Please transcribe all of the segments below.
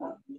Thank you.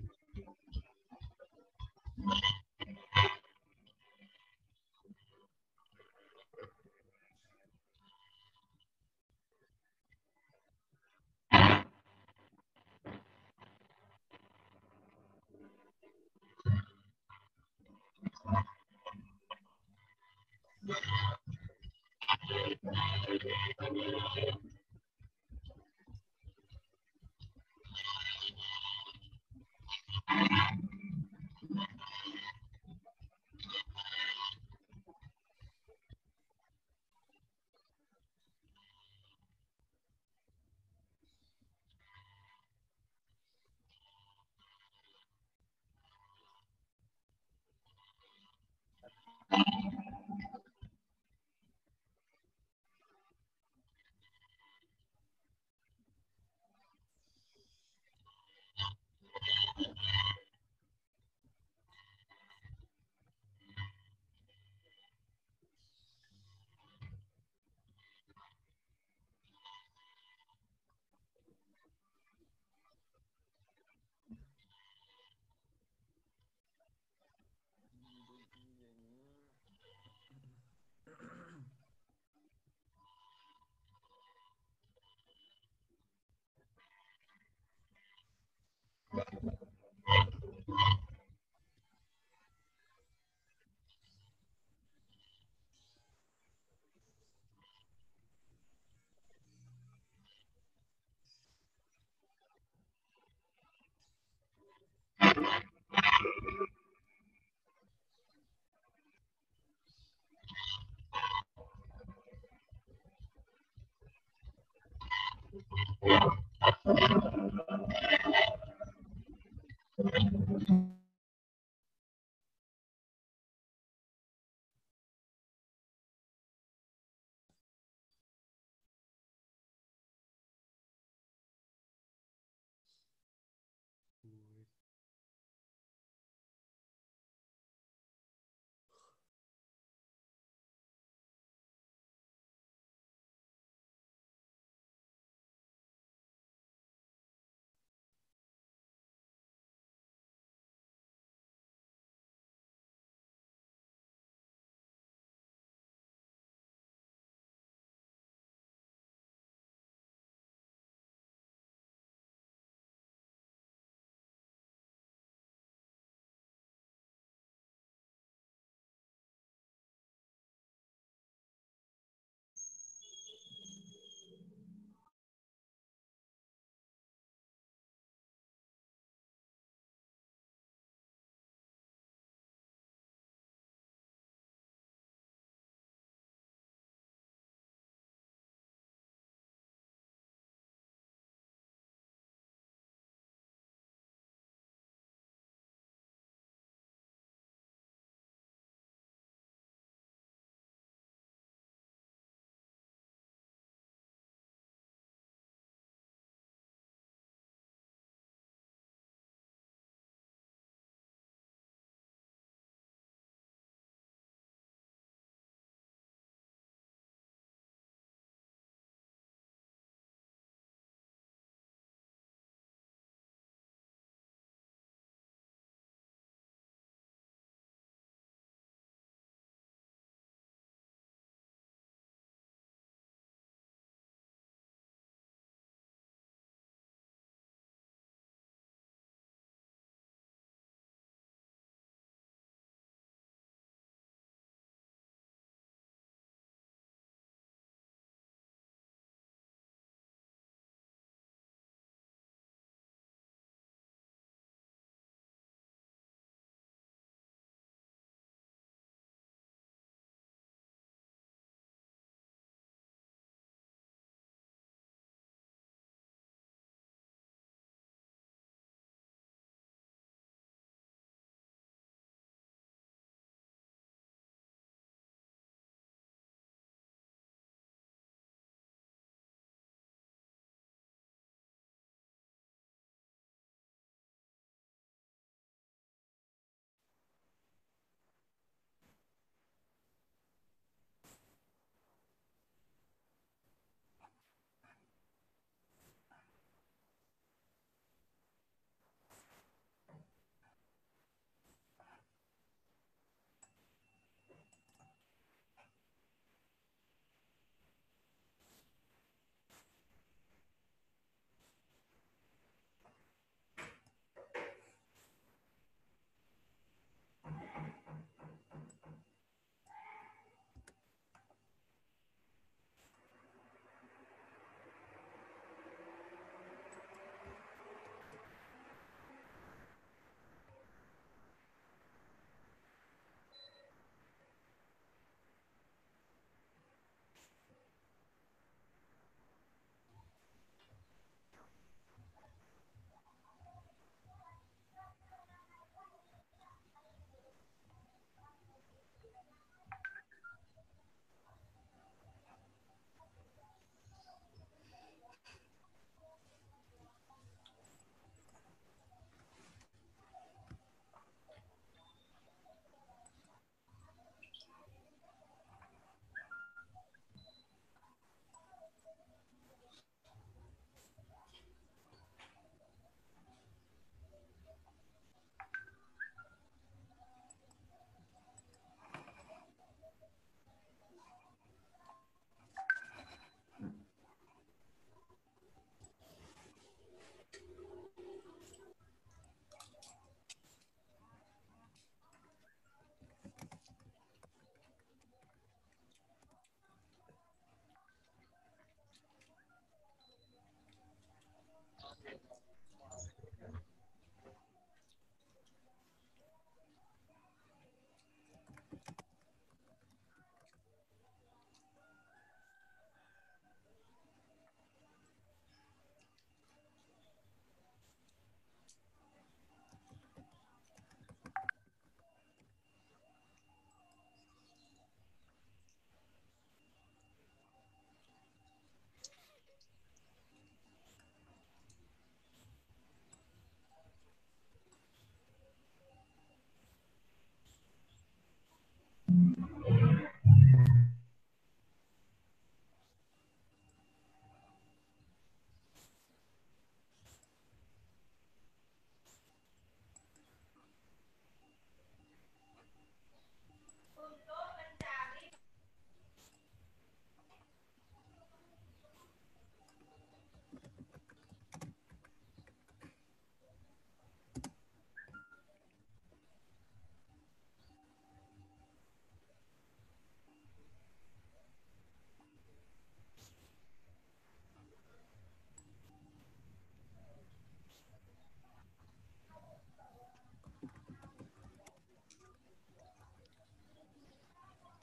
Thank you.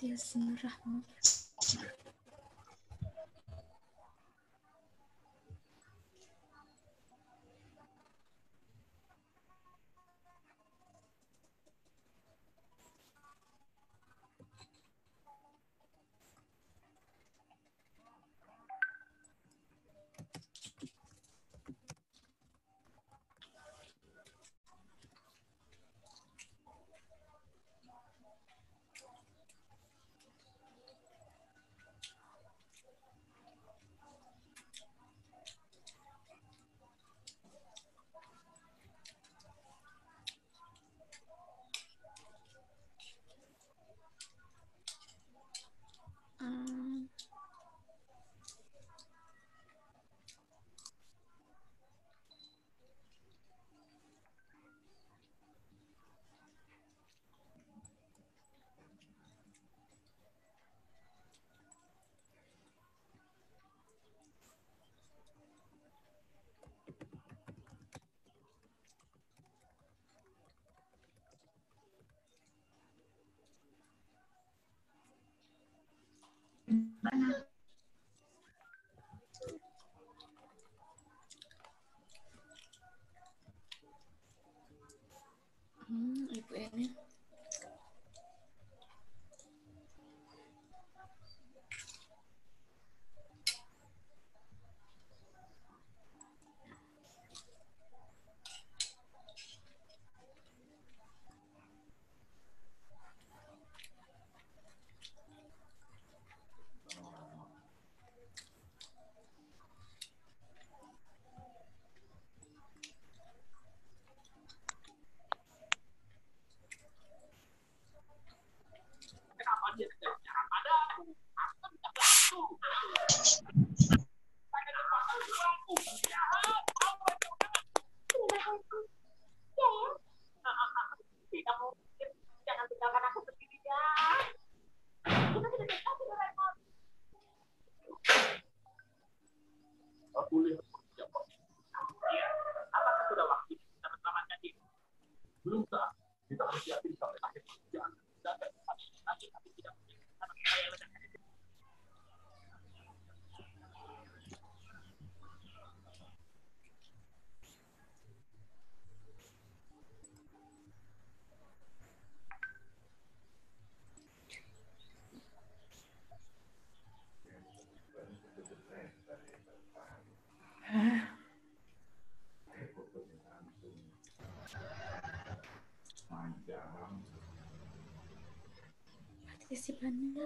Deus, Senhor, Hmm, IPN. belum taat kita harus yakin sampai 真的。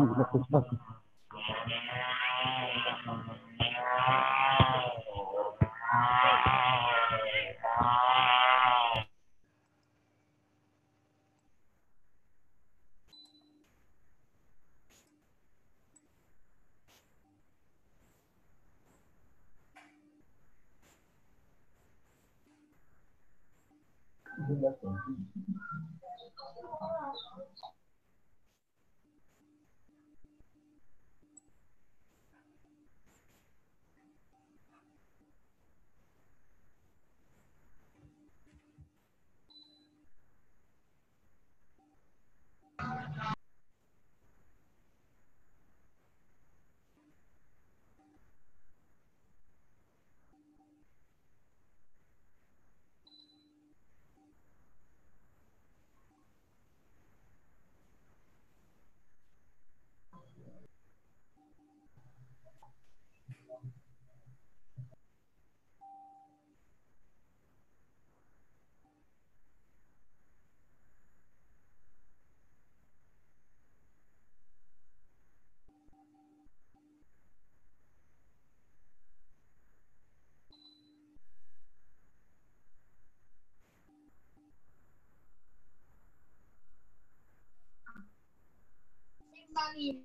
Gracias. belonging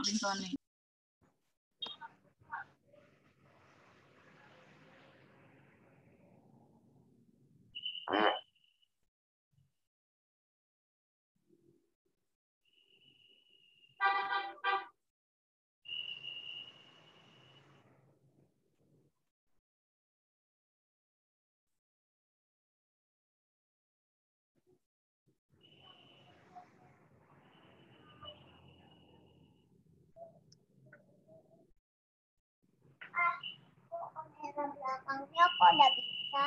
counting on me. belakangnya kok udah bisa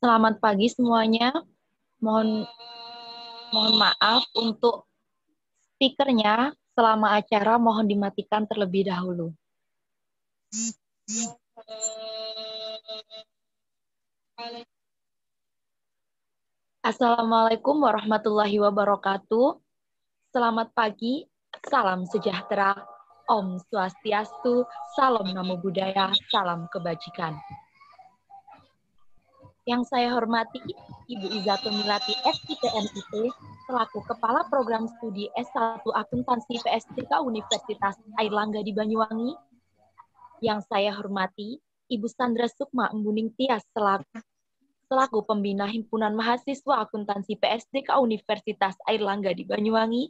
Selamat pagi semuanya. Mohon mohon maaf untuk speakernya selama acara mohon dimatikan terlebih dahulu. Assalamualaikum warahmatullahi wabarakatuh. Selamat pagi, salam sejahtera, Om Swastiastu, Salam Namo Buddhaya, Salam Kebajikan. Yang saya hormati Ibu Izatul Milati SITMIT selaku Kepala Program Studi S1 Akuntansi PSTK Universitas Airlangga di Banyuwangi. Yang saya hormati Ibu Sandra Sukma Embuning Tias selaku selaku Pembina Himpunan Mahasiswa Akuntansi PSDK Universitas Airlangga di Banyuwangi.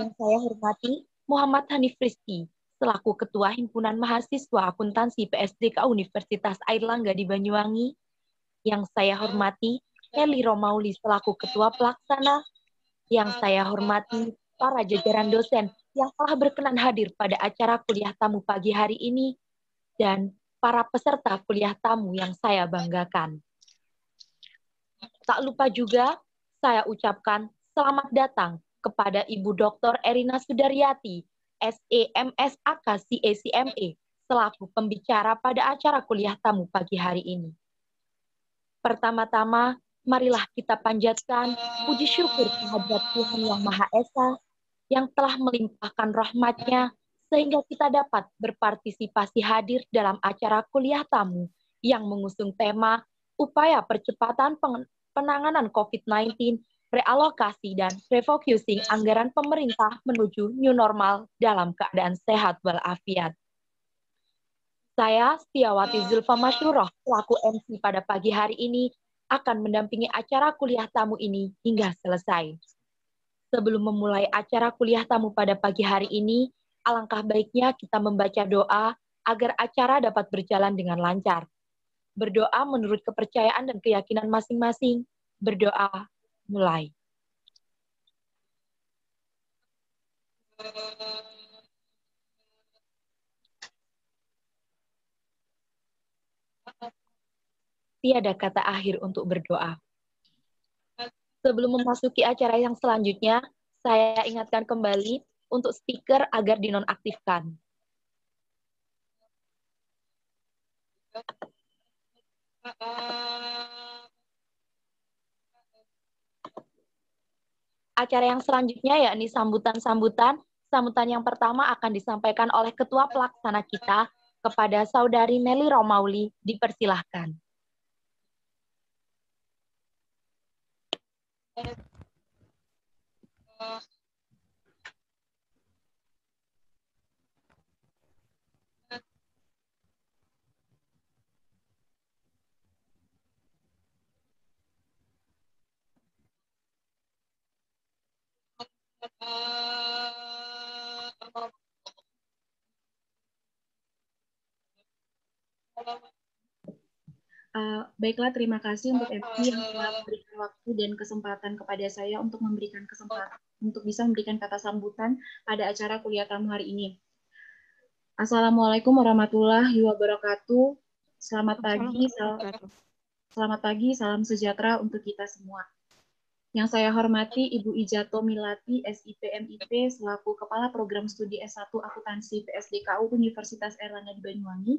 Yang saya hormati Muhammad Hanif Rizki selaku Ketua Himpunan Mahasiswa Akuntansi PSDK Universitas Airlangga di Banyuwangi, yang saya hormati Heli Romauli selaku Ketua Pelaksana, yang saya hormati para jajaran dosen yang telah berkenan hadir pada acara kuliah tamu pagi hari ini, dan para peserta kuliah tamu yang saya banggakan. Tak lupa juga, saya ucapkan selamat datang kepada Ibu Dr. Erina Sudaryati SEMSAKCACME e, selaku pembicara pada acara kuliah tamu pagi hari ini. Pertama-tama, marilah kita panjatkan puji syukur kehadirat Tuhan Yang Maha Esa yang telah melimpahkan rahmatnya sehingga kita dapat berpartisipasi hadir dalam acara kuliah tamu yang mengusung tema upaya percepatan penanganan COVID-19 realokasi dan refocusing anggaran pemerintah menuju new normal dalam keadaan sehat walafiat. Saya, Setiawati Zulfa Masyuroh, selaku MC pada pagi hari ini, akan mendampingi acara kuliah tamu ini hingga selesai. Sebelum memulai acara kuliah tamu pada pagi hari ini, alangkah baiknya kita membaca doa agar acara dapat berjalan dengan lancar. Berdoa menurut kepercayaan dan keyakinan masing-masing. Berdoa mulai. Tiada kata akhir untuk berdoa. Sebelum memasuki acara yang selanjutnya, saya ingatkan kembali untuk speaker agar dinonaktifkan. Uh, acara yang selanjutnya yakni sambutan-sambutan. Sambutan yang pertama akan disampaikan oleh Ketua Pelaksana kita kepada Saudari Nelly Romauli. Dipersilahkan. Uh, Eh, baiklah, terima kasih untuk FB yang telah memberikan waktu dan kesempatan kepada saya untuk memberikan kesempatan untuk bisa memberikan kata sambutan pada acara kuliah tamu hari ini. Assalamualaikum warahmatullahi wabarakatuh. Selamat pagi, selamat pagi, salam sejahtera untuk kita semua. Yang saya hormati Ibu Ijato Milati, SIPMIP, selaku Kepala Program Studi S1 Akuntansi PSDKU Universitas Erlangga di Banyuwangi.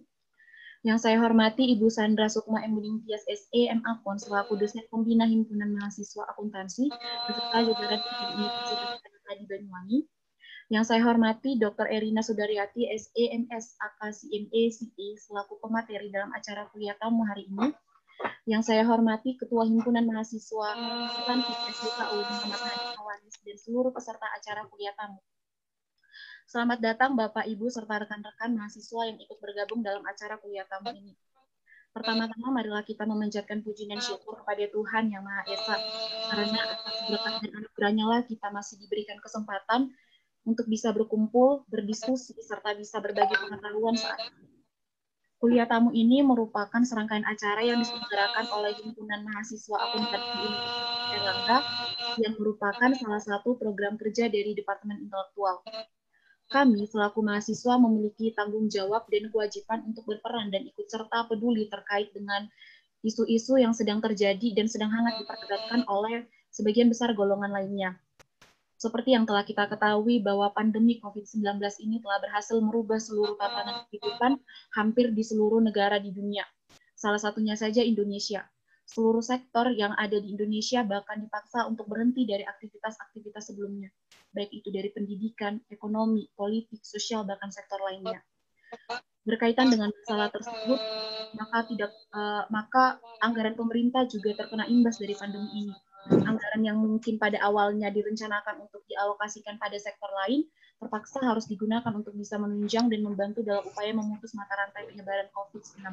Yang saya hormati Ibu Sandra Sukma M. Tias SE, MA Kon, selaku dosen pembina Himpunan Mahasiswa Akuntansi, beserta jajaran Universitas Erlangga di Banyuwangi. Yang saya hormati Dr. Erina Sudaryati, SE, MS, AKCME, e, selaku pemateri dalam acara kuliah tamu hari ini yang saya hormati Ketua Himpunan Mahasiswa Universitas SDKU Muhammad dan seluruh peserta acara kuliah tamu. Selamat datang Bapak, Ibu, serta rekan-rekan mahasiswa yang ikut bergabung dalam acara kuliah tamu ini. Pertama-tama marilah kita memanjatkan puji dan syukur kepada Tuhan Yang Maha Esa karena atas berkat dan anugerahnya lah kita masih diberikan kesempatan untuk bisa berkumpul, berdiskusi, serta bisa berbagi pengetahuan saat ini. Kuliah tamu ini merupakan serangkaian acara yang diselenggarakan oleh Himpunan Mahasiswa Akuntansi Universitas Erlangga yang merupakan salah satu program kerja dari Departemen Intelektual. Kami selaku mahasiswa memiliki tanggung jawab dan kewajiban untuk berperan dan ikut serta peduli terkait dengan isu-isu yang sedang terjadi dan sedang hangat diperdebatkan oleh sebagian besar golongan lainnya seperti yang telah kita ketahui bahwa pandemi COVID-19 ini telah berhasil merubah seluruh tatanan kehidupan hampir di seluruh negara di dunia. Salah satunya saja Indonesia. Seluruh sektor yang ada di Indonesia bahkan dipaksa untuk berhenti dari aktivitas-aktivitas sebelumnya, baik itu dari pendidikan, ekonomi, politik, sosial, bahkan sektor lainnya. Berkaitan dengan masalah tersebut, maka tidak uh, maka anggaran pemerintah juga terkena imbas dari pandemi ini anggaran yang mungkin pada awalnya direncanakan untuk dialokasikan pada sektor lain terpaksa harus digunakan untuk bisa menunjang dan membantu dalam upaya memutus mata rantai penyebaran COVID-19.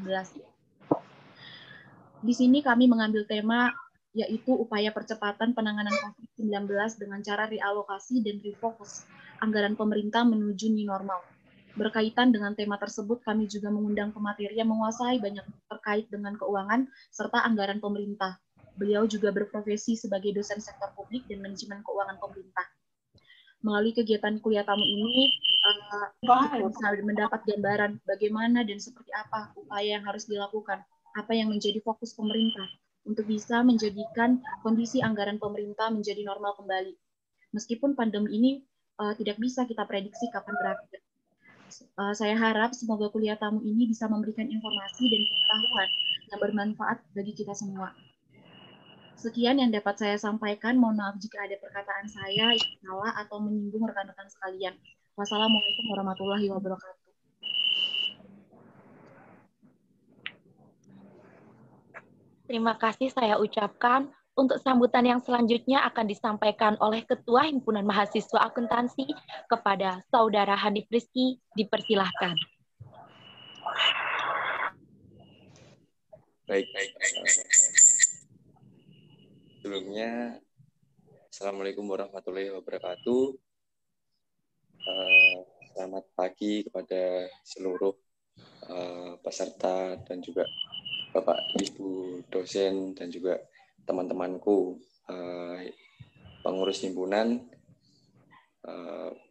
Di sini kami mengambil tema yaitu upaya percepatan penanganan COVID-19 dengan cara realokasi dan refokus anggaran pemerintah menuju new normal. Berkaitan dengan tema tersebut, kami juga mengundang pemateri yang menguasai banyak terkait dengan keuangan serta anggaran pemerintah. Beliau juga berprofesi sebagai dosen sektor publik dan manajemen keuangan pemerintah. Melalui kegiatan kuliah tamu ini, uh, kita ya. mendapat gambaran bagaimana dan seperti apa upaya yang harus dilakukan, apa yang menjadi fokus pemerintah untuk bisa menjadikan kondisi anggaran pemerintah menjadi normal kembali. Meskipun pandemi ini uh, tidak bisa kita prediksi kapan berakhir. Uh, saya harap semoga kuliah tamu ini bisa memberikan informasi dan pengetahuan yang bermanfaat bagi kita semua. Sekian yang dapat saya sampaikan. Mohon maaf jika ada perkataan saya yang salah atau menyinggung rekan-rekan sekalian. Wassalamualaikum warahmatullahi wabarakatuh. Terima kasih saya ucapkan untuk sambutan yang selanjutnya akan disampaikan oleh Ketua Himpunan Mahasiswa Akuntansi kepada Saudara Hanif Rizki. Dipersilahkan. Baik, baik, baik. baik sebelumnya Assalamualaikum warahmatullahi wabarakatuh. Eh, selamat pagi kepada seluruh eh, peserta dan juga Bapak Ibu dosen dan juga teman-temanku eh, pengurus himpunan.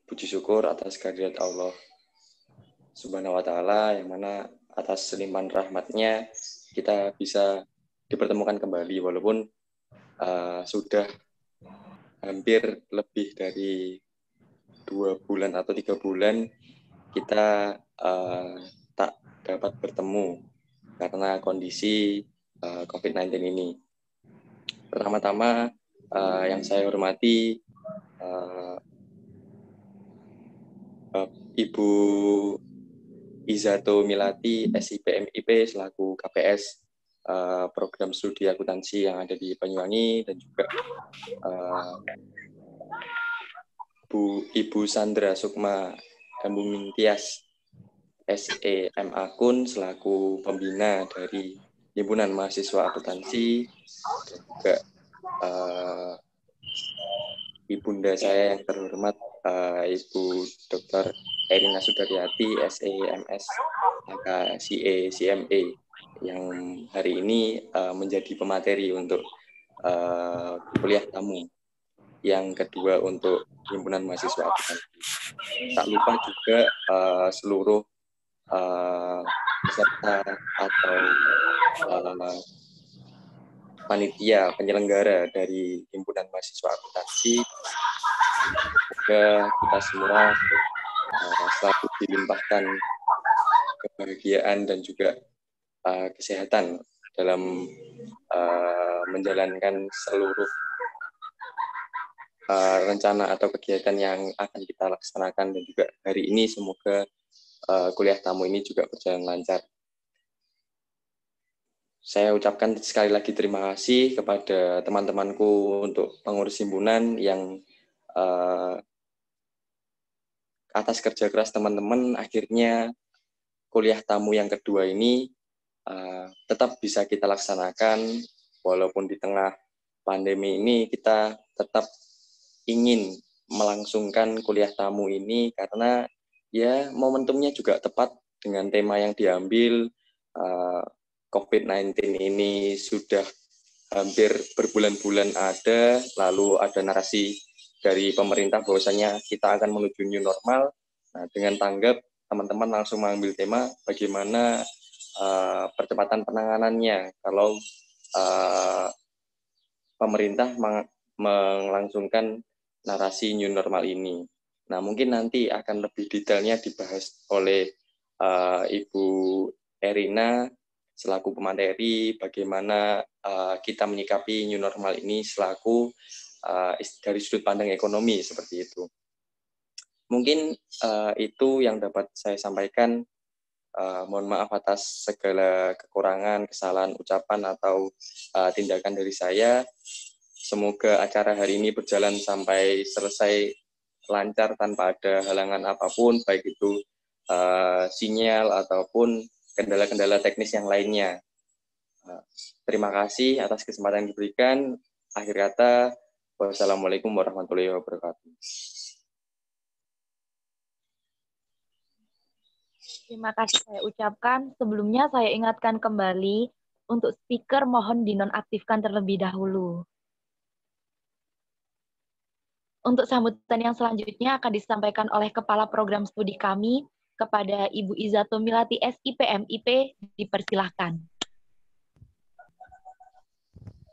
puji syukur atas kehadirat Allah Subhanahu wa taala yang mana atas seniman rahmatnya kita bisa dipertemukan kembali walaupun Eh, sudah hampir lebih dari dua bulan atau tiga bulan kita uh, tak dapat bertemu karena kondisi uh, eh, COVID-19 ini. Pertama-tama uh, yang saya hormati uh, uh, Ibu Izato Milati SIPMIP selaku KPS Eh, program studi akuntansi yang ada di Banyuwangi dan juga uh, Bu Ibu Sandra Sukma dan Bu Mintias SEM Akun selaku pembina dari Himpunan Mahasiswa Akuntansi juga uh, ibunda saya yang terhormat uh, Ibu Dr. Erina Sudaryati SEMS HKCE CME yang hari ini uh, menjadi pemateri untuk uh, kuliah tamu. Yang kedua untuk himpunan mahasiswa Abadi. Tak lupa juga uh, seluruh uh, peserta atau uh, panitia penyelenggara dari himpunan mahasiswa akuntansi semoga kita semua uh, selalu dilimpahkan kebahagiaan dan juga Eh, kesehatan dalam uh, menjalankan seluruh uh, rencana atau kegiatan yang akan kita laksanakan dan juga hari ini semoga uh, kuliah tamu ini juga berjalan lancar. Saya ucapkan sekali lagi terima kasih kepada teman-temanku untuk pengurus himpunan yang uh, atas kerja keras teman-teman akhirnya kuliah tamu yang kedua ini uh, tetap bisa kita laksanakan walaupun di tengah pandemi ini kita tetap ingin melangsungkan kuliah tamu ini karena ya momentumnya juga tepat dengan tema yang diambil uh, eh, COVID-19 ini sudah hampir berbulan-bulan ada lalu ada narasi dari pemerintah bahwasanya kita akan menuju new normal nah, dengan tanggap teman-teman langsung mengambil tema bagaimana uh, percepatan penanganannya kalau uh, pemerintah meng menglangsungkan narasi new normal ini. Nah, mungkin nanti akan lebih detailnya dibahas oleh uh, Ibu Erina selaku pemateri bagaimana uh, kita menyikapi new normal ini selaku uh, dari sudut pandang ekonomi seperti itu. Mungkin uh, itu yang dapat saya sampaikan. Uh, mohon maaf atas segala kekurangan, kesalahan ucapan atau uh, tindakan dari saya. Semoga acara hari ini berjalan sampai selesai lancar tanpa ada halangan apapun, baik itu uh, sinyal ataupun kendala-kendala teknis yang lainnya. Uh, terima kasih atas kesempatan yang diberikan. Akhir kata, wassalamualaikum warahmatullahi wabarakatuh. Terima kasih saya ucapkan. Sebelumnya saya ingatkan kembali untuk speaker mohon dinonaktifkan terlebih dahulu. Untuk sambutan yang selanjutnya akan disampaikan oleh Kepala Program Studi kami kepada Ibu Iza Milati SIPMIP dipersilahkan.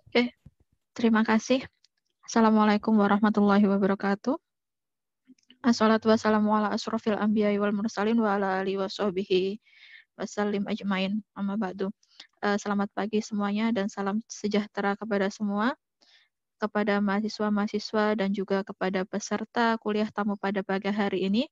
Oke, terima kasih. Assalamualaikum warahmatullahi wabarakatuh. Assalatu wassalamu ala asrofil anbiya wal mursalin wa ala alihi wa sahbihi wasallim ajmain. Amma ba'du. Uh, selamat pagi semuanya dan salam sejahtera kepada semua, kepada mahasiswa-mahasiswa dan juga kepada peserta kuliah tamu pada pagi hari ini.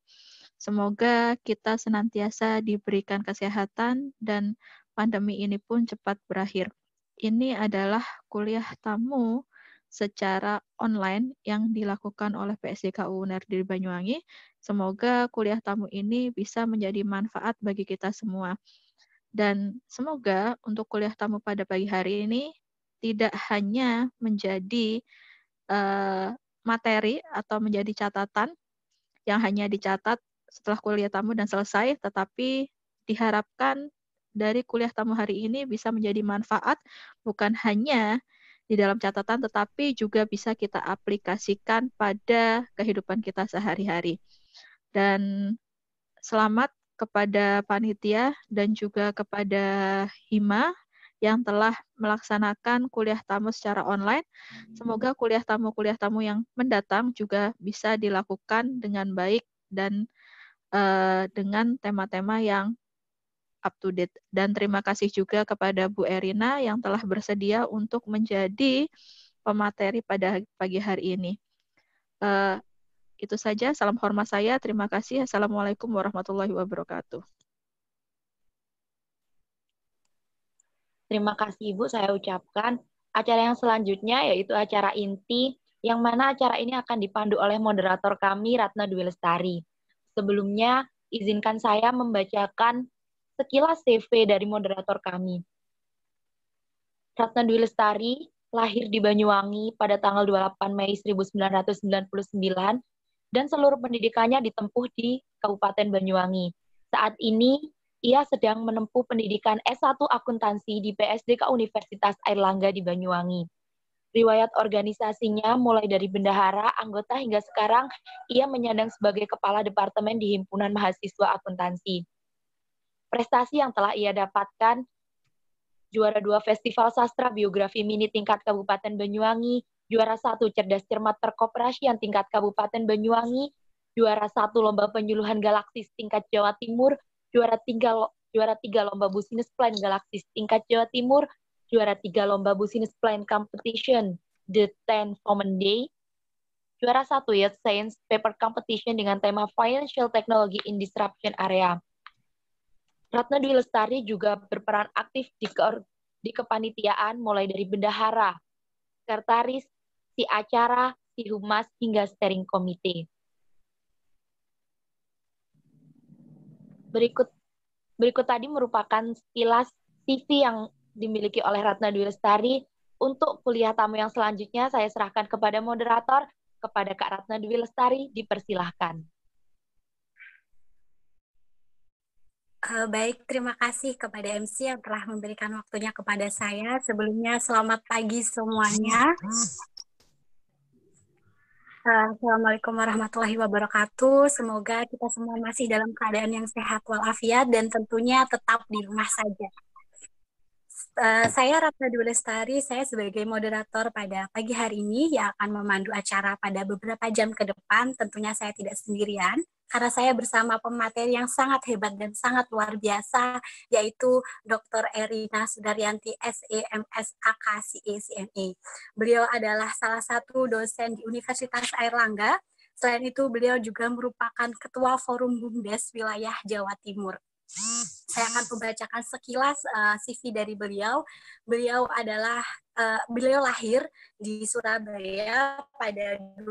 Semoga kita senantiasa diberikan kesehatan dan pandemi ini pun cepat berakhir. Ini adalah kuliah tamu secara online yang dilakukan oleh PSDK UNER di Banyuwangi. Semoga kuliah tamu ini bisa menjadi manfaat bagi kita semua. Dan semoga untuk kuliah tamu pada pagi hari ini tidak hanya menjadi eh, materi atau menjadi catatan yang hanya dicatat setelah kuliah tamu dan selesai, tetapi diharapkan dari kuliah tamu hari ini bisa menjadi manfaat bukan hanya di dalam catatan, tetapi juga bisa kita aplikasikan pada kehidupan kita sehari-hari. Dan selamat kepada panitia dan juga kepada Hima yang telah melaksanakan kuliah tamu secara online. Semoga kuliah tamu-kuliah tamu yang mendatang juga bisa dilakukan dengan baik dan uh, dengan tema-tema yang up to date. Dan terima kasih juga kepada Bu Erina yang telah bersedia untuk menjadi pemateri pada pagi hari ini. Uh, itu saja, salam hormat saya. Terima kasih. Assalamualaikum warahmatullahi wabarakatuh. Terima kasih Ibu, saya ucapkan. Acara yang selanjutnya yaitu acara inti, yang mana acara ini akan dipandu oleh moderator kami, Ratna Dwi Lestari. Sebelumnya, izinkan saya membacakan sekilas CV dari moderator kami. Ratna Dwi Lestari lahir di Banyuwangi pada tanggal 28 Mei 1999 dan seluruh pendidikannya ditempuh di Kabupaten Banyuwangi. Saat ini, ia sedang menempuh pendidikan S1 akuntansi di PSDK Universitas Airlangga di Banyuwangi. Riwayat organisasinya mulai dari bendahara, anggota hingga sekarang ia menyandang sebagai kepala departemen di Himpunan Mahasiswa Akuntansi prestasi yang telah ia dapatkan juara dua Festival Sastra Biografi Mini tingkat Kabupaten Banyuwangi, juara satu Cerdas Cermat terkoperasi yang tingkat Kabupaten Banyuwangi, juara satu Lomba Penyuluhan galaksi tingkat Jawa Timur, juara tiga juara tiga Lomba Business Plan galaksi tingkat Jawa Timur, juara tiga Lomba Business Plan Competition The Ten Common Day, juara satu ya Science Paper Competition dengan tema Financial Technology in Disruption Area Ratna Dwi Lestari juga berperan aktif di, ke, di kepanitiaan mulai dari bendahara, sekretaris, si acara, si humas, hingga steering komite. Berikut berikut tadi merupakan sekilas TV yang dimiliki oleh Ratna Dwi Lestari. Untuk kuliah tamu yang selanjutnya, saya serahkan kepada moderator, kepada Kak Ratna Dwi Lestari, dipersilahkan. Eh, baik, terima kasih kepada MC yang telah memberikan waktunya kepada saya. Sebelumnya, selamat pagi semuanya. Eh, Assalamualaikum warahmatullahi wabarakatuh. Semoga kita semua masih dalam keadaan yang sehat walafiat dan tentunya tetap di rumah saja. Uh, saya Ratna Dulestari, saya sebagai moderator pada pagi hari ini yang akan memandu acara pada beberapa jam ke depan. Tentunya saya tidak sendirian karena saya bersama pemateri yang sangat hebat dan sangat luar biasa, yaitu Dr. Erina Sudaryanti, SEMS, AKCE, e. Beliau adalah salah satu dosen di Universitas Air Langga. Selain itu, beliau juga merupakan Ketua Forum BUMDes Wilayah Jawa Timur. Saya akan membacakan sekilas uh, eh, CV dari beliau. Beliau adalah uh, beliau lahir di Surabaya pada 20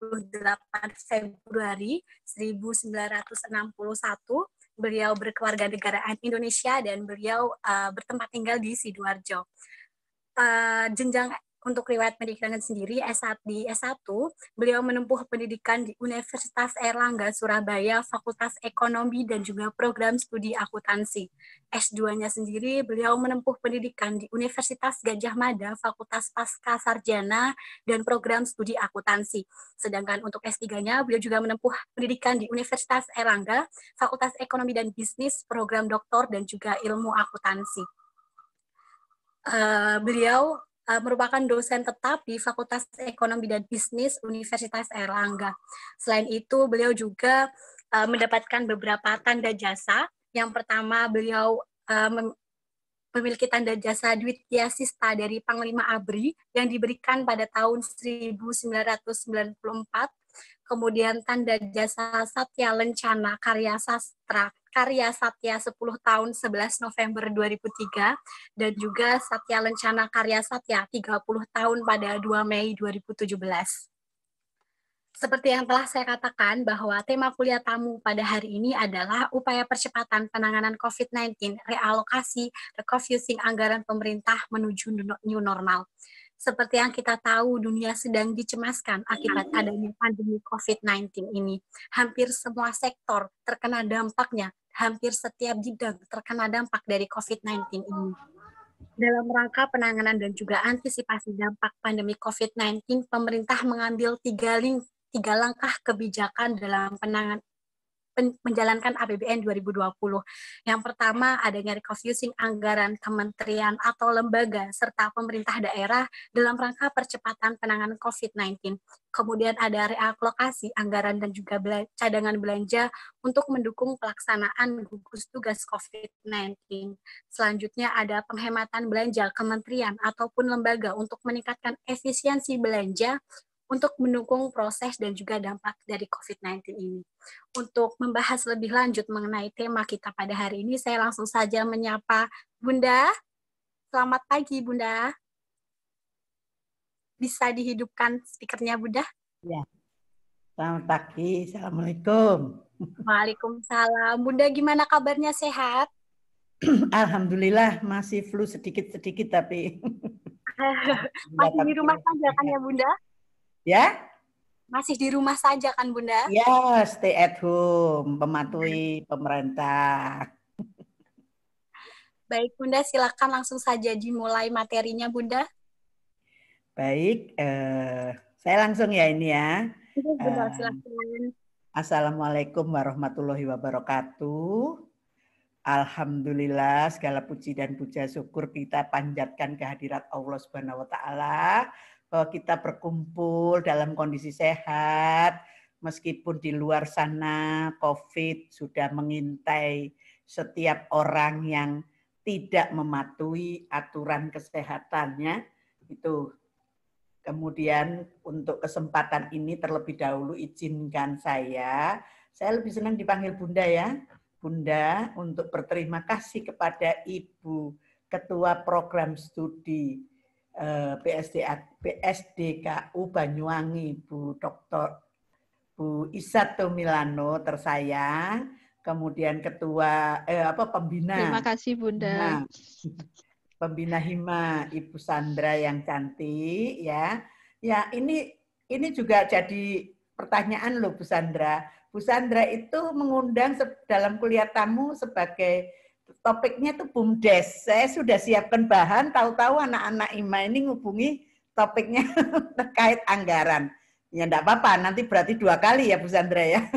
28 Februari 1961. Beliau berkeluarga negaraan Indonesia dan beliau uh, bertempat tinggal di Sidoarjo. Uh, jenjang untuk riwayat pendidikan sendiri S1 S1 beliau menempuh pendidikan di Universitas Erlangga Surabaya Fakultas Ekonomi dan juga program studi akuntansi. S2-nya sendiri beliau menempuh pendidikan di Universitas Gajah Mada Fakultas Pasca Sarjana dan program studi akuntansi. Sedangkan untuk S3-nya beliau juga menempuh pendidikan di Universitas Erlangga Fakultas Ekonomi dan Bisnis program doktor dan juga ilmu akuntansi. Uh, beliau uh, merupakan dosen tetap di Fakultas Ekonomi dan Bisnis Universitas Erlangga. Selain itu, beliau juga uh, mendapatkan beberapa tanda jasa. Yang pertama, beliau uh, memiliki tanda jasa duit Yasista dari Panglima Abri yang diberikan pada tahun 1994 kemudian tanda jasa Satya Lencana karya sastra karya Satya 10 tahun 11 November 2003 dan juga Satya Lencana karya Satya 30 tahun pada 2 Mei 2017. Seperti yang telah saya katakan bahwa tema kuliah tamu pada hari ini adalah upaya percepatan penanganan COVID-19, realokasi, refocusing anggaran pemerintah menuju new normal seperti yang kita tahu dunia sedang dicemaskan akibat iya. adanya pandemi COVID-19 ini. Hampir semua sektor terkena dampaknya, hampir setiap bidang terkena dampak dari COVID-19 ini. Dalam rangka penanganan dan juga antisipasi dampak pandemi COVID-19, pemerintah mengambil tiga, link, tiga langkah kebijakan dalam penangan, menjalankan APBN 2020. Yang pertama adanya refocusing anggaran kementerian atau lembaga serta pemerintah daerah dalam rangka percepatan penanganan COVID-19. Kemudian ada realokasi anggaran dan juga cadangan belanja untuk mendukung pelaksanaan gugus tugas COVID-19. Selanjutnya ada penghematan belanja kementerian ataupun lembaga untuk meningkatkan efisiensi belanja untuk mendukung proses dan juga dampak dari COVID-19 ini. Untuk membahas lebih lanjut mengenai tema kita pada hari ini, saya langsung saja menyapa Bunda. Selamat pagi, Bunda. Bisa dihidupkan speakernya, Bunda? Ya. Selamat pagi, Assalamualaikum. Waalaikumsalam. Bunda, gimana kabarnya? Sehat? Alhamdulillah masih flu sedikit-sedikit tapi masih di rumah saja kan ya Bunda? Ya? Masih di rumah saja kan Bunda? Ya, stay at home, mematuhi pemerintah. Baik Bunda, silakan langsung saja dimulai materinya Bunda. Baik, eh, saya langsung ya ini ya. Iya, Bunda, Assalamualaikum warahmatullahi wabarakatuh. Alhamdulillah segala puji dan puja syukur kita panjatkan kehadirat Allah Subhanahu wa taala bahwa eh, kita berkumpul dalam kondisi sehat, meskipun di luar sana COVID sudah mengintai setiap orang yang tidak mematuhi aturan kesehatannya itu Kemudian untuk kesempatan ini terlebih dahulu izinkan saya, saya lebih senang dipanggil Bunda ya. Bunda untuk berterima kasih kepada Ibu Ketua Program Studi Eh, PSDA, PSDKU Banyuwangi Bu Dr. Bu Isato Milano tersayang, kemudian ketua eh, apa pembina. Terima kasih Bunda. Nah, pembina Hima Ibu Sandra yang cantik ya. Ya, ini ini juga jadi pertanyaan loh Bu Sandra. Bu Sandra itu mengundang dalam kuliah tamu sebagai topiknya itu BUMDes. Saya sudah siapkan bahan, tahu-tahu anak-anak IMA ini ngubungi topiknya terkait anggaran. Ya enggak apa-apa, nanti berarti dua kali ya Bu Sandra ya.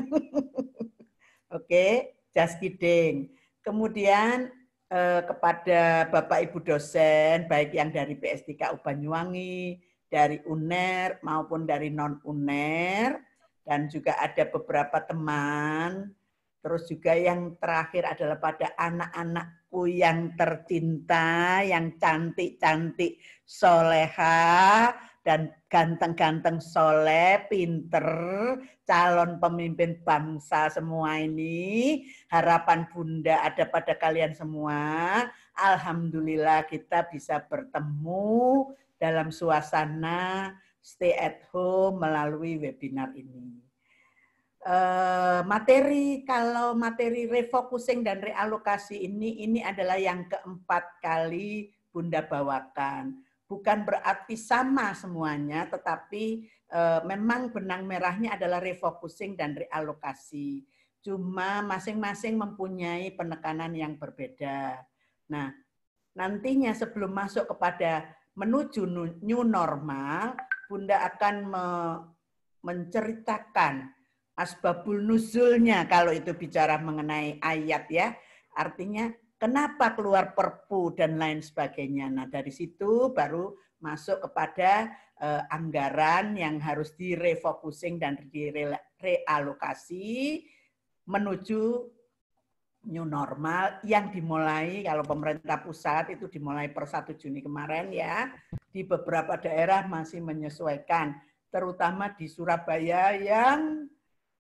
Oke, okay, just kidding. Kemudian eh, kepada Bapak Ibu dosen, baik yang dari PSDK Ubanyuwangi, dari UNER maupun dari non-UNER, dan juga ada beberapa teman Terus juga yang terakhir adalah pada anak-anakku yang tercinta, yang cantik-cantik soleha, dan ganteng-ganteng soleh, pinter, calon pemimpin bangsa semua ini. Harapan Bunda ada pada kalian semua. Alhamdulillah kita bisa bertemu dalam suasana stay at home melalui webinar ini. Eh, materi kalau materi refocusing dan realokasi ini ini adalah yang keempat kali Bunda bawakan. Bukan berarti sama semuanya, tetapi e, memang benang merahnya adalah refocusing dan realokasi. Cuma masing-masing mempunyai penekanan yang berbeda. Nah, nantinya sebelum masuk kepada menuju new normal, Bunda akan me menceritakan asbabul nuzulnya kalau itu bicara mengenai ayat ya. Artinya kenapa keluar perpu dan lain sebagainya. Nah, dari situ baru masuk kepada eh, anggaran yang harus direfocusing dan direalokasi menuju new normal yang dimulai kalau pemerintah pusat itu dimulai per 1 Juni kemarin ya. Di beberapa daerah masih menyesuaikan, terutama di Surabaya yang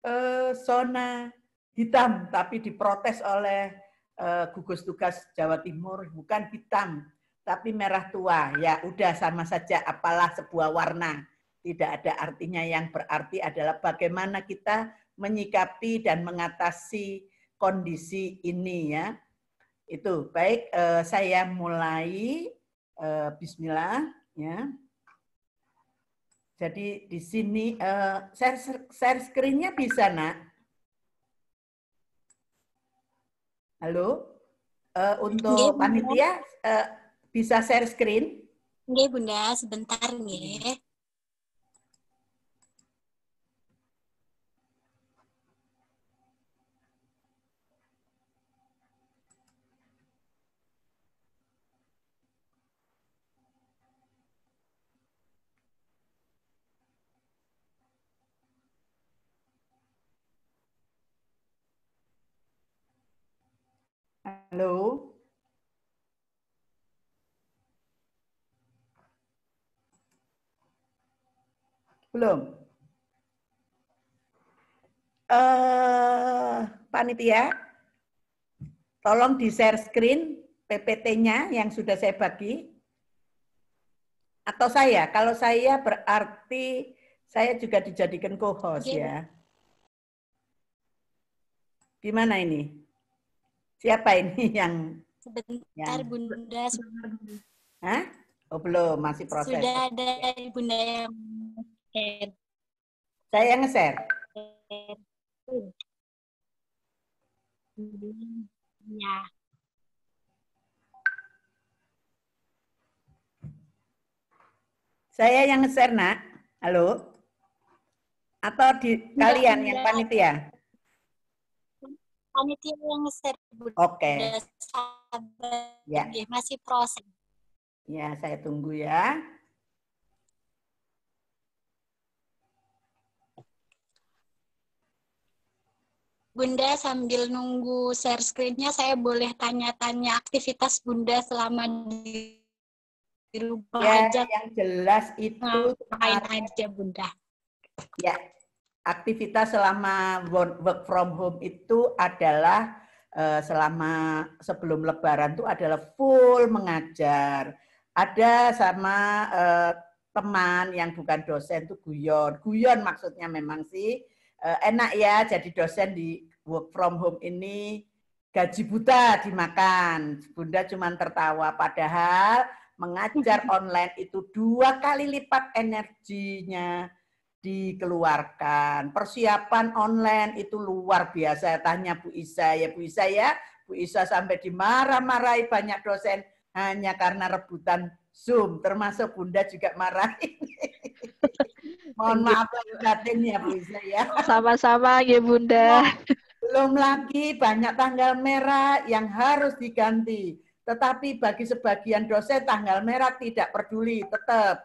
eh, zona hitam, tapi diprotes oleh eh, gugus tugas Jawa Timur bukan hitam, tapi merah tua. Ya udah sama saja, apalah sebuah warna. Tidak ada artinya yang berarti adalah bagaimana kita menyikapi dan mengatasi kondisi ini ya. Itu baik eh, saya mulai eh, bismillah ya. Jadi di sini uh, share, share screen-nya bisa, Nak. Halo? Uh, untuk iya, panitia uh, bisa share screen? Nggih, iya, Bunda, sebentar nih. Halo? Belum? Uh, panitia, tolong di-share screen PPT-nya yang sudah saya bagi. Atau saya, kalau saya berarti saya juga dijadikan co-host iya, ya. Gimana ini? Siapa ini yang sebentar yang... Bunda sudah Hah? Oh belum, masih proses. Sudah ada Bunda yang share. Saya yang share Ya. Saya yang share Nak. Halo. Atau di kalian Bunda. yang panitia? panitia yang Oke. okay. sabar ya. masih proses ya saya tunggu ya Bunda sambil nunggu share screen-nya saya boleh tanya-tanya aktivitas Bunda selama di di rumah ya, aja. Yang jelas itu main aja Bunda. Ya, aktivitas selama work from home itu adalah eh, selama sebelum lebaran itu adalah full mengajar. Ada sama eh, teman yang bukan dosen itu guyon. Guyon maksudnya memang sih eh, enak ya jadi dosen di work from home ini gaji buta dimakan. Bunda cuma tertawa padahal mengajar online itu dua kali lipat energinya dikeluarkan. Persiapan online itu luar biasa. Ya, tanya Bu Isa ya, Bu Isa ya. Bu Isa sampai dimarah-marahi banyak dosen hanya karena rebutan Zoom, termasuk Bunda juga marah. Mohon maaf batin ya Bu Isa ya. Sama-sama ya Bunda. belum lagi banyak tanggal merah yang harus diganti. Tetapi bagi sebagian dosen tanggal merah tidak peduli, tetap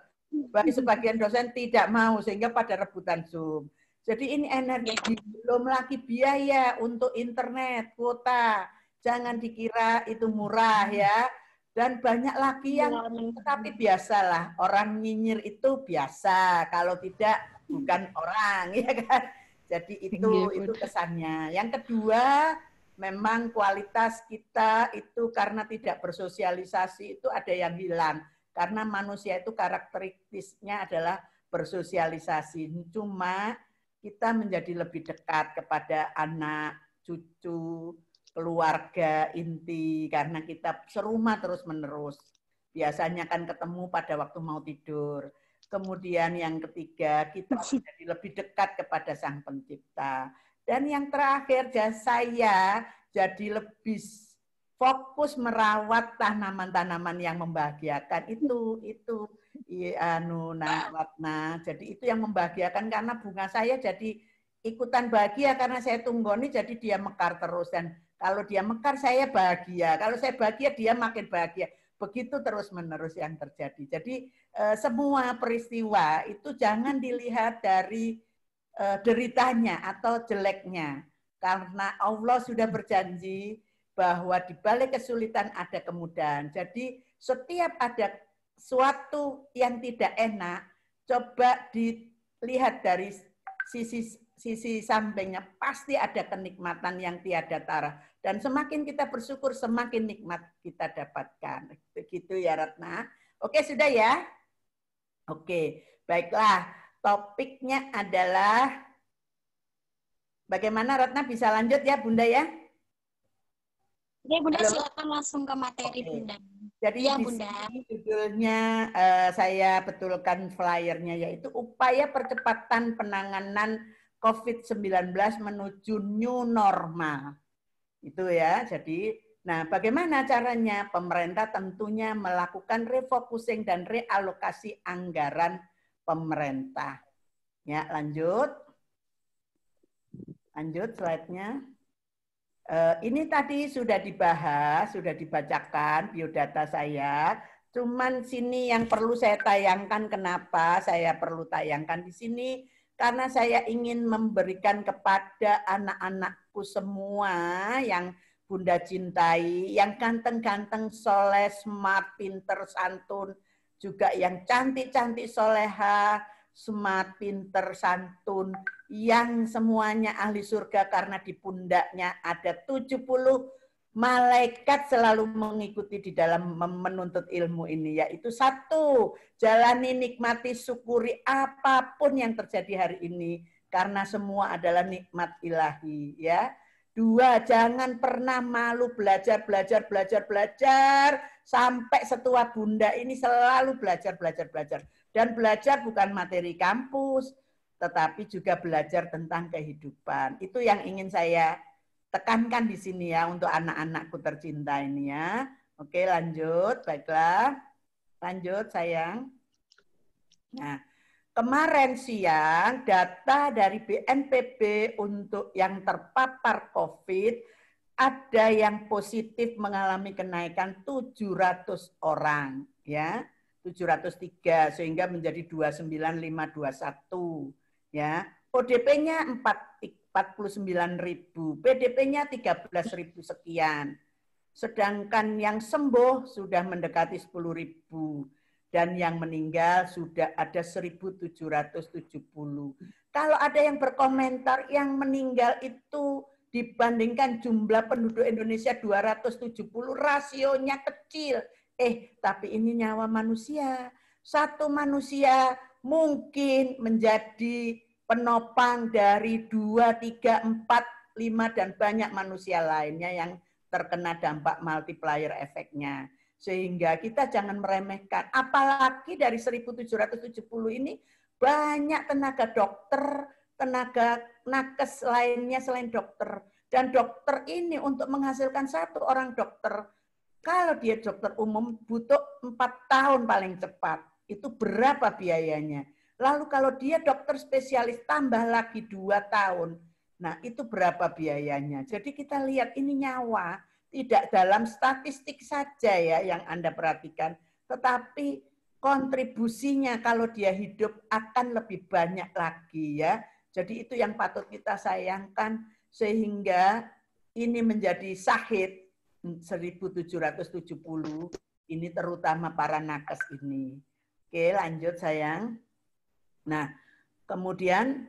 bagi sebagian dosen tidak mau sehingga pada rebutan Zoom. Jadi ini energi belum lagi biaya untuk internet, kuota. Jangan dikira itu murah ya. Dan banyak lagi iya, yang tetapi biasalah orang nyinyir itu biasa. Kalau tidak bukan orang ya kan. Jadi itu iya, itu kesannya. Yang kedua memang kualitas kita itu karena tidak bersosialisasi itu ada yang hilang karena manusia itu karakteristiknya adalah bersosialisasi. Cuma kita menjadi lebih dekat kepada anak, cucu, keluarga inti karena kita serumah terus-menerus. Biasanya kan ketemu pada waktu mau tidur. Kemudian yang ketiga, kita menjadi lebih dekat kepada Sang Pencipta. Dan yang terakhir, saya jadi lebih fokus merawat tanaman-tanaman yang membahagiakan itu itu iya, anu nawatna. Jadi itu yang membahagiakan karena bunga saya jadi ikutan bahagia karena saya tunggoni jadi dia mekar terus dan kalau dia mekar saya bahagia. Kalau saya bahagia dia makin bahagia. Begitu terus-menerus yang terjadi. Jadi eh, semua peristiwa itu jangan dilihat dari eh, deritanya atau jeleknya. Karena Allah sudah berjanji bahwa di balik kesulitan ada kemudahan. Jadi setiap ada suatu yang tidak enak, coba dilihat dari sisi sisi sampingnya pasti ada kenikmatan yang tiada tara dan semakin kita bersyukur semakin nikmat kita dapatkan begitu ya Ratna oke sudah ya oke baiklah topiknya adalah bagaimana Ratna bisa lanjut ya Bunda ya Oke, iya, Bunda Halo. silakan langsung ke materi Oke. Bunda. Jadi ya, Bunda. judulnya uh, saya betulkan flyernya yaitu upaya percepatan penanganan COVID-19 menuju new normal. Itu ya. Jadi nah bagaimana caranya? Pemerintah tentunya melakukan refocusing dan realokasi anggaran pemerintah. Ya, lanjut. Lanjut slide-nya. Eh, ini tadi sudah dibahas, sudah dibacakan biodata saya. Cuman sini yang perlu saya tayangkan kenapa saya perlu tayangkan di sini karena saya ingin memberikan kepada anak-anakku semua yang Bunda cintai, yang ganteng-ganteng, soleh, smart, pinter, santun, juga yang cantik-cantik, soleha, smart, pinter, santun, yang semuanya ahli surga karena di pundaknya ada 70 malaikat selalu mengikuti di dalam menuntut ilmu ini yaitu satu jalani nikmati syukuri apapun yang terjadi hari ini karena semua adalah nikmat ilahi ya dua jangan pernah malu belajar belajar belajar belajar sampai setua bunda ini selalu belajar belajar belajar dan belajar bukan materi kampus tetapi juga belajar tentang kehidupan. Itu yang ingin saya tekankan di sini ya untuk anak-anakku tercinta ini ya. Oke, lanjut. Baiklah. Lanjut, sayang. Nah, kemarin siang data dari BNPB untuk yang terpapar COVID ada yang positif mengalami kenaikan 700 orang ya. 703 sehingga menjadi 29521 ya ODP-nya sembilan ribu, PDP-nya belas ribu sekian. Sedangkan yang sembuh sudah mendekati sepuluh ribu dan yang meninggal sudah ada 1.770. Kalau ada yang berkomentar yang meninggal itu dibandingkan jumlah penduduk Indonesia 270 rasionya kecil. Eh, tapi ini nyawa manusia. Satu manusia mungkin menjadi penopang dari dua tiga empat lima dan banyak manusia lainnya yang terkena dampak multiplier efeknya. Sehingga kita jangan meremehkan. Apalagi dari 1770 ini banyak tenaga dokter, tenaga nakes lainnya selain dokter. Dan dokter ini untuk menghasilkan satu orang dokter, kalau dia dokter umum butuh empat tahun paling cepat. Itu berapa biayanya? Lalu kalau dia dokter spesialis tambah lagi dua tahun, nah itu berapa biayanya? Jadi kita lihat ini nyawa, tidak dalam statistik saja ya yang Anda perhatikan, tetapi kontribusinya kalau dia hidup akan lebih banyak lagi ya. Jadi itu yang patut kita sayangkan sehingga ini menjadi sahid 1770 ini terutama para nakes ini. Oke, lanjut sayang. Nah, kemudian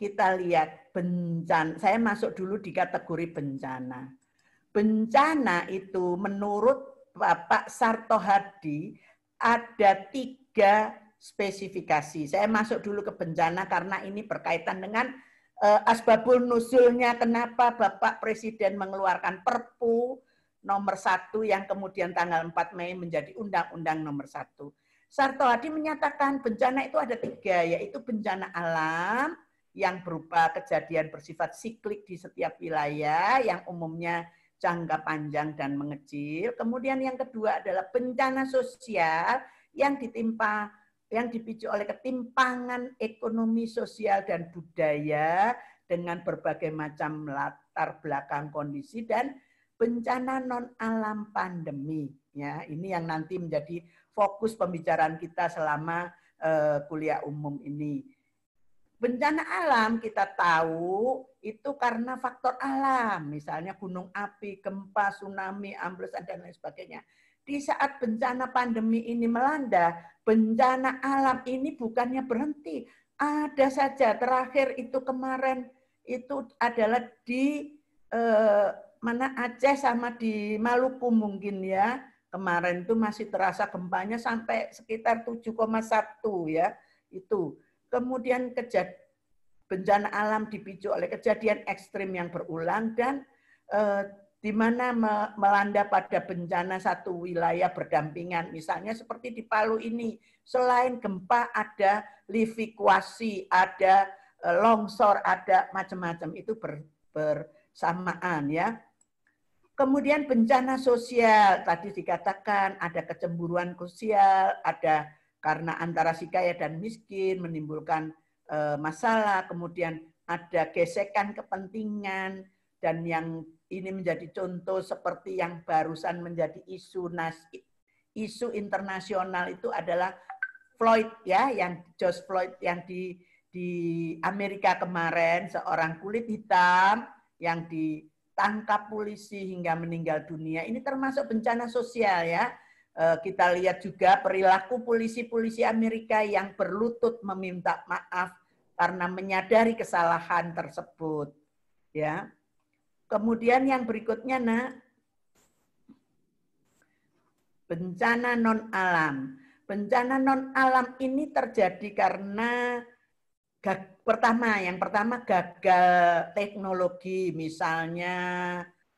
kita lihat bencana. Saya masuk dulu di kategori bencana. Bencana itu menurut Bapak Sarto Hadi ada tiga spesifikasi. Saya masuk dulu ke bencana karena ini berkaitan dengan eh, asbabul nuzulnya kenapa Bapak Presiden mengeluarkan Perpu nomor satu yang kemudian tanggal 4 Mei menjadi Undang-Undang nomor satu. Sarto Hadi menyatakan bencana itu ada tiga, yaitu bencana alam yang berupa kejadian bersifat siklik di setiap wilayah yang umumnya jangka panjang dan mengecil. Kemudian yang kedua adalah bencana sosial yang ditimpa yang dipicu oleh ketimpangan ekonomi sosial dan budaya dengan berbagai macam latar belakang kondisi dan bencana non alam pandemi ya ini yang nanti menjadi fokus pembicaraan kita selama uh, kuliah umum ini. Bencana alam kita tahu itu karena faktor alam, misalnya gunung api, gempa, tsunami, amblesan dan lain sebagainya. Di saat bencana pandemi ini melanda, bencana alam ini bukannya berhenti. Ada saja terakhir itu kemarin itu adalah di eh, mana Aceh sama di Maluku mungkin ya Kemarin itu masih terasa gempanya sampai sekitar 7,1 ya itu. Kemudian kejadian bencana alam dipicu oleh kejadian ekstrim yang berulang dan eh, di mana me melanda pada bencana satu wilayah berdampingan. Misalnya seperti di Palu ini, selain gempa ada livikuasi, ada eh, longsor, ada macam-macam itu ber bersamaan ya. Kemudian bencana sosial, tadi dikatakan ada kecemburuan sosial, ada karena antara si kaya dan miskin menimbulkan e, masalah, kemudian ada gesekan kepentingan, dan yang ini menjadi contoh seperti yang barusan menjadi isu nas, isu internasional itu adalah Floyd ya, yang George Floyd yang di di Amerika kemarin seorang kulit hitam yang di tangkap polisi hingga meninggal dunia ini termasuk bencana sosial ya. E, kita lihat juga perilaku polisi-polisi Amerika yang berlutut meminta maaf karena menyadari kesalahan tersebut. Ya. Kemudian yang berikutnya nak bencana non alam. Bencana non alam ini terjadi karena gag, pertama yang pertama gagal teknologi misalnya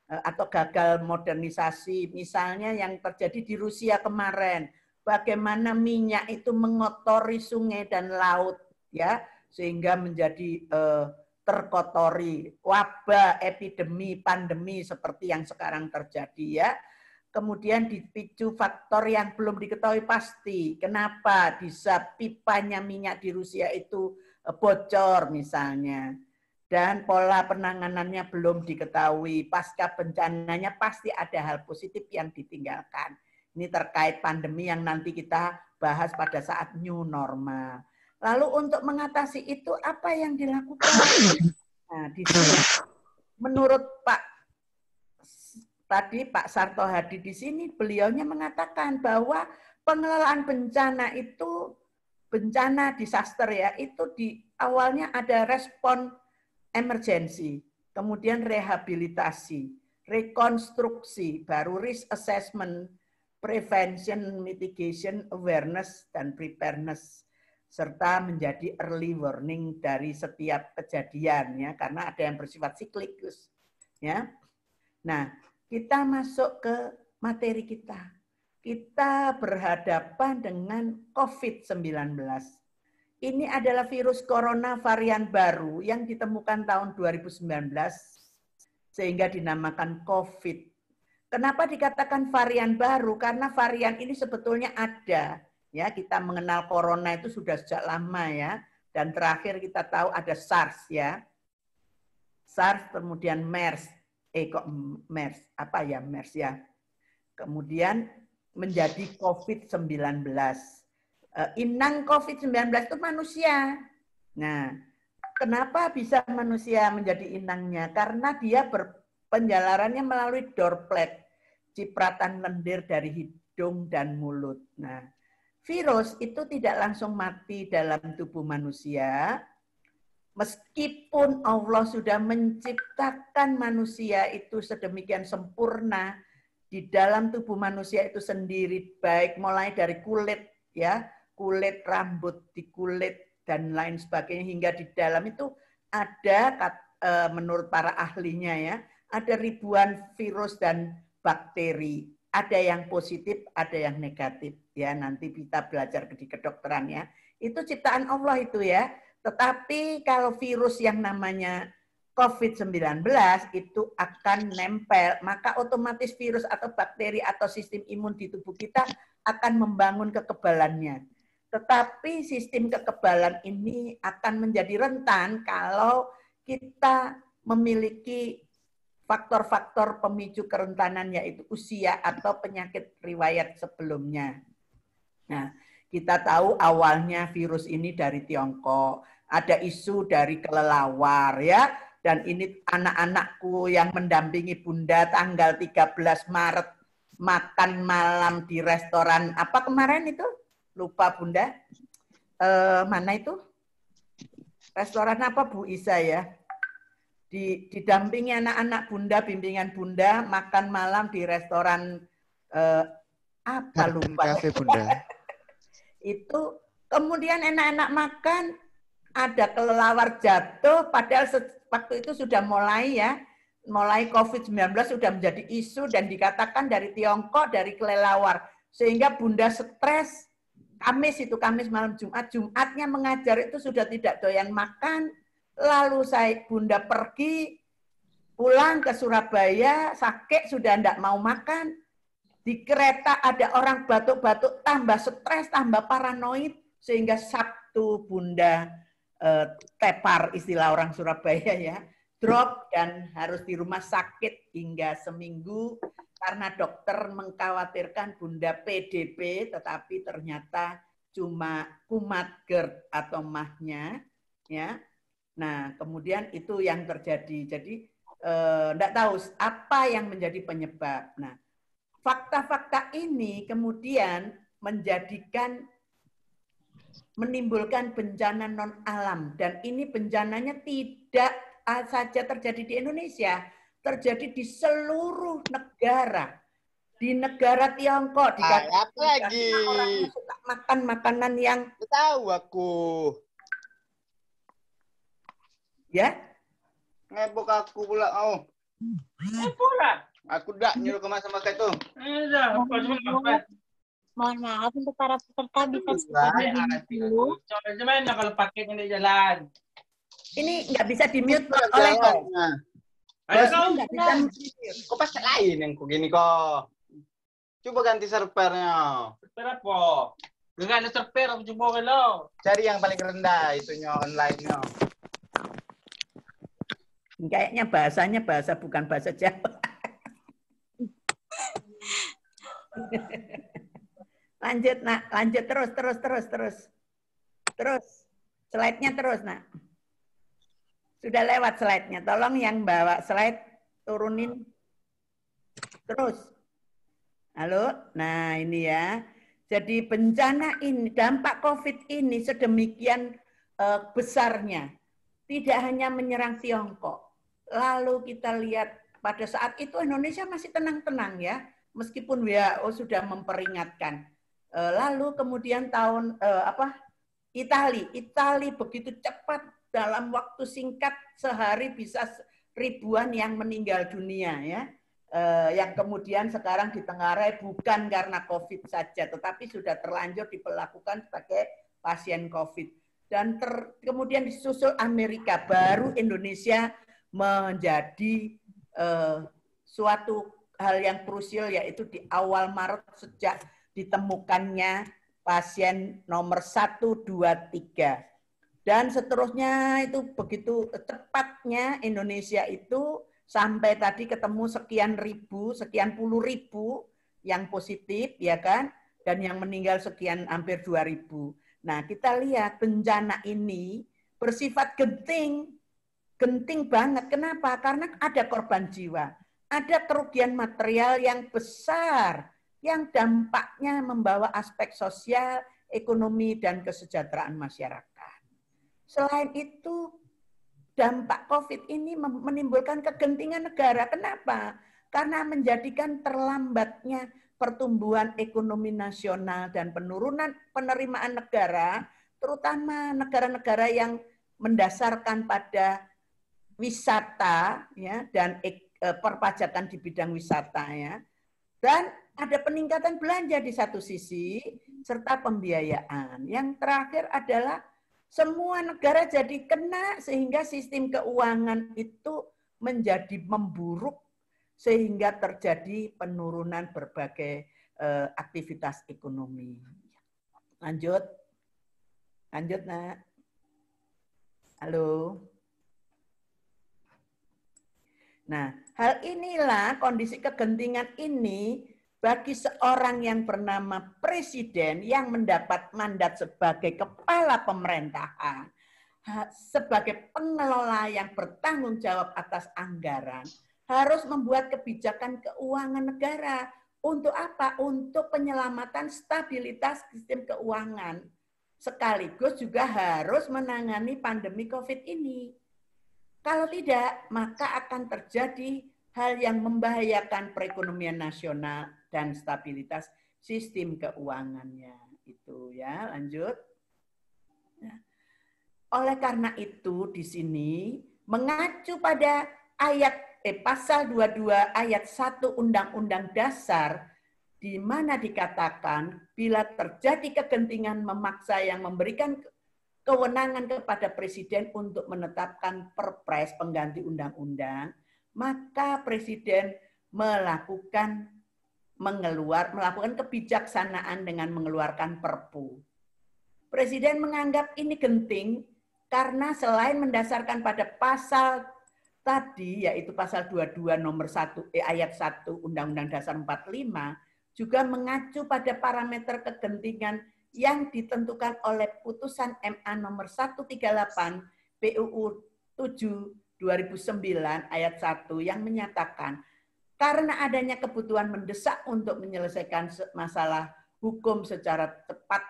eh, atau gagal modernisasi misalnya yang terjadi di Rusia kemarin bagaimana minyak itu mengotori sungai dan laut ya sehingga menjadi eh, terkotori wabah epidemi pandemi seperti yang sekarang terjadi ya kemudian dipicu faktor yang belum diketahui pasti kenapa bisa pipanya minyak di Rusia itu Eh, bocor misalnya dan pola penanganannya belum diketahui. Pasca bencananya pasti ada hal positif yang ditinggalkan. Ini terkait pandemi yang nanti kita bahas pada saat new normal. Lalu untuk mengatasi itu apa yang dilakukan? Nah, di sini menurut Pak tadi Pak Sarto Hadi di sini beliaunya mengatakan bahwa pengelolaan bencana itu bencana disaster ya itu di awalnya ada respon emergensi, kemudian rehabilitasi, rekonstruksi, baru risk assessment, prevention, mitigation, awareness, dan preparedness serta menjadi early warning dari setiap kejadian ya karena ada yang bersifat siklikus ya. Nah, kita masuk ke materi kita kita berhadapan dengan COVID-19. Ini adalah virus corona varian baru yang ditemukan tahun 2019 sehingga dinamakan COVID. Kenapa dikatakan varian baru? Karena varian ini sebetulnya ada. Ya, kita mengenal corona itu sudah sejak lama ya. Dan terakhir kita tahu ada SARS ya. SARS kemudian MERS. Eh kok MERS? Apa ya MERS ya? Kemudian menjadi COVID-19. Eh, inang COVID-19 itu manusia. Nah, kenapa bisa manusia menjadi inangnya? Karena dia penjalarannya melalui droplet, cipratan lendir dari hidung dan mulut. Nah, virus itu tidak langsung mati dalam tubuh manusia, meskipun Allah sudah menciptakan manusia itu sedemikian sempurna di dalam tubuh manusia itu sendiri baik mulai dari kulit ya kulit rambut di kulit dan lain sebagainya hingga di dalam itu ada e, menurut para ahlinya ya ada ribuan virus dan bakteri ada yang positif ada yang negatif ya nanti kita belajar di kedokteran ya itu ciptaan Allah itu ya tetapi kalau virus yang namanya COVID-19 itu akan nempel, maka otomatis virus atau bakteri atau sistem imun di tubuh kita akan membangun kekebalannya. Tetapi sistem kekebalan ini akan menjadi rentan kalau kita memiliki faktor-faktor pemicu kerentanan yaitu usia atau penyakit riwayat sebelumnya. Nah, kita tahu awalnya virus ini dari Tiongkok, ada isu dari kelelawar ya, dan ini anak-anakku yang mendampingi Bunda tanggal 13 Maret makan malam di restoran apa kemarin itu? Lupa Bunda. E, mana itu? Restoran apa Bu Isa ya? Di, didampingi anak-anak Bunda, bimbingan Bunda makan malam di restoran e, apa lupa. kasih, Bunda. itu kemudian enak-enak makan ada kelelawar jatuh padahal waktu itu sudah mulai ya mulai COVID-19 sudah menjadi isu dan dikatakan dari Tiongkok dari kelelawar sehingga bunda stres Kamis itu Kamis malam Jumat Jumatnya mengajar itu sudah tidak doyan makan lalu saya bunda pergi pulang ke Surabaya sakit sudah tidak mau makan di kereta ada orang batuk-batuk tambah stres tambah paranoid sehingga Sabtu bunda uh, tepar istilah orang Surabaya ya, drop dan harus di rumah sakit hingga seminggu karena dokter mengkhawatirkan bunda PDP tetapi ternyata cuma kumat GERD atau mahnya ya. Nah, kemudian itu yang terjadi. Jadi tidak eh, tahu apa yang menjadi penyebab. Nah, fakta-fakta ini kemudian menjadikan menimbulkan bencana non alam dan ini bencananya tidak saja terjadi di Indonesia, terjadi di seluruh negara. Di negara Tiongkok dikatakan lagi suka makan makanan yang tahu aku. Ya? Ngebok aku pula oh. Ngebok Aku tidak nyuruh ke mas sama itu. Mohon maaf untuk para peserta bisa seperti dulu. Contoh kalau pakai ini jalan? Ini nggak bisa di mute oleh kok. Nah. Ayo kau bisa. Kok pas lain yang kok gini kok. Coba ganti servernya. Server apa? Enggak ada server, aku coba lo. Cari yang paling rendah itunya online-nya. Kayaknya bahasanya bahasa bukan bahasa Jawa. Lanjut, nak. Lanjut terus, terus, terus, terus. Terus. Slide-nya terus, nak. Sudah lewat slide-nya. Tolong yang bawa slide turunin terus. Halo? Nah, ini ya. Jadi bencana ini, dampak COVID ini sedemikian uh, besarnya. Tidak hanya menyerang Tiongkok. Lalu kita lihat pada saat itu Indonesia masih tenang-tenang ya. Meskipun WHO sudah memperingatkan. Eh, lalu kemudian tahun eh, apa Itali Itali begitu cepat dalam waktu singkat sehari bisa ribuan yang meninggal dunia ya eh, yang kemudian sekarang ditengarai bukan karena COVID saja tetapi sudah terlanjur diperlakukan sebagai pasien COVID dan ter, kemudian disusul Amerika baru Indonesia menjadi suatu hal yang krusial yaitu di awal Maret sejak ditemukannya pasien nomor 1, 2, 3. Dan seterusnya itu begitu cepatnya Indonesia itu sampai tadi ketemu sekian ribu, sekian puluh ribu yang positif, ya kan? Dan yang meninggal sekian hampir dua ribu Nah, kita lihat bencana ini bersifat genting. Genting banget. Kenapa? Karena ada korban jiwa. Ada kerugian material yang besar yang dampaknya membawa aspek sosial, ekonomi, dan kesejahteraan masyarakat. Selain itu, dampak COVID ini menimbulkan kegentingan negara. Kenapa? Karena menjadikan terlambatnya pertumbuhan ekonomi nasional dan penurunan penerimaan negara, terutama negara-negara yang mendasarkan pada wisata ya dan eh, perpajakan di bidang wisata ya dan ada peningkatan belanja di satu sisi serta pembiayaan. Yang terakhir adalah semua negara jadi kena sehingga sistem keuangan itu menjadi memburuk sehingga terjadi penurunan berbagai eh, aktivitas ekonomi. Lanjut. Lanjut, Nak. Halo. Nah, hal inilah kondisi kegentingan ini bagi seorang yang bernama presiden yang mendapat mandat sebagai kepala pemerintahan, sebagai pengelola yang bertanggung jawab atas anggaran, harus membuat kebijakan keuangan negara. Untuk apa? Untuk penyelamatan stabilitas sistem keuangan. Sekaligus juga harus menangani pandemi COVID ini. Kalau tidak, maka akan terjadi hal yang membahayakan perekonomian nasional dan stabilitas sistem keuangannya. Itu ya, lanjut. Ya. oleh karena itu di sini mengacu pada ayat eh, pasal 22 ayat 1 Undang-Undang Dasar di mana dikatakan bila terjadi kegentingan memaksa yang memberikan kewenangan kepada presiden untuk menetapkan perpres pengganti undang-undang maka presiden melakukan mengeluar melakukan kebijaksanaan dengan mengeluarkan Perpu. Presiden menganggap ini genting karena selain mendasarkan pada pasal tadi yaitu pasal 22 nomor 1 eh, ayat 1 Undang-Undang Dasar 45 juga mengacu pada parameter kegentingan yang ditentukan oleh putusan MA nomor 138 PUU 7 2009 ayat 1 yang menyatakan karena adanya kebutuhan mendesak untuk menyelesaikan masalah hukum secara tepat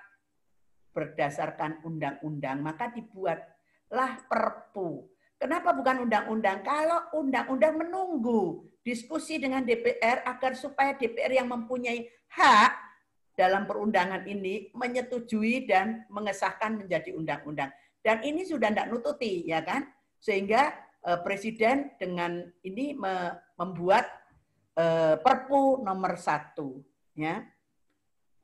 berdasarkan undang-undang, maka dibuatlah perpu. Kenapa bukan undang-undang? Kalau undang-undang menunggu diskusi dengan DPR agar supaya DPR yang mempunyai hak dalam perundangan ini menyetujui dan mengesahkan menjadi undang-undang. Dan ini sudah tidak nututi, ya kan? Sehingga Eh, presiden dengan ini membuat eh, Perpu nomor satu, ya,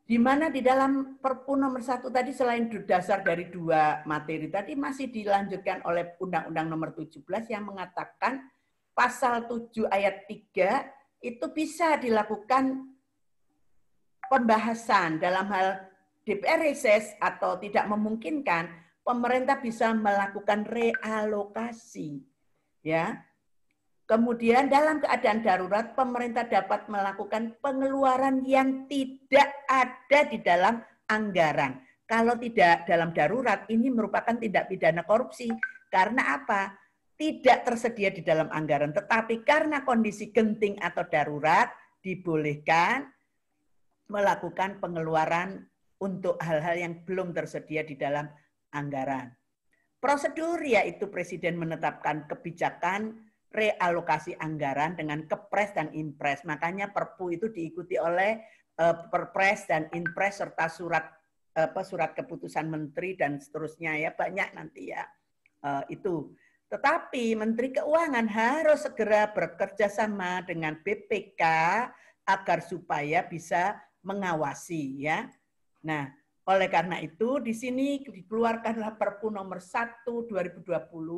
di mana di dalam Perpu nomor satu tadi selain dasar dari dua materi tadi masih dilanjutkan oleh Undang-Undang nomor 17 yang mengatakan pasal 7 ayat 3 itu bisa dilakukan pembahasan dalam hal DPR reses atau tidak memungkinkan pemerintah bisa melakukan realokasi ya. Kemudian dalam keadaan darurat pemerintah dapat melakukan pengeluaran yang tidak ada di dalam anggaran. Kalau tidak dalam darurat ini merupakan tindak pidana korupsi. Karena apa? Tidak tersedia di dalam anggaran, tetapi karena kondisi genting atau darurat dibolehkan melakukan pengeluaran untuk hal-hal yang belum tersedia di dalam anggaran. Prosedur yaitu Presiden menetapkan kebijakan realokasi anggaran dengan kepres dan impres. Makanya perpu itu diikuti oleh eh, perpres dan impres serta surat apa surat keputusan menteri dan seterusnya ya banyak nanti ya eh, itu. Tetapi Menteri Keuangan harus segera bekerja sama dengan BPK agar supaya bisa mengawasi ya. Nah, oleh karena itu, di sini dikeluarkanlah Perpu nomor 1 2020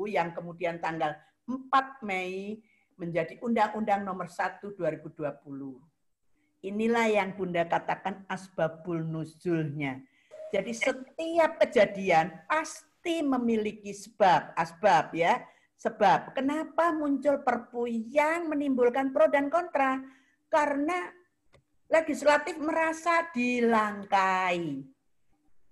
yang kemudian tanggal 4 Mei menjadi Undang-Undang nomor 1 2020. Inilah yang Bunda katakan asbabul nuzulnya. Jadi setiap kejadian pasti memiliki sebab, asbab ya. Sebab kenapa muncul perpu yang menimbulkan pro dan kontra? Karena legislatif merasa dilangkai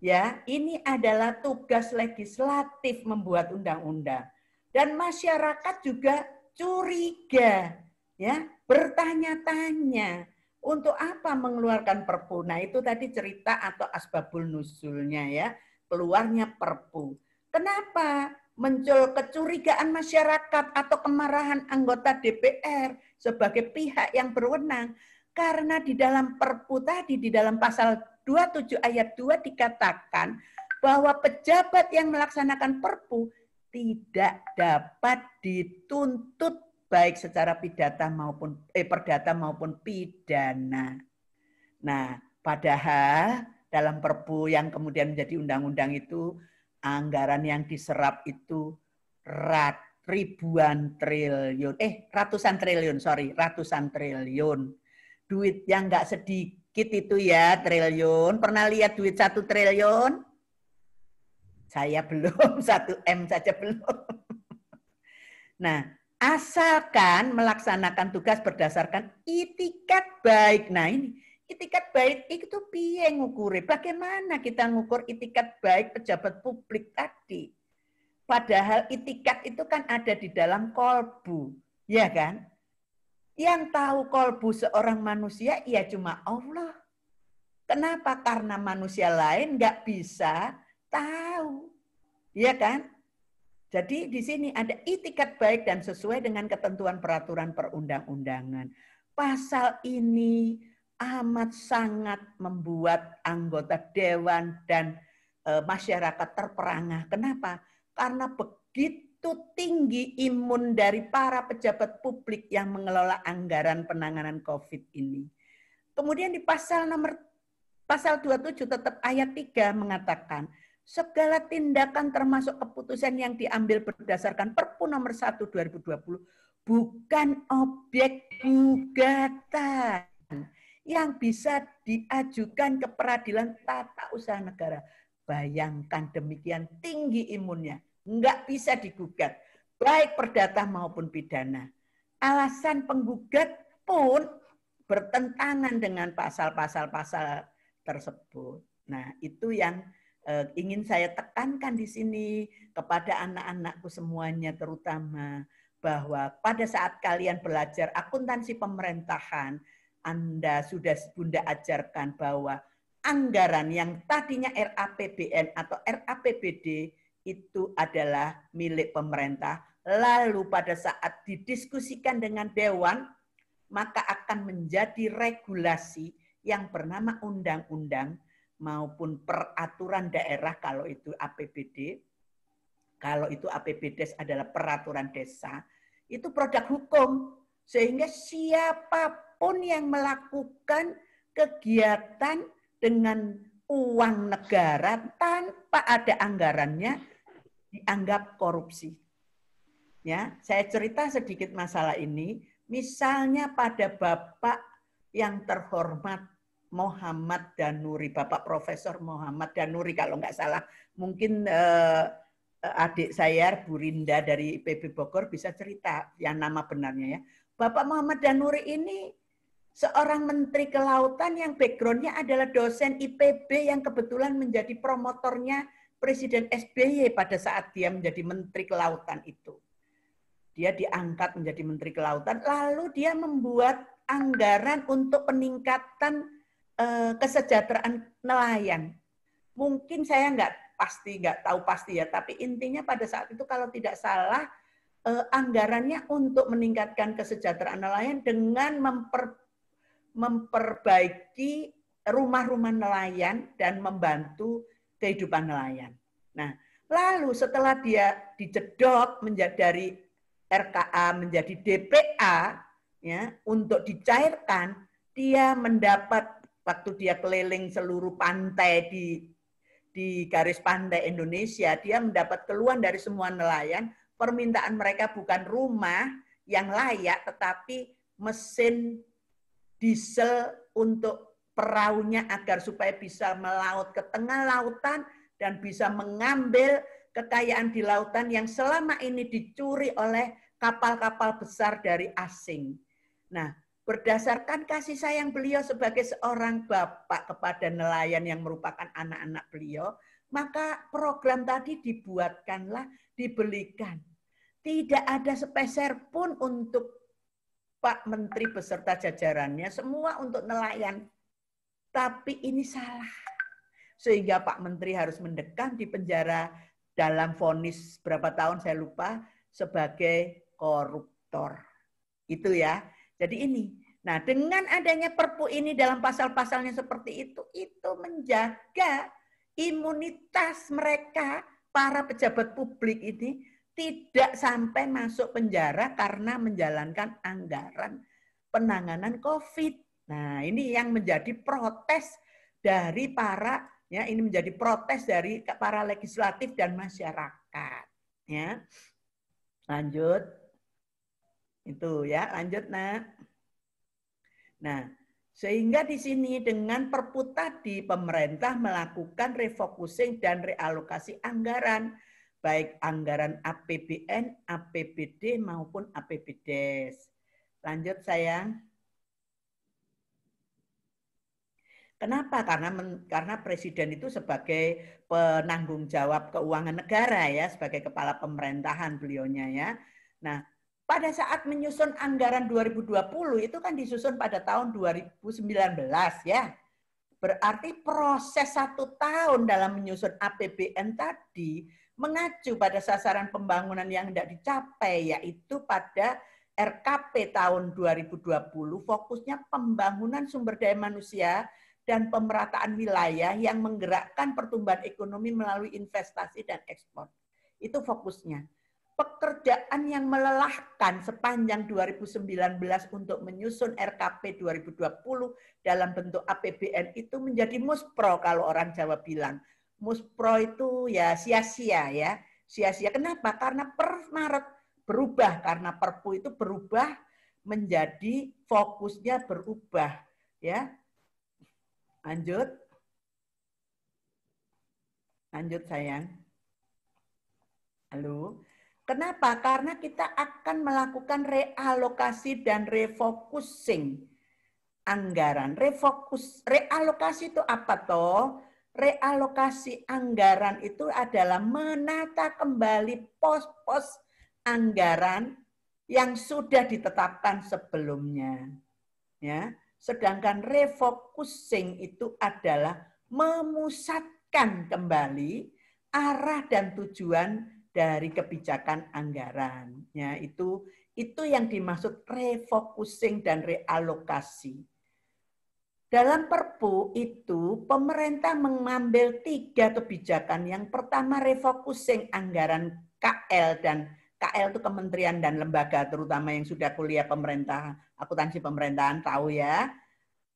ya ini adalah tugas legislatif membuat undang-undang dan masyarakat juga curiga ya bertanya-tanya untuk apa mengeluarkan perpu nah itu tadi cerita atau asbabul nuzulnya ya keluarnya perpu kenapa muncul kecurigaan masyarakat atau kemarahan anggota DPR sebagai pihak yang berwenang karena di dalam perpu tadi di dalam pasal 27 ayat 2 dikatakan bahwa pejabat yang melaksanakan perpu tidak dapat dituntut baik secara pidata maupun eh, perdata maupun pidana. Nah, padahal dalam perpu yang kemudian menjadi undang-undang itu anggaran yang diserap itu rat ribuan triliun eh ratusan triliun sorry ratusan triliun duit yang nggak sedikit sedikit itu ya triliun. Pernah lihat duit satu triliun? Saya belum, satu M saja belum. Nah, asalkan melaksanakan tugas berdasarkan itikat baik. Nah ini, itikat baik itu piye ngukur. Bagaimana kita ngukur itikat baik pejabat publik tadi? Padahal itikat itu kan ada di dalam kolbu, ya kan? Yang tahu kolbu seorang manusia ya cuma Allah. Kenapa? Karena manusia lain nggak bisa tahu. Iya kan? Jadi di sini ada itikat baik dan sesuai dengan ketentuan peraturan perundang-undangan. Pasal ini amat sangat membuat anggota dewan dan eh, masyarakat terperangah. Kenapa? Karena begitu begitu tinggi imun dari para pejabat publik yang mengelola anggaran penanganan COVID ini. Kemudian di pasal nomor pasal 27 tetap ayat 3 mengatakan segala tindakan termasuk keputusan yang diambil berdasarkan Perpu nomor 1 2020 bukan objek gugatan yang bisa diajukan ke peradilan tata usaha negara. Bayangkan demikian tinggi imunnya Nggak bisa digugat, baik perdata maupun pidana. Alasan penggugat pun bertentangan dengan pasal-pasal-pasal tersebut. Nah, itu yang eh, ingin saya tekankan di sini kepada anak-anakku semuanya terutama bahwa pada saat kalian belajar akuntansi pemerintahan, Anda sudah Bunda ajarkan bahwa anggaran yang tadinya RAPBN atau RAPBD itu adalah milik pemerintah. Lalu pada saat didiskusikan dengan dewan, maka akan menjadi regulasi yang bernama undang-undang maupun peraturan daerah kalau itu APBD. Kalau itu APBD adalah peraturan desa, itu produk hukum. Sehingga siapapun yang melakukan kegiatan dengan uang negara tanpa ada anggarannya dianggap korupsi. Ya, saya cerita sedikit masalah ini. Misalnya pada Bapak yang terhormat Muhammad Danuri, Bapak Profesor Muhammad Danuri kalau nggak salah, mungkin eh, eh adik saya Bu Rinda dari IPB Bogor bisa cerita yang nama benarnya ya. Bapak Muhammad Danuri ini seorang menteri kelautan yang backgroundnya adalah dosen IPB yang kebetulan menjadi promotornya Presiden SBY pada saat dia menjadi Menteri Kelautan itu. Dia diangkat menjadi Menteri Kelautan, lalu dia membuat anggaran untuk peningkatan eh, kesejahteraan nelayan. Mungkin saya nggak pasti, nggak tahu pasti ya, tapi intinya pada saat itu kalau tidak salah, eh, anggarannya untuk meningkatkan kesejahteraan nelayan dengan memper, memperbaiki rumah-rumah nelayan dan membantu kehidupan nelayan. Nah, lalu setelah dia dijedot menjadi dari RKA menjadi DPA ya untuk dicairkan, dia mendapat waktu dia keliling seluruh pantai di di garis pantai Indonesia, dia mendapat keluhan dari semua nelayan, permintaan mereka bukan rumah yang layak tetapi mesin diesel untuk perahunya agar supaya bisa melaut ke tengah lautan dan bisa mengambil kekayaan di lautan yang selama ini dicuri oleh kapal-kapal besar dari asing. Nah, berdasarkan kasih sayang beliau sebagai seorang bapak kepada nelayan yang merupakan anak-anak beliau, maka program tadi dibuatkanlah, dibelikan. Tidak ada sepeser pun untuk Pak Menteri beserta jajarannya, semua untuk nelayan tapi ini salah. Sehingga Pak Menteri harus mendekam di penjara dalam vonis berapa tahun saya lupa sebagai koruptor. Itu ya. Jadi ini. Nah, dengan adanya perpu ini dalam pasal-pasalnya seperti itu, itu menjaga imunitas mereka para pejabat publik ini tidak sampai masuk penjara karena menjalankan anggaran penanganan COVID Nah, ini yang menjadi protes dari para ya ini menjadi protes dari para legislatif dan masyarakat ya. Lanjut. Itu ya, lanjut Nak. Nah, sehingga di sini dengan perpu tadi pemerintah melakukan refocusing dan realokasi anggaran baik anggaran APBN, APBD maupun APBDes. Lanjut sayang. Kenapa? Karena men, karena presiden itu sebagai penanggung jawab keuangan negara ya, sebagai kepala pemerintahan beliaunya ya. Nah, pada saat menyusun anggaran 2020 itu kan disusun pada tahun 2019 ya. Berarti proses satu tahun dalam menyusun APBN tadi mengacu pada sasaran pembangunan yang tidak dicapai yaitu pada RKP tahun 2020 fokusnya pembangunan sumber daya manusia dan pemerataan wilayah yang menggerakkan pertumbuhan ekonomi melalui investasi dan ekspor. Itu fokusnya. Pekerjaan yang melelahkan sepanjang 2019 untuk menyusun RKP 2020 dalam bentuk APBN itu menjadi muspro kalau orang Jawa bilang. Muspro itu ya sia-sia ya. Sia-sia kenapa? Karena per Maret berubah karena Perpu itu berubah menjadi fokusnya berubah ya Lanjut. Lanjut sayang. Halo. Kenapa? Karena kita akan melakukan realokasi dan refocusing anggaran. refocus realokasi itu apa toh? Realokasi anggaran itu adalah menata kembali pos-pos anggaran yang sudah ditetapkan sebelumnya. Ya, Sedangkan refocusing itu adalah memusatkan kembali arah dan tujuan dari kebijakan anggaran. Ya, itu itu yang dimaksud refocusing dan realokasi. Dalam Perpu itu pemerintah mengambil tiga kebijakan. Yang pertama refocusing anggaran KL dan KL itu kementerian dan lembaga, terutama yang sudah kuliah pemerintah, akuntansi pemerintahan tahu ya.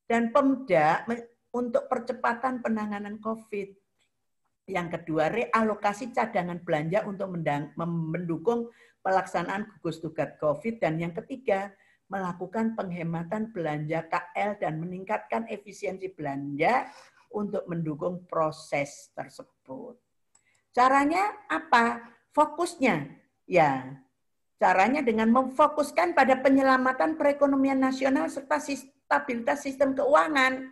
Dan Pemda untuk percepatan penanganan COVID. Yang kedua, realokasi cadangan belanja untuk mendukung pelaksanaan gugus tugas COVID. Dan yang ketiga, melakukan penghematan belanja KL dan meningkatkan efisiensi belanja untuk mendukung proses tersebut. Caranya apa? Fokusnya Ya, caranya dengan memfokuskan pada penyelamatan perekonomian nasional serta stabilitas sistem keuangan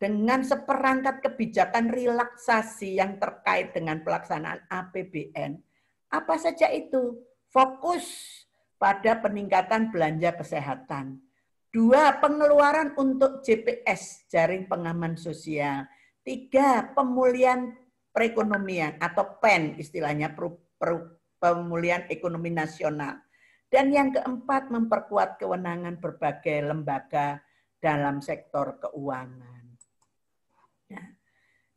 dengan seperangkat kebijakan relaksasi yang terkait dengan pelaksanaan APBN. Apa saja itu? Fokus pada peningkatan belanja kesehatan. Dua, pengeluaran untuk JPS, jaring pengaman sosial. Tiga, pemulihan perekonomian atau PEN istilahnya pemulihan ekonomi nasional. Dan yang keempat, memperkuat kewenangan berbagai lembaga dalam sektor keuangan. Ya.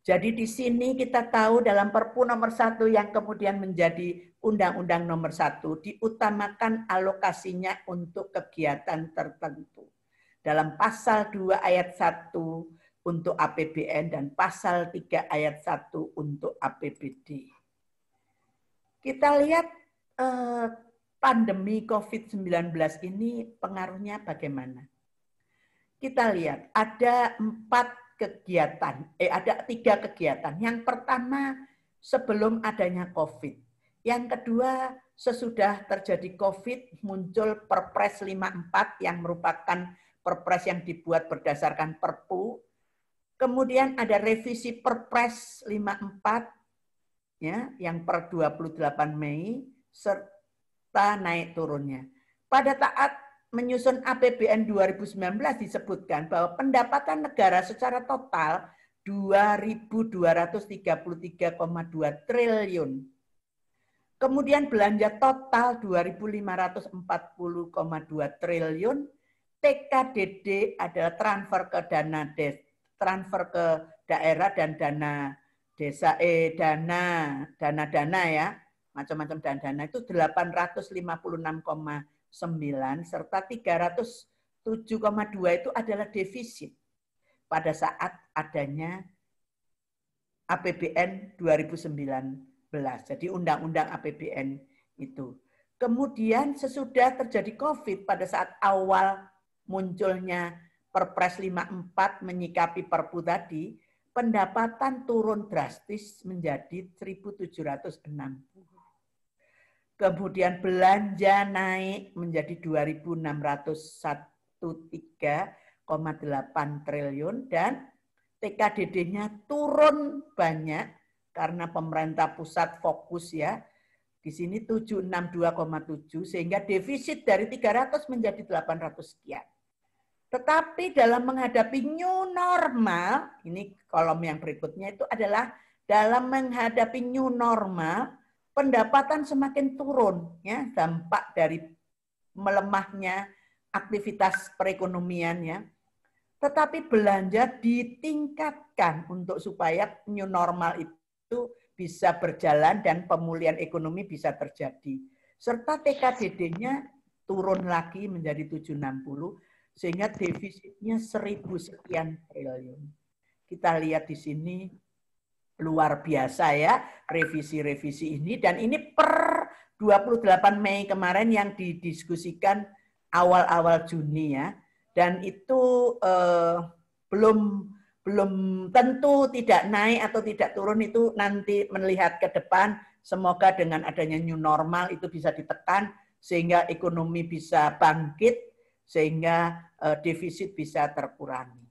Jadi di sini kita tahu dalam Perpu nomor satu yang kemudian menjadi Undang-Undang nomor satu diutamakan alokasinya untuk kegiatan tertentu. Dalam pasal 2 ayat 1 untuk APBN dan pasal 3 ayat 1 untuk APBD. Kita lihat eh, pandemi COVID-19 ini pengaruhnya bagaimana. Kita lihat ada empat kegiatan, eh ada tiga kegiatan. Yang pertama sebelum adanya COVID. Yang kedua sesudah terjadi COVID muncul Perpres 54 yang merupakan perpres yang dibuat berdasarkan Perpu. Kemudian ada revisi Perpres 54 ya, yang per 28 Mei serta naik turunnya. Pada taat menyusun APBN 2019 disebutkan bahwa pendapatan negara secara total 2.233,2 triliun. Kemudian belanja total 2.540,2 triliun. TKDD adalah transfer ke dana des, transfer ke daerah dan dana desa eh dana dana-dana ya macam-macam dan dana itu 856,9 serta 307,2 itu adalah defisit pada saat adanya APBN 2019. Jadi undang-undang APBN itu. Kemudian sesudah terjadi COVID pada saat awal munculnya Perpres 54 menyikapi Perpu tadi, pendapatan turun drastis menjadi 1760. Kemudian belanja naik menjadi 2.613,8 triliun dan TKDD-nya turun banyak karena pemerintah pusat fokus ya. Di sini 762,7 sehingga defisit dari 300 menjadi 800 sekian. Tetapi dalam menghadapi new normal, ini kolom yang berikutnya itu adalah dalam menghadapi new normal, pendapatan semakin turun ya dampak dari melemahnya aktivitas perekonomian ya. Tetapi belanja ditingkatkan untuk supaya new normal itu bisa berjalan dan pemulihan ekonomi bisa terjadi. Serta TKDD-nya turun lagi menjadi 760 sehingga defisitnya seribu sekian triliun. Kita lihat di sini luar biasa ya revisi-revisi ini dan ini per 28 Mei kemarin yang didiskusikan awal-awal Juni ya dan itu eh, belum belum tentu tidak naik atau tidak turun itu nanti melihat ke depan semoga dengan adanya new normal itu bisa ditekan sehingga ekonomi bisa bangkit sehingga e, defisit bisa terkurangi.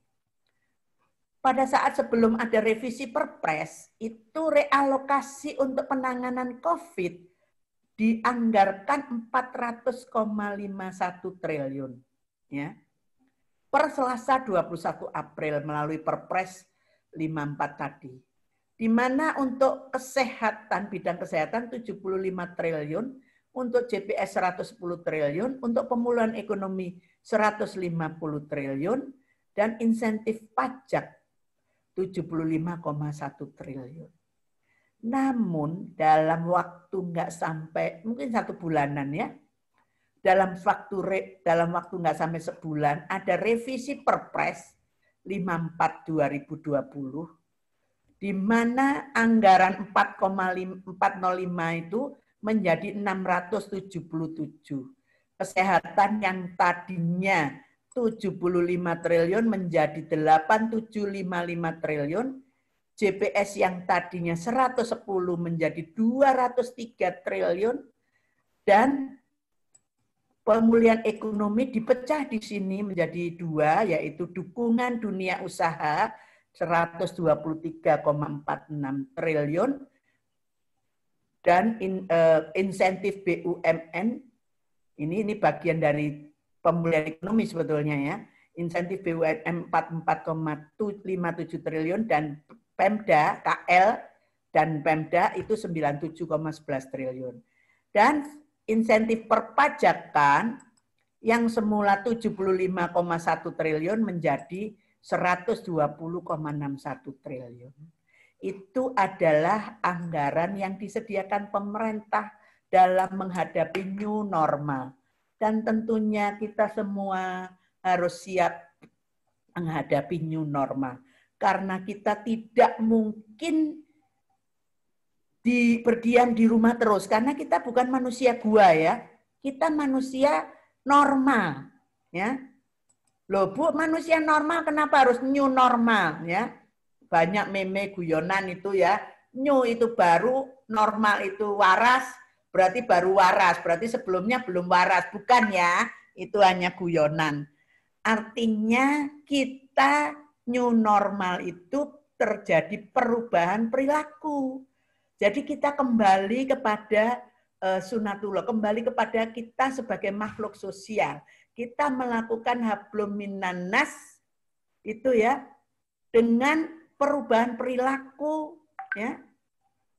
Pada saat sebelum ada revisi Perpres, itu realokasi untuk penanganan COVID dianggarkan 400,51 triliun. Ya. Per Selasa 21 April melalui Perpres 54 tadi. Di mana untuk kesehatan, bidang kesehatan 75 triliun, untuk JPS 110 triliun, untuk pemulihan ekonomi 150 triliun, dan insentif pajak 75,1 triliun. Namun dalam waktu nggak sampai, mungkin satu bulanan ya, dalam waktu dalam waktu nggak sampai sebulan ada revisi Perpres 54 2020 di mana anggaran 4,405 itu menjadi 677. Kesehatan yang tadinya 75 triliun menjadi 8755 triliun. JPS yang tadinya 110 menjadi 203 triliun dan pemulihan ekonomi dipecah di sini menjadi dua yaitu dukungan dunia usaha 123,46 triliun dan in, uh, insentif BUMN ini ini bagian dari pemulihan ekonomi sebetulnya ya insentif BUMN 44,57 triliun dan Pemda KL dan Pemda itu 97,11 triliun dan insentif perpajakan yang semula 75,1 triliun menjadi 120,61 triliun itu adalah anggaran yang disediakan pemerintah dalam menghadapi new normal. Dan tentunya kita semua harus siap menghadapi new normal. Karena kita tidak mungkin di, berdiam di rumah terus. Karena kita bukan manusia gua ya. Kita manusia normal. ya. Loh, Bu, manusia normal kenapa harus new normal? ya? banyak meme guyonan itu ya. New itu baru, normal itu waras, berarti baru waras, berarti sebelumnya belum waras, bukan ya? Itu hanya guyonan. Artinya kita new normal itu terjadi perubahan perilaku. Jadi kita kembali kepada uh, sunatullah, kembali kepada kita sebagai makhluk sosial. Kita melakukan habluminan nas itu ya dengan perubahan perilaku ya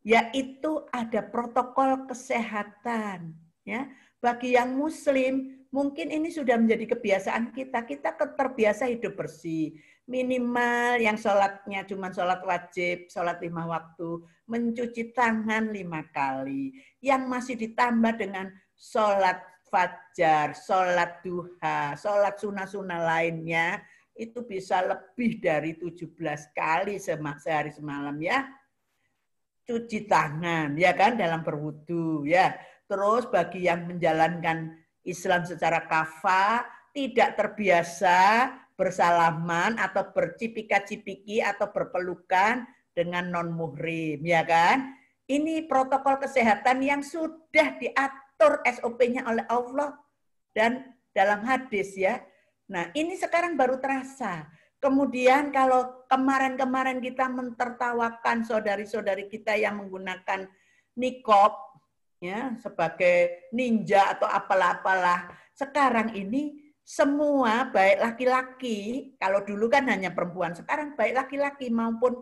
yaitu ada protokol kesehatan ya bagi yang muslim mungkin ini sudah menjadi kebiasaan kita kita terbiasa hidup bersih minimal yang sholatnya cuma sholat wajib sholat lima waktu mencuci tangan lima kali yang masih ditambah dengan sholat fajar sholat duha sholat sunah sunah lainnya itu bisa lebih dari 17 kali sehari semalam ya. Cuci tangan ya kan dalam berwudu ya. Terus bagi yang menjalankan Islam secara kafa tidak terbiasa bersalaman atau bercipika-cipiki atau berpelukan dengan non muhrim ya kan. Ini protokol kesehatan yang sudah diatur SOP-nya oleh Allah dan dalam hadis ya Nah, ini sekarang baru terasa. Kemudian kalau kemarin-kemarin kita mentertawakan saudari-saudari kita yang menggunakan nikop ya sebagai ninja atau apalah-apalah, sekarang ini semua baik laki-laki, kalau dulu kan hanya perempuan, sekarang baik laki-laki maupun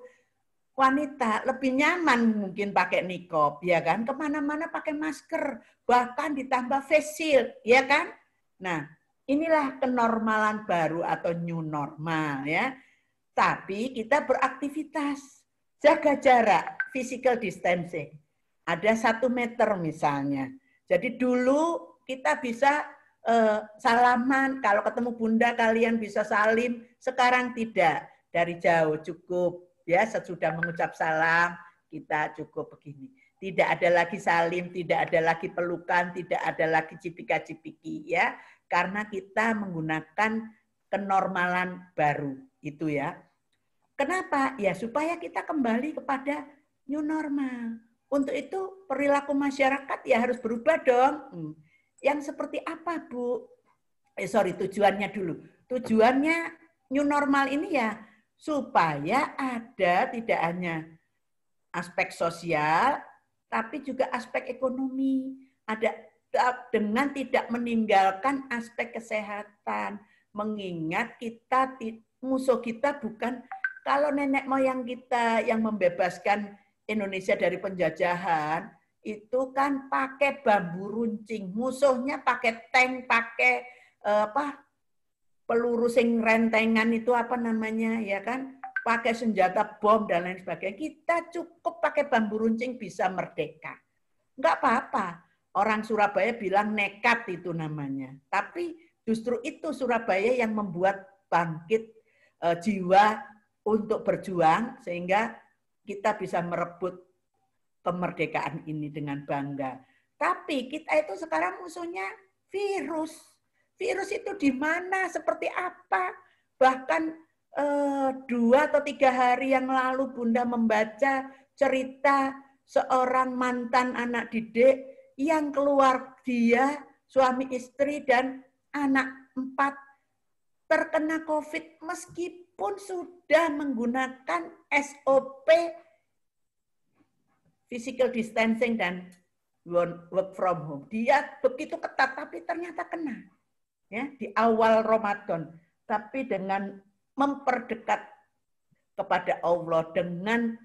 wanita lebih nyaman mungkin pakai nikop, ya kan? Kemana-mana pakai masker, bahkan ditambah face shield, ya kan? Nah, Inilah kenormalan baru atau new normal ya. Tapi kita beraktivitas, jaga jarak, physical distancing. Ada satu meter misalnya. Jadi dulu kita bisa uh, salaman, kalau ketemu bunda kalian bisa salim. Sekarang tidak, dari jauh cukup ya sesudah mengucap salam kita cukup begini. Tidak ada lagi salim, tidak ada lagi pelukan, tidak ada lagi cipika-cipiki ya karena kita menggunakan kenormalan baru itu ya. Kenapa? Ya supaya kita kembali kepada new normal. Untuk itu perilaku masyarakat ya harus berubah dong. Hmm. Yang seperti apa Bu? Eh sorry tujuannya dulu. Tujuannya new normal ini ya supaya ada tidak hanya aspek sosial tapi juga aspek ekonomi. Ada dengan tidak meninggalkan aspek kesehatan, mengingat kita musuh kita bukan kalau nenek moyang kita yang membebaskan Indonesia dari penjajahan itu kan pakai bambu runcing, musuhnya pakai tank, pakai eh, apa peluru sing rentengan itu apa namanya ya kan, pakai senjata bom dan lain sebagainya. Kita cukup pakai bambu runcing bisa merdeka. Enggak apa-apa Orang Surabaya bilang nekat itu namanya. Tapi justru itu Surabaya yang membuat bangkit e, jiwa untuk berjuang sehingga kita bisa merebut kemerdekaan ini dengan bangga. Tapi kita itu sekarang musuhnya virus. Virus itu di mana, seperti apa? Bahkan eh, dua atau tiga hari yang lalu Bunda membaca cerita seorang mantan anak didik yang keluar dia, suami istri dan anak empat terkena COVID meskipun sudah menggunakan SOP physical distancing dan work from home. Dia begitu ketat tapi ternyata kena ya di awal Ramadan. Tapi dengan memperdekat kepada Allah dengan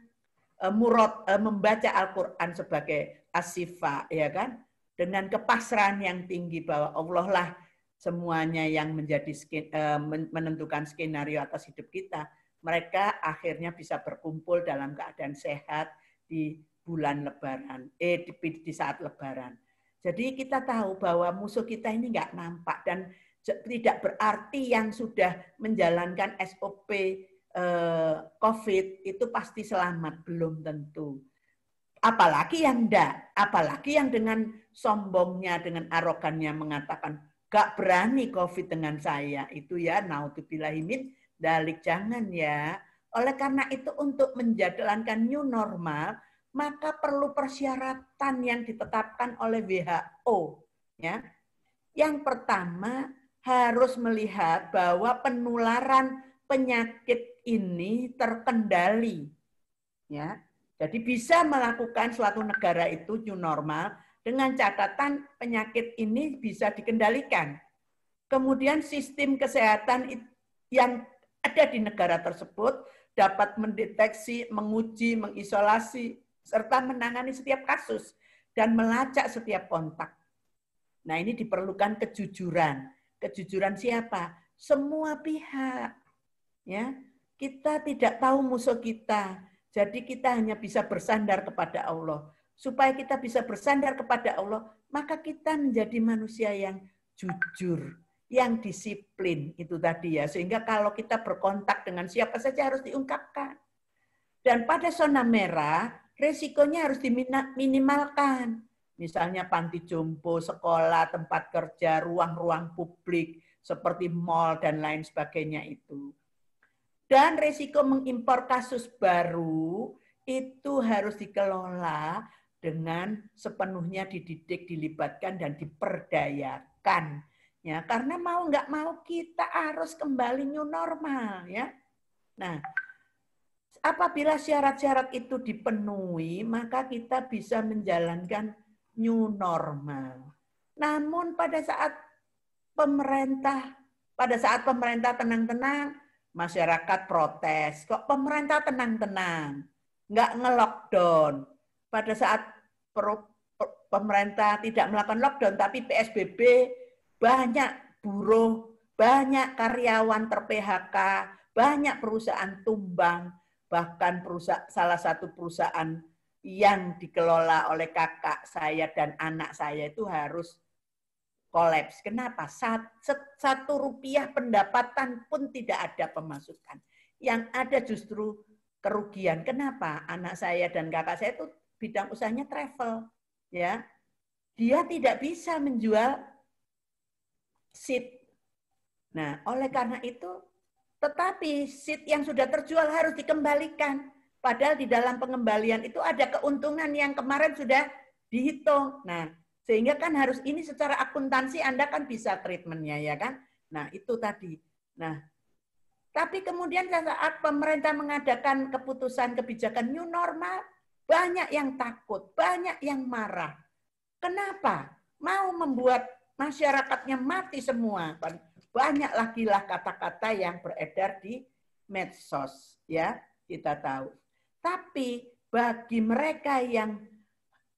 eh, murad eh, membaca Al-Qur'an sebagai asifa ya kan dengan kepasrahan yang tinggi bahwa Allah lah semuanya yang menjadi eh, menentukan skenario atas hidup kita mereka akhirnya bisa berkumpul dalam keadaan sehat di bulan lebaran eh di, di saat lebaran jadi kita tahu bahwa musuh kita ini nggak nampak dan tidak berarti yang sudah menjalankan SOP eh, COVID itu pasti selamat belum tentu. Apalagi yang enggak, apalagi yang dengan sombongnya, dengan arogannya mengatakan, gak berani COVID dengan saya. Itu ya, naudzubillahimin, dalik jangan ya. Oleh karena itu untuk menjadwalkan new normal, maka perlu persyaratan yang ditetapkan oleh WHO. Ya. Yang pertama, harus melihat bahwa penularan penyakit ini terkendali. Ya, jadi bisa melakukan suatu negara itu new normal dengan catatan penyakit ini bisa dikendalikan. Kemudian sistem kesehatan yang ada di negara tersebut dapat mendeteksi, menguji, mengisolasi, serta menangani setiap kasus dan melacak setiap kontak. Nah ini diperlukan kejujuran. Kejujuran siapa? Semua pihak. Ya, kita tidak tahu musuh kita jadi kita hanya bisa bersandar kepada Allah. Supaya kita bisa bersandar kepada Allah, maka kita menjadi manusia yang jujur, yang disiplin itu tadi ya. Sehingga kalau kita berkontak dengan siapa saja harus diungkapkan. Dan pada zona merah, resikonya harus diminimalkan. Misalnya panti jompo, sekolah, tempat kerja, ruang-ruang publik, seperti mall dan lain sebagainya itu. Dan risiko mengimpor kasus baru itu harus dikelola dengan sepenuhnya dididik, dilibatkan, dan diperdayakan. Ya, karena mau nggak mau kita harus kembali new normal ya. Nah, apabila syarat-syarat itu dipenuhi, maka kita bisa menjalankan new normal. Namun pada saat pemerintah pada saat pemerintah tenang-tenang masyarakat protes, kok pemerintah tenang-tenang, nggak ngelockdown. Pada saat pemerintah tidak melakukan lockdown, tapi PSBB banyak buruh, banyak karyawan ter-PHK, banyak perusahaan tumbang, bahkan perusahaan, salah satu perusahaan yang dikelola oleh kakak saya dan anak saya itu harus kolaps. Kenapa? Satu rupiah pendapatan pun tidak ada pemasukan. Yang ada justru kerugian. Kenapa? Anak saya dan kakak saya itu bidang usahanya travel, ya. Dia tidak bisa menjual seat. Nah, oleh karena itu tetapi seat yang sudah terjual harus dikembalikan. Padahal di dalam pengembalian itu ada keuntungan yang kemarin sudah dihitung. Nah, sehingga kan harus ini secara akuntansi Anda kan bisa treatmentnya ya kan. Nah itu tadi. Nah tapi kemudian saat pemerintah mengadakan keputusan kebijakan new normal, banyak yang takut, banyak yang marah. Kenapa? Mau membuat masyarakatnya mati semua. Banyak lagi lah kata-kata yang beredar di medsos, ya kita tahu. Tapi bagi mereka yang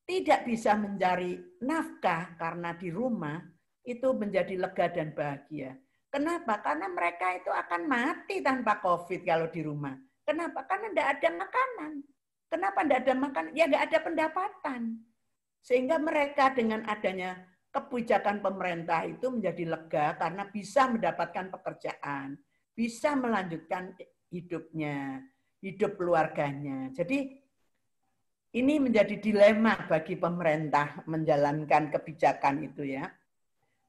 tidak bisa mencari nafkah karena di rumah itu menjadi lega dan bahagia. Kenapa? Karena mereka itu akan mati tanpa COVID kalau di rumah. Kenapa? Karena tidak ada makanan. Kenapa tidak ada makan? Ya tidak ada pendapatan. Sehingga mereka dengan adanya kebijakan pemerintah itu menjadi lega karena bisa mendapatkan pekerjaan, bisa melanjutkan hidupnya, hidup keluarganya. Jadi ini menjadi dilema bagi pemerintah menjalankan kebijakan itu ya.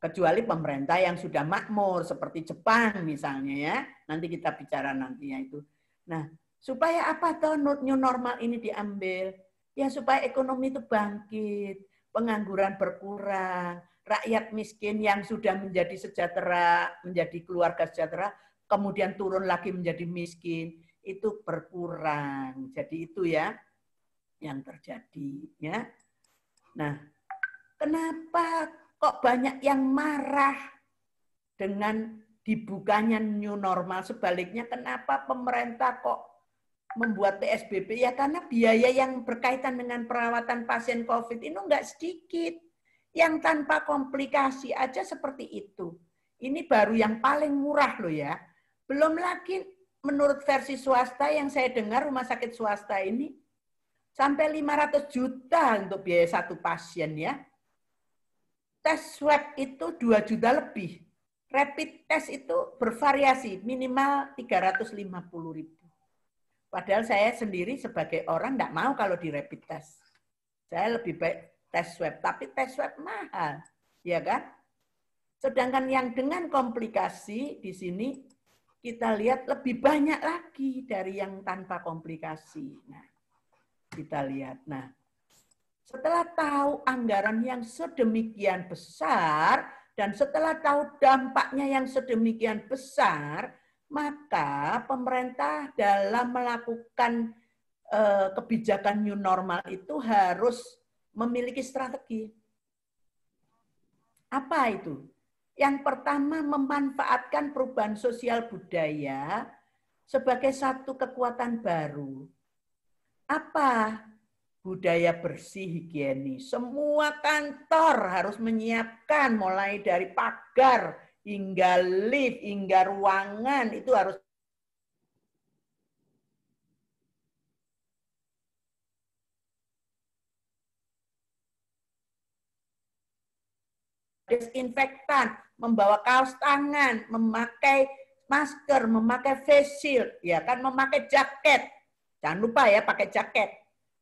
Kecuali pemerintah yang sudah makmur seperti Jepang misalnya ya. Nanti kita bicara nantinya itu. Nah, supaya apa toh new normal ini diambil? Ya supaya ekonomi itu bangkit, pengangguran berkurang, rakyat miskin yang sudah menjadi sejahtera, menjadi keluarga sejahtera, kemudian turun lagi menjadi miskin, itu berkurang. Jadi itu ya yang terjadi ya. Nah, kenapa kok banyak yang marah dengan dibukanya new normal sebaliknya kenapa pemerintah kok membuat PSBB ya karena biaya yang berkaitan dengan perawatan pasien COVID ini enggak sedikit. Yang tanpa komplikasi aja seperti itu. Ini baru yang paling murah loh ya. Belum lagi menurut versi swasta yang saya dengar rumah sakit swasta ini sampai 500 juta untuk biaya satu pasien ya. Tes swab itu 2 juta lebih. Rapid test itu bervariasi, minimal 350 ribu. Padahal saya sendiri sebagai orang tidak mau kalau di rapid test. Saya lebih baik tes swab, tapi tes swab mahal, ya kan? Sedangkan yang dengan komplikasi di sini kita lihat lebih banyak lagi dari yang tanpa komplikasi. Nah, kita lihat. Nah, setelah tahu anggaran yang sedemikian besar dan setelah tahu dampaknya yang sedemikian besar, maka pemerintah dalam melakukan eh, kebijakan new normal itu harus memiliki strategi. Apa itu? Yang pertama memanfaatkan perubahan sosial budaya sebagai satu kekuatan baru apa budaya bersih higienis. Semua kantor harus menyiapkan mulai dari pagar hingga lift, hingga ruangan itu harus desinfektan, membawa kaos tangan, memakai masker, memakai face shield, ya kan memakai jaket Jangan lupa ya pakai jaket.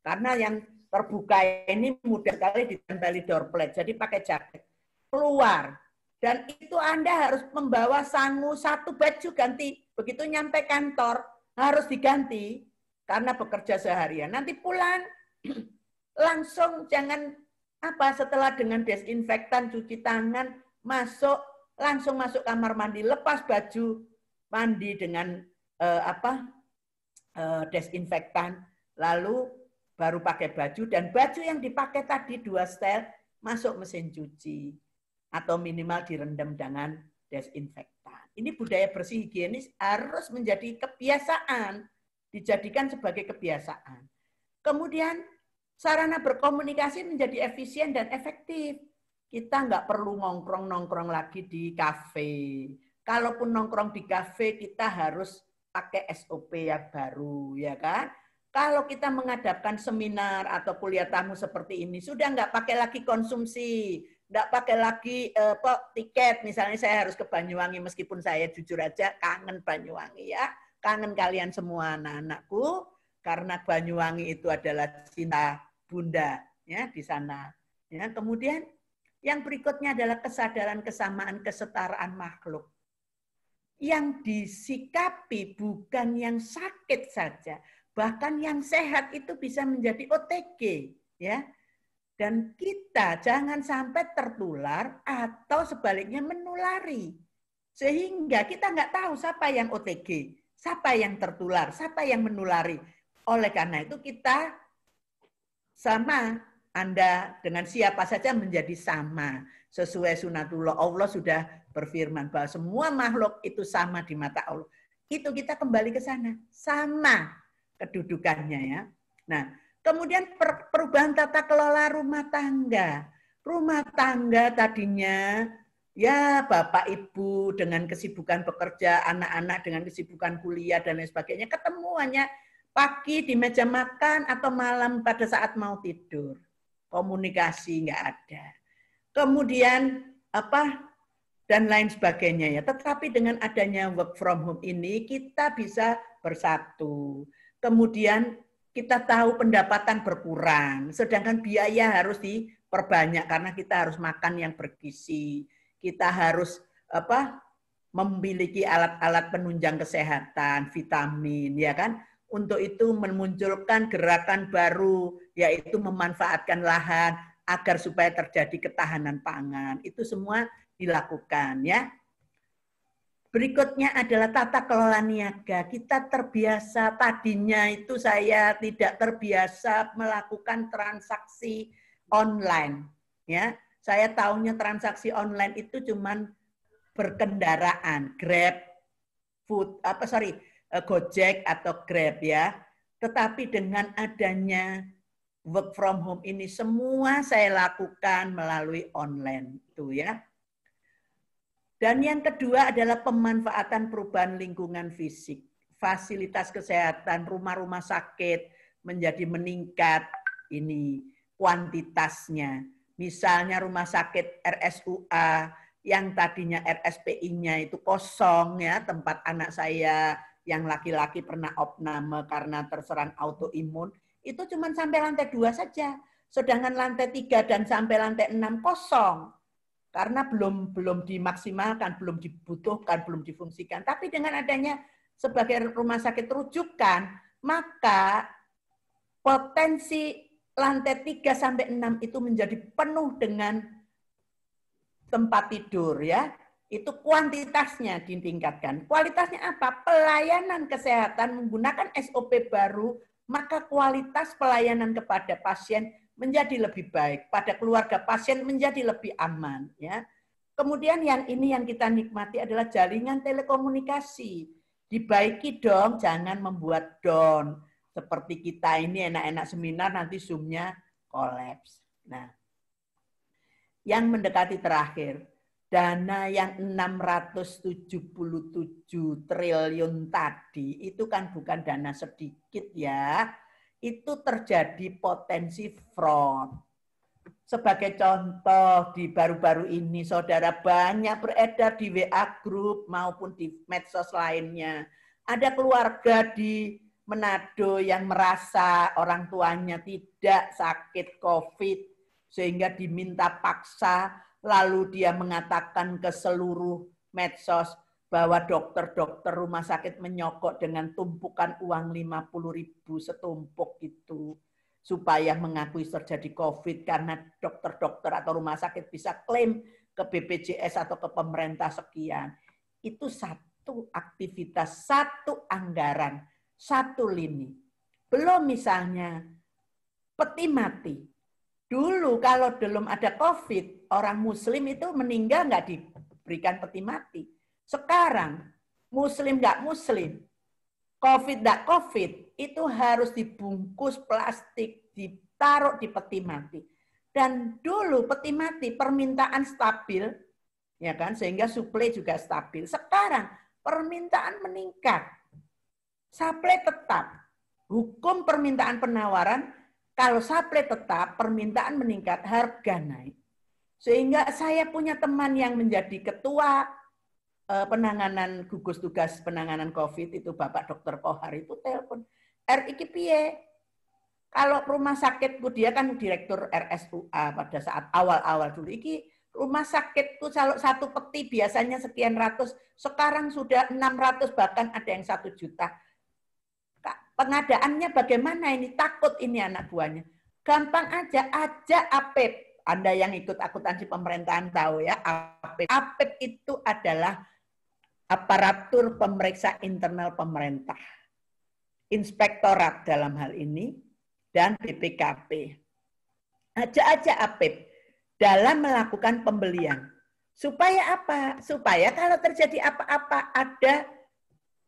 Karena yang terbuka ini mudah sekali ditempeli door plate. Jadi pakai jaket. Keluar. Dan itu Anda harus membawa sangu satu baju ganti. Begitu nyampe kantor, harus diganti. Karena bekerja seharian. Nanti pulang, langsung jangan apa setelah dengan desinfektan, cuci tangan, masuk, langsung masuk kamar mandi, lepas baju, mandi dengan eh, apa Eh, desinfektan, lalu baru pakai baju dan baju yang dipakai tadi dua setel masuk mesin cuci atau minimal direndam dengan desinfektan. Ini budaya bersih higienis harus menjadi kebiasaan, dijadikan sebagai kebiasaan. Kemudian sarana berkomunikasi menjadi efisien dan efektif. Kita nggak perlu nongkrong-nongkrong lagi di kafe. Kalaupun nongkrong di kafe, kita harus pakai SOP yang baru, ya kan? Kalau kita mengadakan seminar atau kuliah tamu seperti ini, sudah nggak pakai lagi konsumsi, nggak pakai lagi eh, po, tiket. Misalnya saya harus ke Banyuwangi, meskipun saya jujur aja kangen Banyuwangi ya, kangen kalian semua anak-anakku, karena Banyuwangi itu adalah cinta bunda ya di sana. Ya, kemudian yang berikutnya adalah kesadaran kesamaan kesetaraan makhluk yang disikapi bukan yang sakit saja, bahkan yang sehat itu bisa menjadi OTG, ya. Dan kita jangan sampai tertular atau sebaliknya menulari. Sehingga kita nggak tahu siapa yang OTG, siapa yang tertular, siapa yang menulari. Oleh karena itu kita sama Anda dengan siapa saja menjadi sama sesuai sunatullah Allah sudah berfirman bahwa semua makhluk itu sama di mata Allah. Itu kita kembali ke sana, sama kedudukannya ya. Nah, kemudian perubahan tata kelola rumah tangga. Rumah tangga tadinya ya bapak ibu dengan kesibukan bekerja, anak-anak dengan kesibukan kuliah dan lain sebagainya Ketemuannya pagi di meja makan atau malam pada saat mau tidur. Komunikasi nggak ada kemudian apa dan lain sebagainya ya. Tetapi dengan adanya work from home ini kita bisa bersatu. Kemudian kita tahu pendapatan berkurang, sedangkan biaya harus diperbanyak karena kita harus makan yang bergizi. Kita harus apa? memiliki alat-alat penunjang kesehatan, vitamin, ya kan? Untuk itu memunculkan gerakan baru yaitu memanfaatkan lahan, agar supaya terjadi ketahanan pangan. Itu semua dilakukan ya. Berikutnya adalah tata kelola niaga. Kita terbiasa tadinya itu saya tidak terbiasa melakukan transaksi online ya. Saya tahunya transaksi online itu cuman berkendaraan, Grab, food apa sorry, eh, Gojek atau Grab ya. Tetapi dengan adanya work from home ini semua saya lakukan melalui online itu ya. Dan yang kedua adalah pemanfaatan perubahan lingkungan fisik. Fasilitas kesehatan, rumah-rumah sakit menjadi meningkat ini kuantitasnya. Misalnya rumah sakit RSUA yang tadinya RSPI-nya itu kosong ya, tempat anak saya yang laki-laki pernah opname karena terserang autoimun itu cuma sampai lantai dua saja. Sedangkan lantai tiga dan sampai lantai enam kosong. Karena belum belum dimaksimalkan, belum dibutuhkan, belum difungsikan. Tapi dengan adanya sebagai rumah sakit rujukan, maka potensi lantai tiga sampai enam itu menjadi penuh dengan tempat tidur ya. Itu kuantitasnya ditingkatkan. Kualitasnya apa? Pelayanan kesehatan menggunakan SOP baru maka kualitas pelayanan kepada pasien menjadi lebih baik, pada keluarga pasien menjadi lebih aman. Ya. Kemudian yang ini yang kita nikmati adalah jaringan telekomunikasi. Dibaiki dong, jangan membuat down. Seperti kita ini enak-enak seminar, nanti Zoom-nya kolaps. Nah, yang mendekati terakhir, dana yang 677 triliun tadi itu kan bukan dana sedikit ya. Itu terjadi potensi fraud. Sebagai contoh, di baru-baru ini saudara banyak beredar di WA group maupun di medsos lainnya. Ada keluarga di Manado yang merasa orang tuanya tidak sakit COVID, sehingga diminta paksa lalu dia mengatakan ke seluruh medsos bahwa dokter-dokter rumah sakit menyokok dengan tumpukan uang 50 ribu setumpuk itu supaya mengakui terjadi COVID karena dokter-dokter atau rumah sakit bisa klaim ke BPJS atau ke pemerintah sekian. Itu satu aktivitas, satu anggaran, satu lini. Belum misalnya peti mati. Dulu kalau belum ada COVID, orang Muslim itu meninggal nggak diberikan peti mati. Sekarang Muslim nggak Muslim, COVID nggak COVID, itu harus dibungkus plastik, ditaruh di peti mati. Dan dulu peti mati permintaan stabil, ya kan, sehingga suplai juga stabil. Sekarang permintaan meningkat, suplai tetap. Hukum permintaan penawaran kalau suplai tetap, permintaan meningkat, harga naik. Sehingga saya punya teman yang menjadi ketua eh, penanganan gugus tugas penanganan COVID itu Bapak Dr. Kohar itu telepon, RI piye? Kalau rumah sakit sakitku dia kan direktur RSUA pada saat awal-awal dulu iki rumah sakit sakitku kalau satu peti biasanya sekian ratus, sekarang sudah 600 bahkan ada yang satu juta. Pengadaannya bagaimana ini? Takut ini anak buahnya. Gampang aja, ajak APP anda yang ikut akuntansi pemerintahan tahu ya, APEC. itu adalah aparatur pemeriksa internal pemerintah. Inspektorat dalam hal ini dan BPKP. Aja-aja APEC dalam melakukan pembelian. Supaya apa? Supaya kalau terjadi apa-apa ada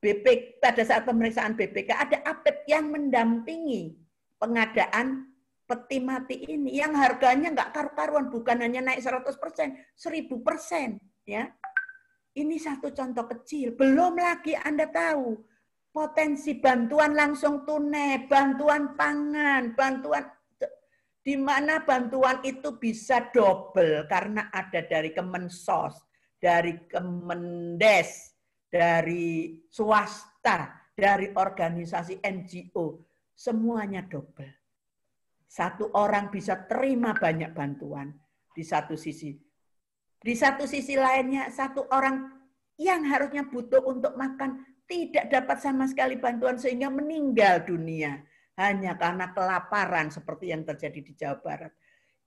BPK pada saat pemeriksaan BPK ada APEC yang mendampingi pengadaan peti mati ini yang harganya nggak karu-karuan bukan hanya naik 100 persen, 1000 persen. Ya. Ini satu contoh kecil. Belum lagi Anda tahu potensi bantuan langsung tunai, bantuan pangan, bantuan di mana bantuan itu bisa double karena ada dari Kemensos, dari Kemendes, dari swasta, dari organisasi NGO, semuanya double. Satu orang bisa terima banyak bantuan di satu sisi. Di satu sisi lainnya, satu orang yang harusnya butuh untuk makan tidak dapat sama sekali bantuan sehingga meninggal dunia hanya karena kelaparan seperti yang terjadi di Jawa Barat.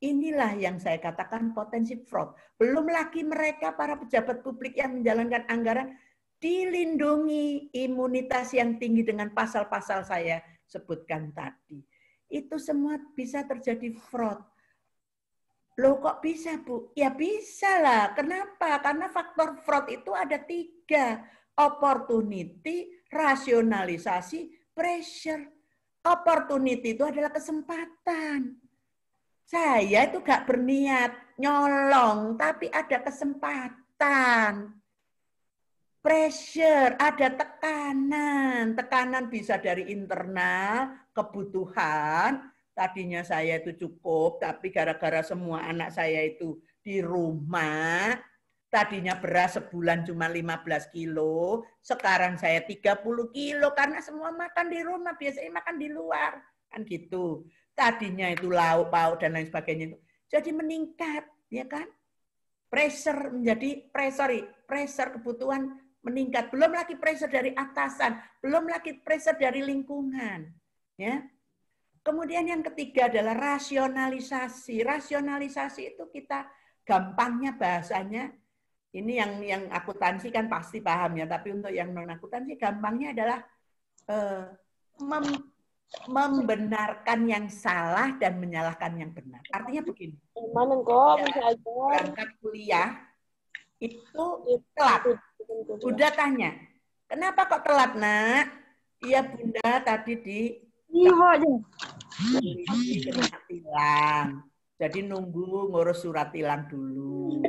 Inilah yang saya katakan potensi fraud. Belum lagi mereka para pejabat publik yang menjalankan anggaran dilindungi imunitas yang tinggi dengan pasal-pasal saya sebutkan tadi itu semua bisa terjadi fraud. lo kok bisa Bu? Ya bisa lah. Kenapa? Karena faktor fraud itu ada tiga. Opportunity, rasionalisasi, pressure. Opportunity itu adalah kesempatan. Saya itu gak berniat nyolong, tapi ada kesempatan pressure, ada tekanan. Tekanan bisa dari internal, kebutuhan tadinya saya itu cukup, tapi gara-gara semua anak saya itu di rumah, tadinya beras sebulan cuma 15 kilo, sekarang saya 30 kilo karena semua makan di rumah, biasanya makan di luar. Kan gitu. Tadinya itu lauk, pauk, dan lain sebagainya. itu Jadi meningkat, ya kan? Pressure menjadi, pressure, pressure kebutuhan meningkat. Belum lagi pressure dari atasan, belum lagi pressure dari lingkungan Ya. Kemudian yang ketiga adalah rasionalisasi. Rasionalisasi itu kita gampangnya bahasanya ini yang yang akuntansi kan pasti paham ya, tapi untuk yang non akuntansi gampangnya adalah eh, mem, membenarkan yang salah dan menyalahkan yang benar. Artinya begini. Mana kok misalnya berangkat kuliah itu ya, telat. Bunda tanya, kenapa kok telat nak? Iya bunda tadi di Iya, surat iya, tilang. Jadi nunggu ngurus surat tilang dulu.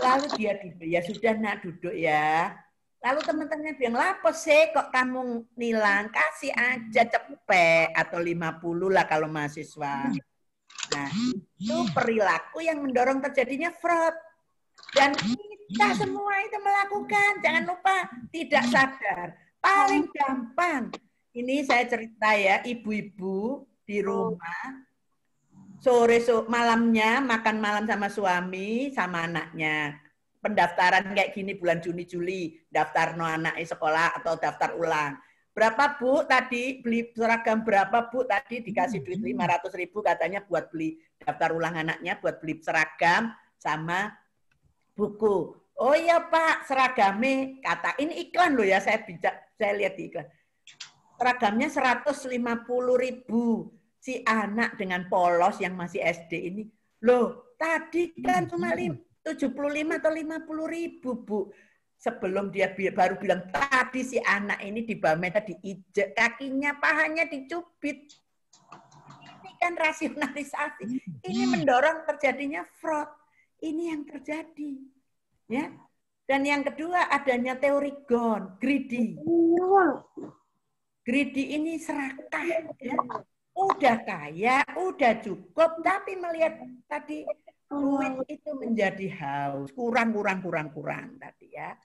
Lalu dia duduk, ya sudah nak duduk ya. Lalu teman-temannya bilang, lapo sih kok kamu nilang? Kasih aja cepet atau 50 lah kalau mahasiswa. Nah, itu perilaku yang mendorong terjadinya fraud. Dan kita semua itu melakukan. Jangan lupa, tidak sadar. Paling gampang, ini saya cerita ya, ibu-ibu di oh. rumah sore so, malamnya makan malam sama suami sama anaknya. Pendaftaran kayak gini bulan Juni Juli, daftar no anak sekolah atau daftar ulang. Berapa Bu tadi beli seragam berapa Bu tadi dikasih duit hmm. lima ratus ribu katanya buat beli daftar ulang anaknya buat beli seragam sama buku. Oh ya Pak, seragame kata ini iklan loh ya saya bijak saya lihat di iklan seragamnya 150 ribu. Si anak dengan polos yang masih SD ini, loh tadi kan cuma 75 hmm, hmm. atau 50 ribu, Bu. Sebelum dia baru bilang, tadi si anak ini di Bameta diijek, kakinya, pahanya dicubit. Ini kan rasionalisasi. Hmm. Ini mendorong terjadinya fraud. Ini yang terjadi. Ya, dan yang kedua adanya teori gon, greedy greedy ini serakah ya. udah kaya udah cukup tapi melihat tadi duit itu menjadi haus kurang kurang kurang kurang tadi ya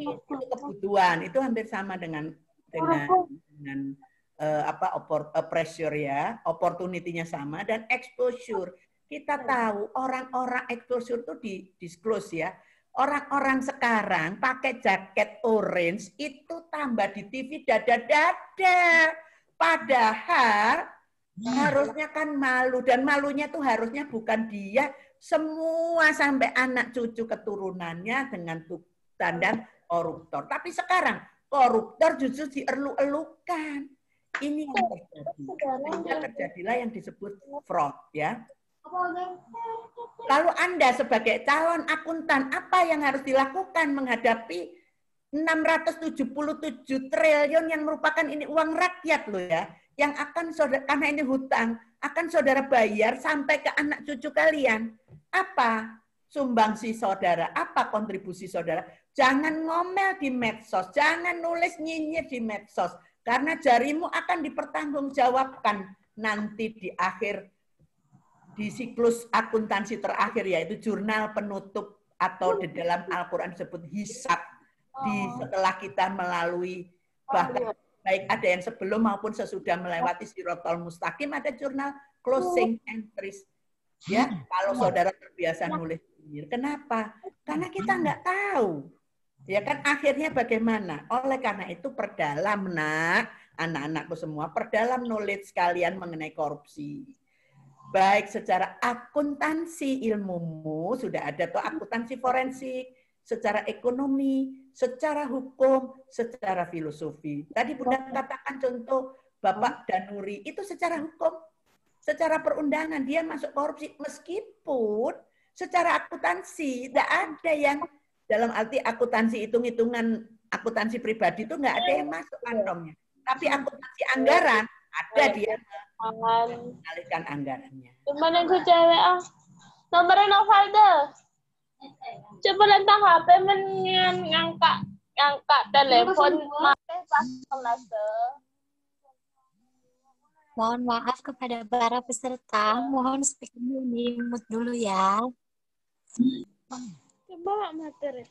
itu kebutuhan itu hampir sama dengan dengan dengan uh, apa opor, uh, pressure ya opportunity-nya sama dan exposure kita iya. tahu orang-orang exposure itu di disclose ya Orang-orang sekarang pakai jaket orange itu tambah di TV dada-dada. Padahal hmm. harusnya kan malu dan malunya tuh harusnya bukan dia, semua sampai anak cucu keturunannya dengan tanda koruptor. Tapi sekarang koruptor justru dierlu-elukan. Ini yang iya, terjadi. Yang terjadilah yang disebut fraud ya. Lalu Anda sebagai calon akuntan, apa yang harus dilakukan menghadapi 677 triliun yang merupakan ini uang rakyat loh ya, yang akan saudara, karena ini hutang, akan saudara bayar sampai ke anak cucu kalian. Apa sumbangsi saudara? Apa kontribusi saudara? Jangan ngomel di medsos, jangan nulis nyinyir di medsos, karena jarimu akan dipertanggungjawabkan nanti di akhir di siklus akuntansi terakhir yaitu jurnal penutup atau di dalam Al-Qur'an disebut hisab di oh. setelah kita melalui bahkan oh, iya. baik ada yang sebelum maupun sesudah melewati sirotol mustaqim ada jurnal closing entries ya hmm. kalau hmm. saudara terbiasa nulis kenapa karena kita hmm. nggak tahu ya kan akhirnya bagaimana oleh karena itu perdalam nak anak-anakku semua perdalam knowledge kalian mengenai korupsi baik secara akuntansi ilmumu sudah ada tuh akuntansi forensik, secara ekonomi, secara hukum, secara filosofi. Tadi Bunda katakan contoh Bapak Danuri itu secara hukum, secara perundangan dia masuk korupsi meskipun secara akuntansi tidak ada yang dalam arti akuntansi hitung-hitungan akuntansi pribadi itu nggak ada yang masuk kantongnya. Tapi hmm. akuntansi anggaran ada dia mengalihkan anggarannya. Cuman yang cewek ah. Nomornya Novalda. Coba tentang HP mendingan ngangkat ngangkat telepon eh, pas kelas Mohon maaf kepada para peserta, mohon speak dulu di mute dulu ya. Coba materi.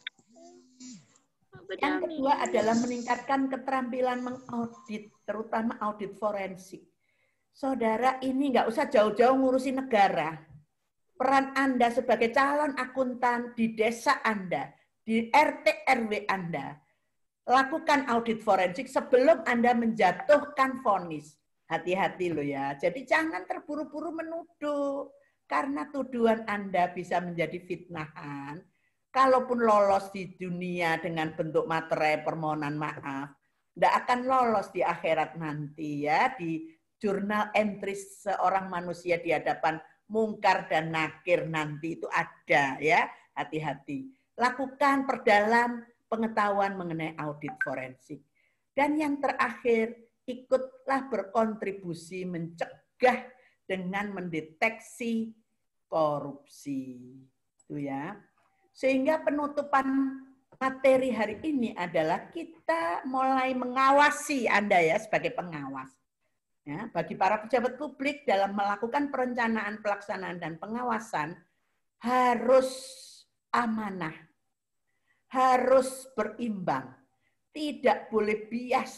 Yang kedua adalah meningkatkan keterampilan mengaudit, terutama audit forensik. Saudara ini nggak usah jauh-jauh ngurusi negara. Peran Anda sebagai calon akuntan di desa Anda, di RT RW Anda, lakukan audit forensik sebelum Anda menjatuhkan vonis. Hati-hati loh ya. Jadi jangan terburu-buru menuduh karena tuduhan Anda bisa menjadi fitnahan kalaupun lolos di dunia dengan bentuk materai permohonan maaf, tidak akan lolos di akhirat nanti ya di jurnal entry seorang manusia di hadapan mungkar dan nakir nanti itu ada ya hati-hati. Lakukan perdalam pengetahuan mengenai audit forensik. Dan yang terakhir, ikutlah berkontribusi mencegah dengan mendeteksi korupsi. Itu ya. Sehingga penutupan materi hari ini adalah kita mulai mengawasi Anda ya sebagai pengawas. Ya, bagi para pejabat publik dalam melakukan perencanaan, pelaksanaan, dan pengawasan harus amanah, harus berimbang, tidak boleh bias.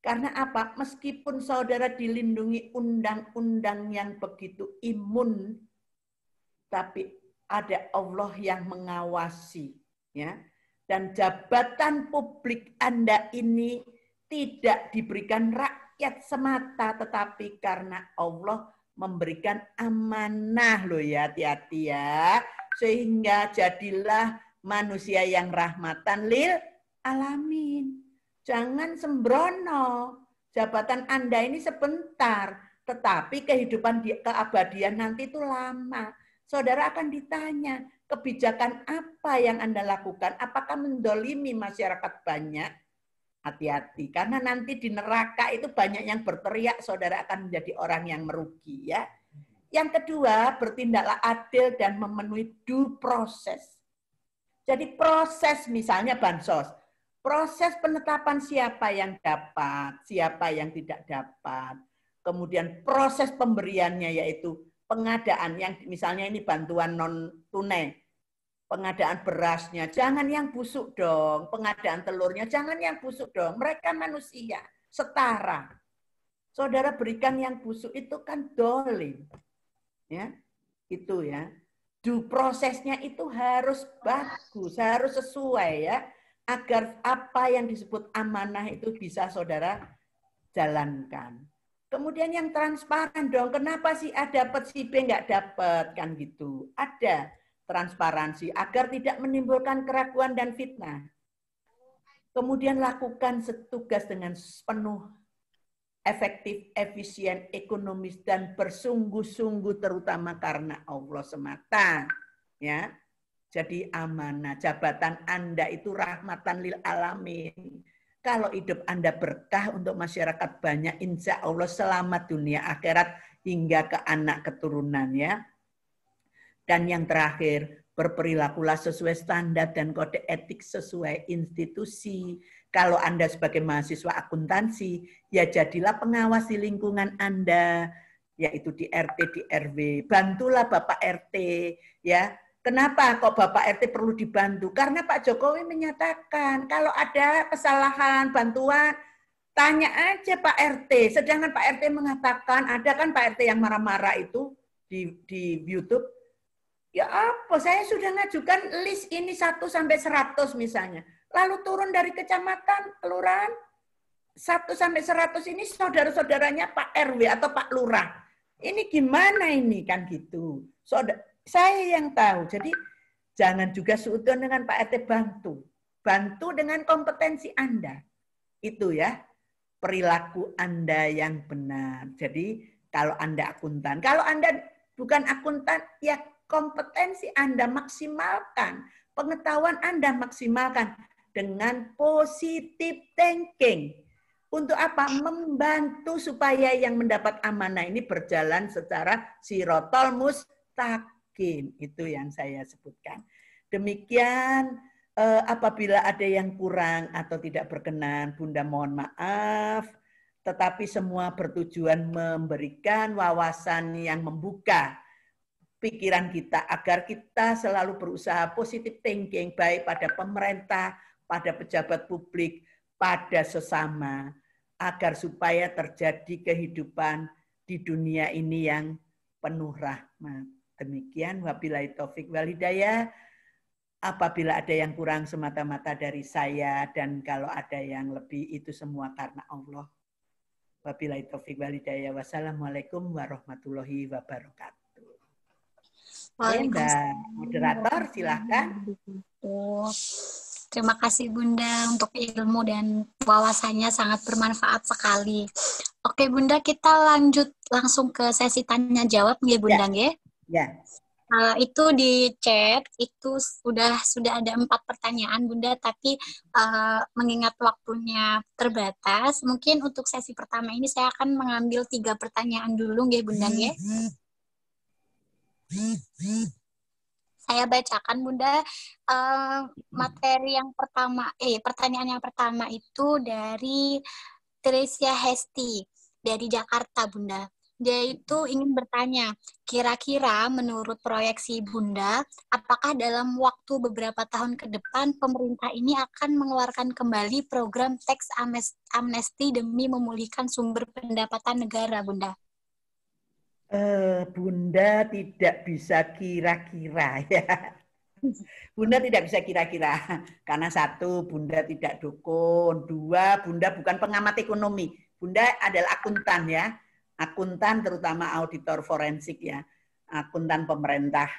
Karena apa? Meskipun saudara dilindungi undang-undang yang begitu imun, tapi ada Allah yang mengawasi ya dan jabatan publik Anda ini tidak diberikan rakyat semata tetapi karena Allah memberikan amanah loh ya hati-hati ya sehingga jadilah manusia yang rahmatan lil alamin jangan sembrono jabatan Anda ini sebentar tetapi kehidupan di keabadian nanti itu lama Saudara akan ditanya, kebijakan apa yang Anda lakukan? Apakah mendolimi masyarakat banyak? Hati-hati, karena nanti di neraka itu banyak yang berteriak, saudara akan menjadi orang yang merugi ya. Yang kedua, bertindaklah adil dan memenuhi due process. Jadi proses misalnya bansos, proses penetapan siapa yang dapat, siapa yang tidak dapat, kemudian proses pemberiannya yaitu pengadaan yang misalnya ini bantuan non tunai, pengadaan berasnya, jangan yang busuk dong, pengadaan telurnya, jangan yang busuk dong. Mereka manusia, setara. Saudara berikan yang busuk itu kan dolim. Ya, itu ya. Du prosesnya itu harus bagus, harus sesuai ya, agar apa yang disebut amanah itu bisa saudara jalankan. Kemudian yang transparan dong, kenapa sih A dapat si B nggak dapat kan gitu? Ada transparansi agar tidak menimbulkan keraguan dan fitnah. Kemudian lakukan setugas dengan penuh efektif, efisien, ekonomis dan bersungguh-sungguh terutama karena Allah semata. Ya. Jadi amanah jabatan Anda itu rahmatan lil alamin kalau hidup Anda berkah untuk masyarakat banyak, insya Allah selamat dunia akhirat hingga ke anak keturunan ya. Dan yang terakhir, berperilakulah sesuai standar dan kode etik sesuai institusi. Kalau Anda sebagai mahasiswa akuntansi, ya jadilah pengawas di lingkungan Anda, yaitu di RT, di RW. Bantulah Bapak RT, ya Kenapa kok Bapak RT perlu dibantu? Karena Pak Jokowi menyatakan kalau ada kesalahan bantuan tanya aja Pak RT. Sedangkan Pak RT mengatakan ada kan Pak RT yang marah-marah itu di di YouTube. Ya apa? Saya sudah ngajukan list ini 1 sampai 100 misalnya. Lalu turun dari kecamatan, kelurahan 1 sampai 100 ini saudara-saudaranya Pak RW atau Pak Lurah. Ini gimana ini kan gitu. Saudara saya yang tahu. Jadi jangan juga seutuhnya dengan Pak RT bantu. Bantu dengan kompetensi Anda. Itu ya perilaku Anda yang benar. Jadi kalau Anda akuntan, kalau Anda bukan akuntan, ya kompetensi Anda maksimalkan, pengetahuan Anda maksimalkan dengan positif thinking. Untuk apa? Membantu supaya yang mendapat amanah ini berjalan secara sirotol mustaqim mungkin. Itu yang saya sebutkan. Demikian eh, apabila ada yang kurang atau tidak berkenan, Bunda mohon maaf. Tetapi semua bertujuan memberikan wawasan yang membuka pikiran kita agar kita selalu berusaha positif thinking baik pada pemerintah, pada pejabat publik, pada sesama agar supaya terjadi kehidupan di dunia ini yang penuh rahmat. Demikian wabillahi taufik wal Apabila ada yang kurang semata-mata dari saya dan kalau ada yang lebih itu semua karena Allah. Wabillahi taufik wal Wassalamualaikum warahmatullahi wabarakatuh. Bunda, moderator silahkan. Terima kasih Bunda untuk ilmu dan wawasannya sangat bermanfaat sekali. Oke Bunda, kita lanjut langsung ke sesi tanya jawab nih ya, Bunda ya. Ya. Uh, itu di chat itu sudah sudah ada empat pertanyaan bunda tapi uh, mengingat waktunya terbatas mungkin untuk sesi pertama ini saya akan mengambil tiga pertanyaan dulu ya bunda ya saya bacakan bunda uh, materi yang pertama eh pertanyaan yang pertama itu dari Tresia Hesti dari Jakarta bunda dia itu ingin bertanya, kira-kira menurut proyeksi Bunda, apakah dalam waktu beberapa tahun ke depan pemerintah ini akan mengeluarkan kembali program teks amnesti demi memulihkan sumber pendapatan negara, Bunda? Uh, Bunda tidak bisa kira-kira ya. Bunda tidak bisa kira-kira karena satu Bunda tidak dukun, dua Bunda bukan pengamat ekonomi, Bunda adalah akuntan ya akuntan terutama auditor forensik ya, akuntan pemerintah,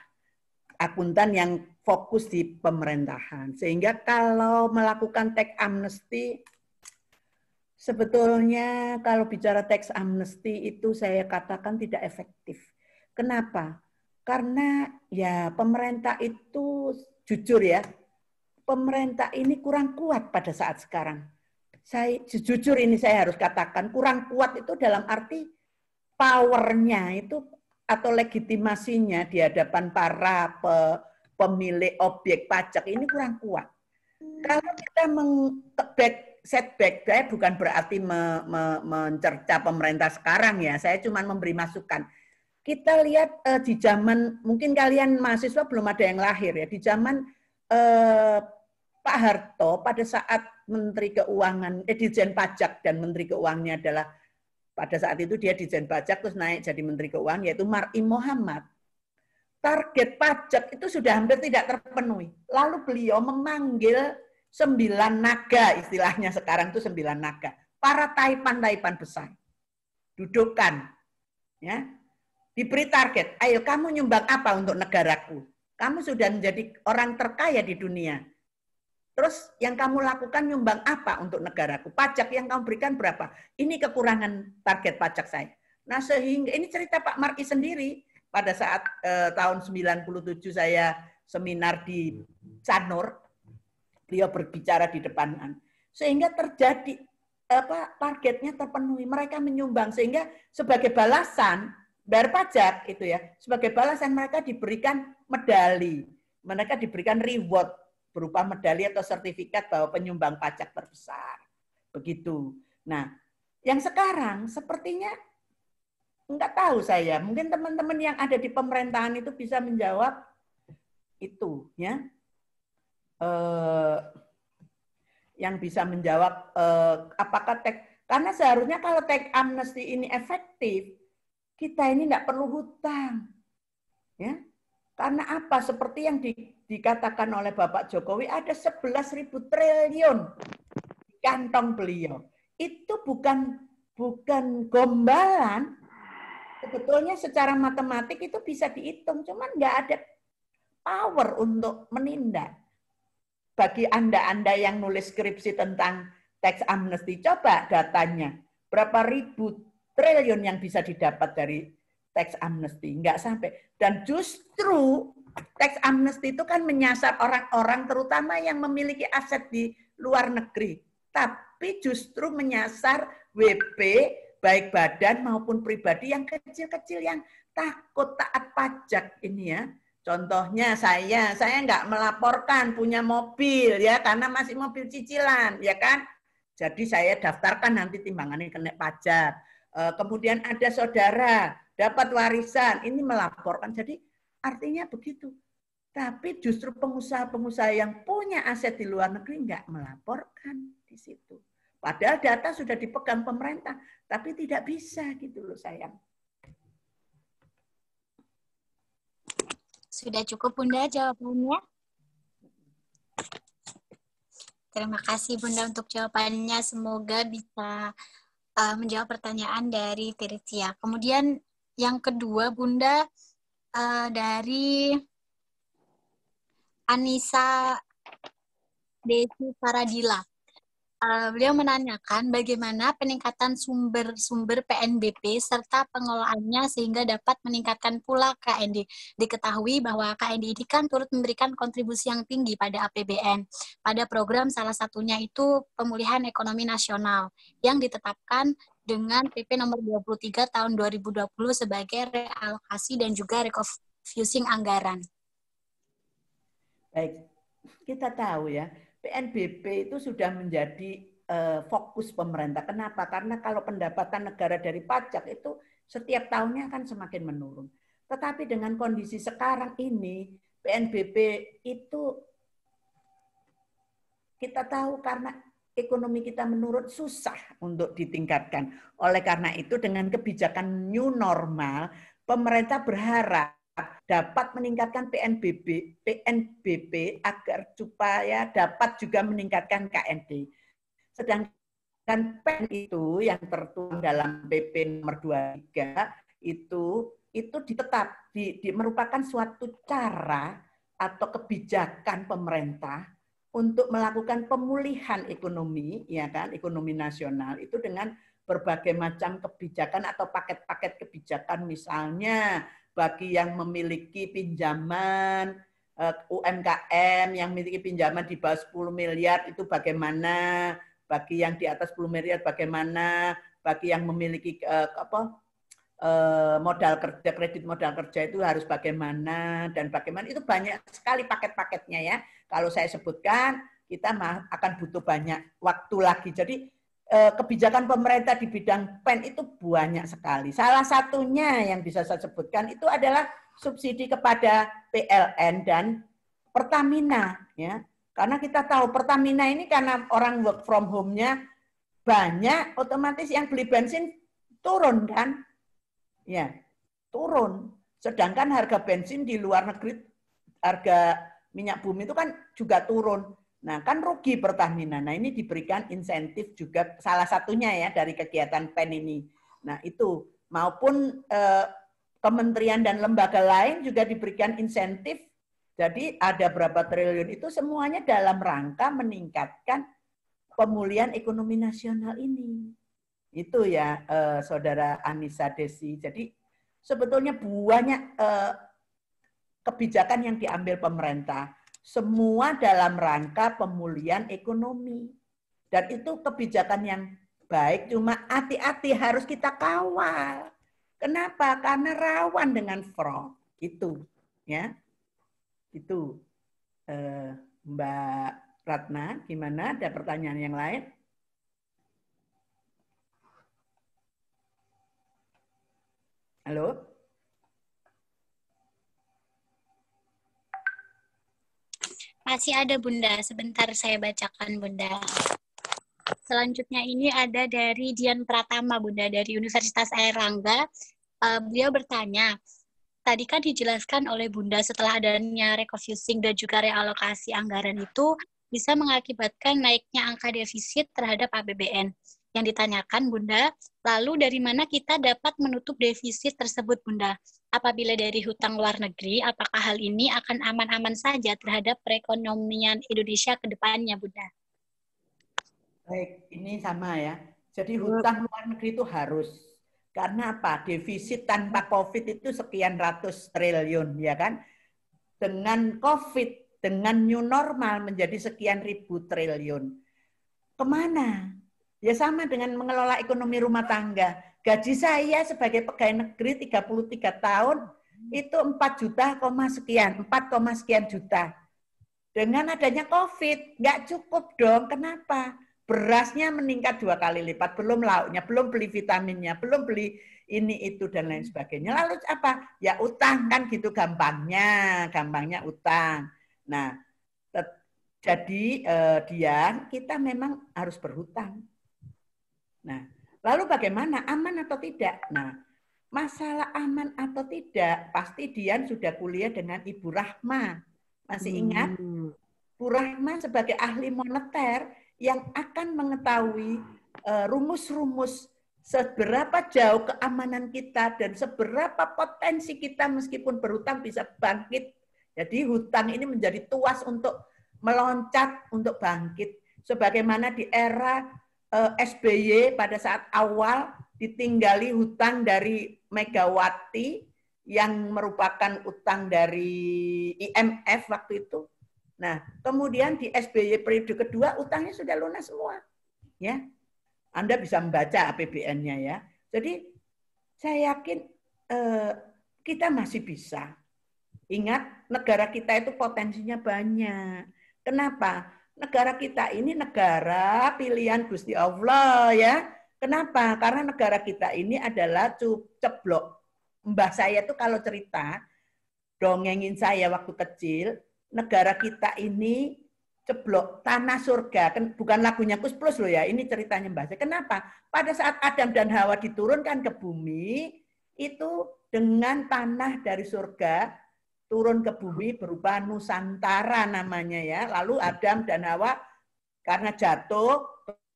akuntan yang fokus di pemerintahan. Sehingga kalau melakukan tax amnesty, sebetulnya kalau bicara tax amnesty itu saya katakan tidak efektif. Kenapa? Karena ya pemerintah itu jujur ya, pemerintah ini kurang kuat pada saat sekarang. Saya jujur ini saya harus katakan kurang kuat itu dalam arti powernya itu atau legitimasinya di hadapan para pe, pemilik objek pajak ini kurang kuat. Kalau kita meng setback, saya bukan berarti me, me, mencerca pemerintah sekarang ya, saya cuma memberi masukan. Kita lihat eh, di zaman, mungkin kalian mahasiswa belum ada yang lahir ya, di zaman eh, Pak Harto pada saat Menteri Keuangan, eh, Dirjen Pajak dan Menteri Keuangannya adalah pada saat itu dia dijen pajak terus naik jadi menteri keuangan yaitu Mar'i Muhammad. Target pajak itu sudah hampir tidak terpenuhi. Lalu beliau memanggil sembilan naga, istilahnya sekarang itu sembilan naga. Para taipan-taipan besar. Dudukan. ya Diberi target, ayo kamu nyumbang apa untuk negaraku? Kamu sudah menjadi orang terkaya di dunia. Terus yang kamu lakukan nyumbang apa untuk negaraku? Pajak yang kamu berikan berapa? Ini kekurangan target pajak saya. Nah, sehingga ini cerita Pak Marki sendiri pada saat eh, tahun 97 saya seminar di Canur, beliau berbicara di depan sehingga terjadi apa targetnya terpenuhi. Mereka menyumbang sehingga sebagai balasan bayar pajak itu ya. Sebagai balasan mereka diberikan medali, mereka diberikan reward berupa medali atau sertifikat bahwa penyumbang pajak terbesar. Begitu. Nah, yang sekarang sepertinya enggak tahu saya. Mungkin teman-teman yang ada di pemerintahan itu bisa menjawab itu, ya. Eh, yang bisa menjawab eh, apakah tek karena seharusnya kalau tek amnesty ini efektif, kita ini nggak perlu hutang, ya karena apa? Seperti yang di, dikatakan oleh Bapak Jokowi, ada 11.000 triliun di kantong beliau. Itu bukan bukan gombalan. Sebetulnya secara matematik itu bisa dihitung, cuman nggak ada power untuk menindak. Bagi Anda-Anda yang nulis skripsi tentang teks amnesti, coba datanya. Berapa ribu triliun yang bisa didapat dari teks amnesty, nggak sampai. Dan justru teks amnesty itu kan menyasar orang-orang terutama yang memiliki aset di luar negeri, tapi justru menyasar WP baik badan maupun pribadi yang kecil-kecil yang takut taat pajak ini ya. Contohnya saya, saya nggak melaporkan punya mobil ya karena masih mobil cicilan ya kan. Jadi saya daftarkan nanti timbangannya kena pajak. Eh, kemudian ada saudara dapat warisan, ini melaporkan. Jadi artinya begitu. Tapi justru pengusaha-pengusaha yang punya aset di luar negeri nggak melaporkan di situ. Padahal data sudah dipegang pemerintah, tapi tidak bisa gitu loh sayang. Sudah cukup Bunda jawabannya. Terima kasih Bunda untuk jawabannya. Semoga bisa uh, menjawab pertanyaan dari Tirtia. Kemudian yang kedua Bunda uh, dari Anissa Desi Paradila. Uh, beliau menanyakan bagaimana peningkatan sumber-sumber PNBP serta pengelolaannya sehingga dapat meningkatkan pula KND. Diketahui bahwa KND ini kan turut memberikan kontribusi yang tinggi pada APBN. Pada program salah satunya itu pemulihan ekonomi nasional yang ditetapkan dengan PP nomor 23 tahun 2020 sebagai realokasi dan juga reconfusing anggaran. Baik, kita tahu ya, PNBP itu sudah menjadi uh, fokus pemerintah. Kenapa? Karena kalau pendapatan negara dari pajak itu setiap tahunnya akan semakin menurun. Tetapi dengan kondisi sekarang ini, PNBP itu kita tahu karena ekonomi kita menurut susah untuk ditingkatkan. Oleh karena itu dengan kebijakan new normal, pemerintah berharap dapat meningkatkan PNBP, PNBP agar supaya dapat juga meningkatkan KND. Sedangkan PEN itu yang tertuang dalam PP nomor 23 itu itu ditetap di, di merupakan suatu cara atau kebijakan pemerintah untuk melakukan pemulihan ekonomi, ya kan, ekonomi nasional itu dengan berbagai macam kebijakan atau paket-paket kebijakan misalnya bagi yang memiliki pinjaman eh, UMKM yang memiliki pinjaman di bawah 10 miliar itu bagaimana bagi yang di atas 10 miliar bagaimana bagi yang memiliki eh, apa eh, modal kerja kredit modal kerja itu harus bagaimana dan bagaimana itu banyak sekali paket-paketnya ya kalau saya sebutkan, kita akan butuh banyak waktu lagi. Jadi eh, kebijakan pemerintah di bidang PEN itu banyak sekali. Salah satunya yang bisa saya sebutkan itu adalah subsidi kepada PLN dan Pertamina ya. Karena kita tahu Pertamina ini karena orang work from home-nya banyak otomatis yang beli bensin turun kan? Ya, turun. Sedangkan harga bensin di luar negeri harga minyak bumi itu kan juga turun. Nah, kan rugi Pertamina. Nah, ini diberikan insentif juga salah satunya ya dari kegiatan PEN ini. Nah, itu maupun eh, kementerian dan lembaga lain juga diberikan insentif. Jadi ada berapa triliun itu semuanya dalam rangka meningkatkan pemulihan ekonomi nasional ini. Itu ya eh, Saudara Anissa Desi. Jadi sebetulnya buahnya. eh, kebijakan yang diambil pemerintah. Semua dalam rangka pemulihan ekonomi. Dan itu kebijakan yang baik, cuma hati-hati harus kita kawal. Kenapa? Karena rawan dengan fraud. Itu, ya. Itu, eh, Mbak Ratna, gimana? Ada pertanyaan yang lain? Halo? Masih ada Bunda, sebentar saya bacakan Bunda. Selanjutnya ini ada dari Dian Pratama Bunda dari Universitas Airlangga. Uh, beliau bertanya, tadi kan dijelaskan oleh Bunda setelah adanya refocusing dan juga realokasi anggaran itu bisa mengakibatkan naiknya angka defisit terhadap APBN yang ditanyakan Bunda. Lalu dari mana kita dapat menutup defisit tersebut Bunda? Apabila dari hutang luar negeri, apakah hal ini akan aman-aman saja terhadap perekonomian Indonesia ke depannya Bunda? Baik, ini sama ya. Jadi iya. hutang luar negeri itu harus karena apa? Defisit tanpa COVID itu sekian ratus triliun, ya kan? Dengan COVID, dengan new normal menjadi sekian ribu triliun. Kemana? Ya sama dengan mengelola ekonomi rumah tangga. Gaji saya sebagai pegawai negeri 33 tahun itu 4 juta, koma sekian, 4, sekian juta. Dengan adanya COVID, nggak cukup dong. Kenapa? Berasnya meningkat dua kali lipat, belum lauknya, belum beli vitaminnya, belum beli ini itu dan lain sebagainya. Lalu apa? Ya utang kan gitu gampangnya, gampangnya utang. Nah, jadi eh, dia kita memang harus berhutang Nah, lalu bagaimana aman atau tidak? Nah, masalah aman atau tidak pasti Dian sudah kuliah dengan Ibu Rahma. Masih hmm. ingat? Hmm. Bu Rahma sebagai ahli moneter yang akan mengetahui eh, rumus-rumus seberapa jauh keamanan kita dan seberapa potensi kita meskipun berhutang bisa bangkit. Jadi hutang ini menjadi tuas untuk meloncat untuk bangkit. Sebagaimana di era Eh, SBY pada saat awal ditinggali hutang dari Megawati yang merupakan utang dari IMF waktu itu. Nah, kemudian di SBY periode kedua utangnya sudah lunas semua. Ya. Anda bisa membaca APBN-nya ya. Jadi saya yakin eh, kita masih bisa. Ingat negara kita itu potensinya banyak. Kenapa? negara kita ini negara pilihan Gusti Allah ya. Kenapa? Karena negara kita ini adalah ceblok. Mbah saya tuh kalau cerita dongengin saya waktu kecil, negara kita ini ceblok tanah surga kan bukan lagunya Kus Plus loh ya ini ceritanya Mbah saya. Kenapa? Pada saat Adam dan Hawa diturunkan ke bumi itu dengan tanah dari surga turun ke bumi berupa Nusantara namanya ya. Lalu Adam dan Hawa karena jatuh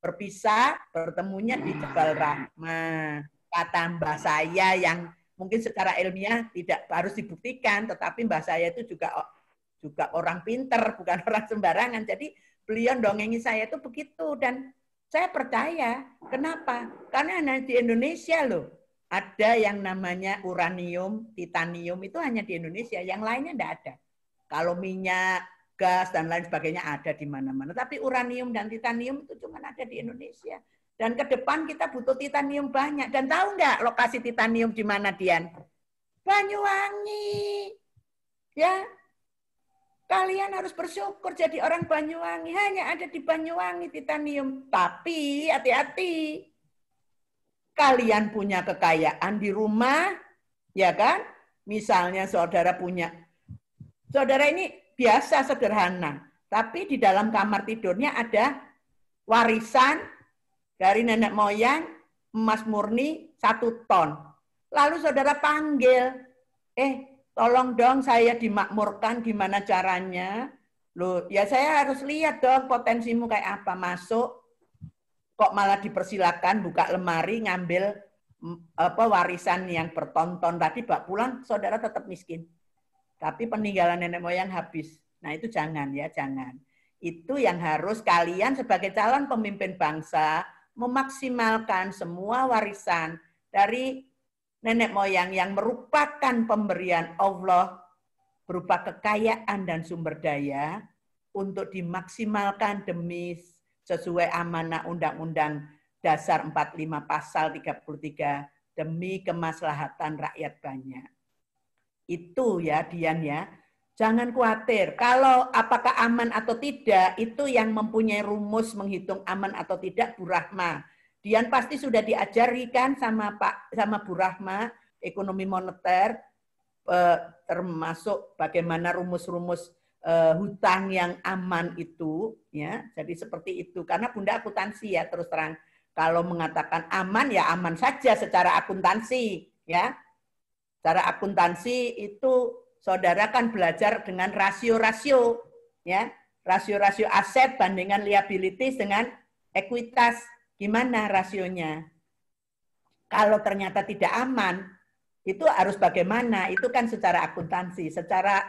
berpisah bertemunya di Jebal Rahma. Kata Mbah saya yang mungkin secara ilmiah tidak harus dibuktikan, tetapi Mbah saya itu juga juga orang pinter, bukan orang sembarangan. Jadi beliau dongengi saya itu begitu dan saya percaya. Kenapa? Karena nanti di Indonesia loh ada yang namanya uranium, titanium itu hanya di Indonesia, yang lainnya tidak ada. Kalau minyak, gas dan lain sebagainya ada di mana-mana. Tapi uranium dan titanium itu cuma ada di Indonesia. Dan ke depan kita butuh titanium banyak. Dan tahu nggak lokasi titanium di mana Dian? Banyuwangi. Ya, Kalian harus bersyukur jadi orang Banyuwangi. Hanya ada di Banyuwangi titanium. Tapi hati-hati kalian punya kekayaan di rumah, ya kan? Misalnya saudara punya, saudara ini biasa sederhana, tapi di dalam kamar tidurnya ada warisan dari nenek moyang emas murni satu ton. Lalu saudara panggil, eh tolong dong saya dimakmurkan gimana caranya? Loh, ya saya harus lihat dong potensimu kayak apa masuk kok malah dipersilakan buka lemari ngambil apa warisan yang bertonton tadi bak pulang saudara tetap miskin. Tapi peninggalan nenek moyang habis. Nah, itu jangan ya, jangan. Itu yang harus kalian sebagai calon pemimpin bangsa memaksimalkan semua warisan dari nenek moyang yang merupakan pemberian Allah berupa kekayaan dan sumber daya untuk dimaksimalkan demi sesuai amanah Undang-Undang Dasar 45 Pasal 33 demi kemaslahatan rakyat banyak. Itu ya Dian ya. Jangan khawatir, kalau apakah aman atau tidak, itu yang mempunyai rumus menghitung aman atau tidak Bu Rahma. Dian pasti sudah diajari kan sama Pak sama Bu Rahma ekonomi moneter eh, termasuk bagaimana rumus-rumus uh, eh, hutan yang aman itu ya jadi seperti itu karena bunda akuntansi ya terus terang kalau mengatakan aman ya aman saja secara akuntansi ya secara akuntansi itu saudara kan belajar dengan rasio-rasio ya rasio-rasio aset bandingan liabilitas dengan ekuitas gimana rasionya kalau ternyata tidak aman itu harus bagaimana itu kan secara akuntansi secara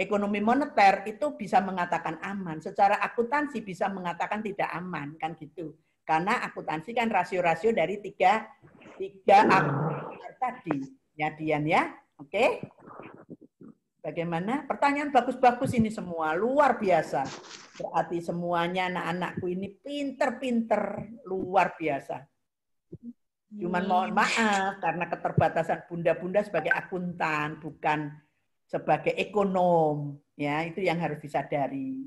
ekonomi moneter itu bisa mengatakan aman, secara akuntansi bisa mengatakan tidak aman kan gitu. Karena akuntansi kan rasio-rasio dari tiga tiga akuntansi tadi ya Dian ya. Oke. Bagaimana? Pertanyaan bagus-bagus ini semua, luar biasa. Berarti semuanya anak-anakku ini pinter-pinter, luar biasa. Cuman mohon maaf karena keterbatasan bunda-bunda sebagai akuntan, bukan sebagai ekonom ya itu yang harus disadari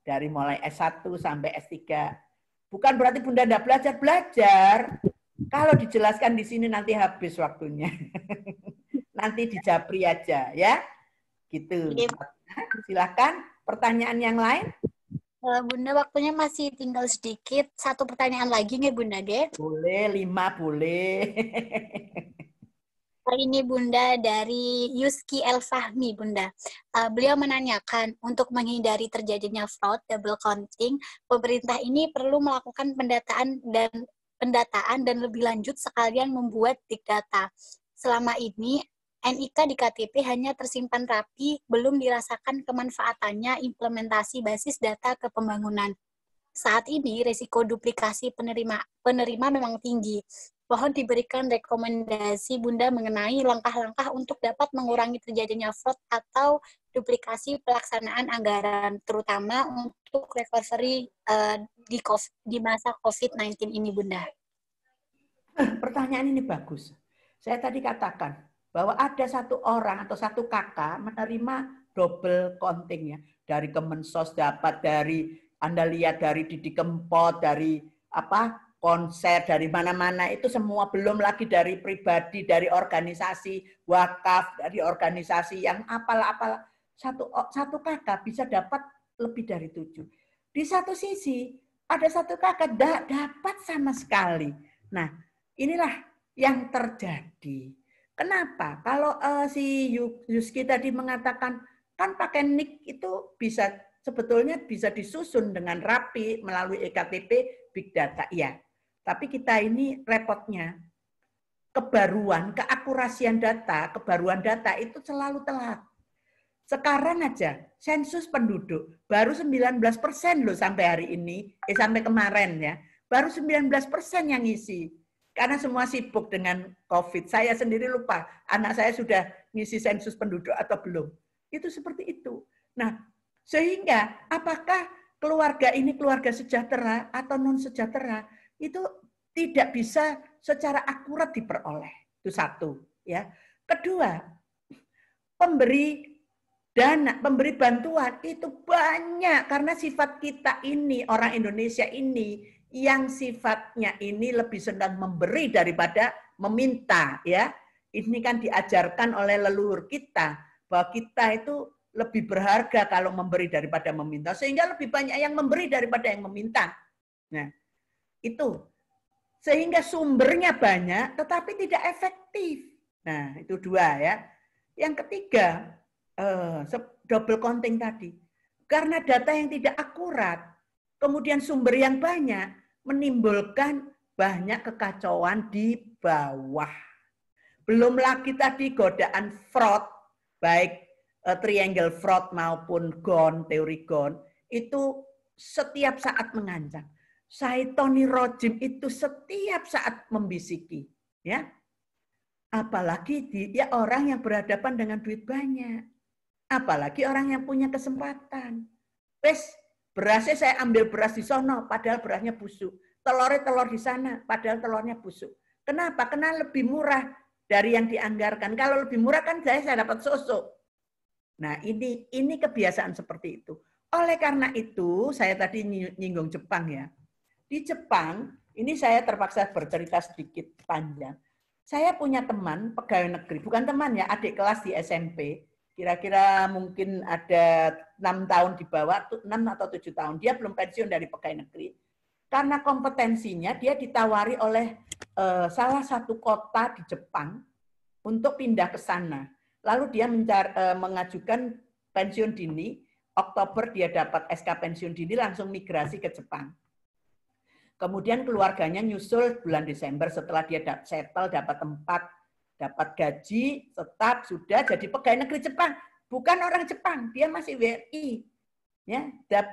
dari mulai S1 sampai S3 bukan berarti Bunda tidak belajar belajar kalau dijelaskan di sini nanti habis waktunya nanti dijapri aja ya gitu iya. silakan pertanyaan yang lain eh, Bunda waktunya masih tinggal sedikit satu pertanyaan lagi nih Bunda Dek boleh lima boleh ini Bunda dari Yuski El Fahmi Bunda. Uh, beliau menanyakan untuk menghindari terjadinya fraud double counting, pemerintah ini perlu melakukan pendataan dan pendataan dan lebih lanjut sekalian membuat big data. Selama ini NIK di KTP hanya tersimpan rapi, belum dirasakan kemanfaatannya implementasi basis data ke pembangunan saat ini risiko duplikasi penerima penerima memang tinggi. Mohon diberikan rekomendasi Bunda mengenai langkah-langkah untuk dapat mengurangi terjadinya fraud atau duplikasi pelaksanaan anggaran, terutama untuk recovery uh, di, COVID, di masa COVID-19 ini, Bunda. Eh, pertanyaan ini bagus. Saya tadi katakan bahwa ada satu orang atau satu kakak menerima double counting ya dari Kemensos dapat dari anda lihat dari Didi Kempot, dari apa konser dari mana-mana itu semua belum lagi dari pribadi, dari organisasi wakaf, dari organisasi yang apalah-apalah satu oh, satu kakak bisa dapat lebih dari tujuh. Di satu sisi ada satu kakak tidak dapat sama sekali. Nah inilah yang terjadi. Kenapa? Kalau uh, si Yuski tadi mengatakan kan pakai nick itu bisa sebetulnya bisa disusun dengan rapi melalui EKTP big data ya. Tapi kita ini repotnya kebaruan, keakurasian data, kebaruan data itu selalu telat. Sekarang aja sensus penduduk baru 19 persen loh sampai hari ini, eh sampai kemarin ya, baru 19 persen yang ngisi. Karena semua sibuk dengan COVID. Saya sendiri lupa anak saya sudah ngisi sensus penduduk atau belum. Itu seperti itu. Nah, sehingga apakah keluarga ini keluarga sejahtera atau non sejahtera itu tidak bisa secara akurat diperoleh. Itu satu, ya. Kedua, pemberi dana, pemberi bantuan itu banyak karena sifat kita ini orang Indonesia ini yang sifatnya ini lebih senang memberi daripada meminta, ya. Ini kan diajarkan oleh leluhur kita bahwa kita itu lebih berharga kalau memberi daripada meminta, sehingga lebih banyak yang memberi daripada yang meminta. Nah, itu sehingga sumbernya banyak tetapi tidak efektif. Nah, itu dua ya. Yang ketiga, eh, double counting tadi. Karena data yang tidak akurat, kemudian sumber yang banyak menimbulkan banyak kekacauan di bawah. Belum lagi tadi godaan fraud, baik Eh, triangle fraud maupun GON, teori GON, itu setiap saat mengancam. Saitoni rojim itu setiap saat membisiki. ya Apalagi di, ya orang yang berhadapan dengan duit banyak. Apalagi orang yang punya kesempatan. Wes, berasnya saya ambil beras di sono, padahal berasnya busuk. Telurnya telur di sana, padahal telurnya busuk. Kenapa? Karena lebih murah dari yang dianggarkan. Kalau lebih murah kan saya, saya dapat sosok Nah, ini ini kebiasaan seperti itu. Oleh karena itu, saya tadi nyinggung Jepang ya. Di Jepang, ini saya terpaksa bercerita sedikit panjang. Saya punya teman pegawai negeri, bukan teman ya, adik kelas di SMP. Kira-kira mungkin ada enam tahun di bawah, enam atau tujuh tahun. Dia belum pensiun dari pegawai negeri. Karena kompetensinya, dia ditawari oleh eh, salah satu kota di Jepang untuk pindah ke sana Lalu dia mencari, eh, mengajukan pensiun dini, Oktober dia dapat SK pensiun dini langsung migrasi ke Jepang. Kemudian keluarganya nyusul bulan Desember setelah dia settle, dapat tempat, dapat gaji, tetap sudah jadi pegawai negeri Jepang. Bukan orang Jepang, dia masih WRI. Ya,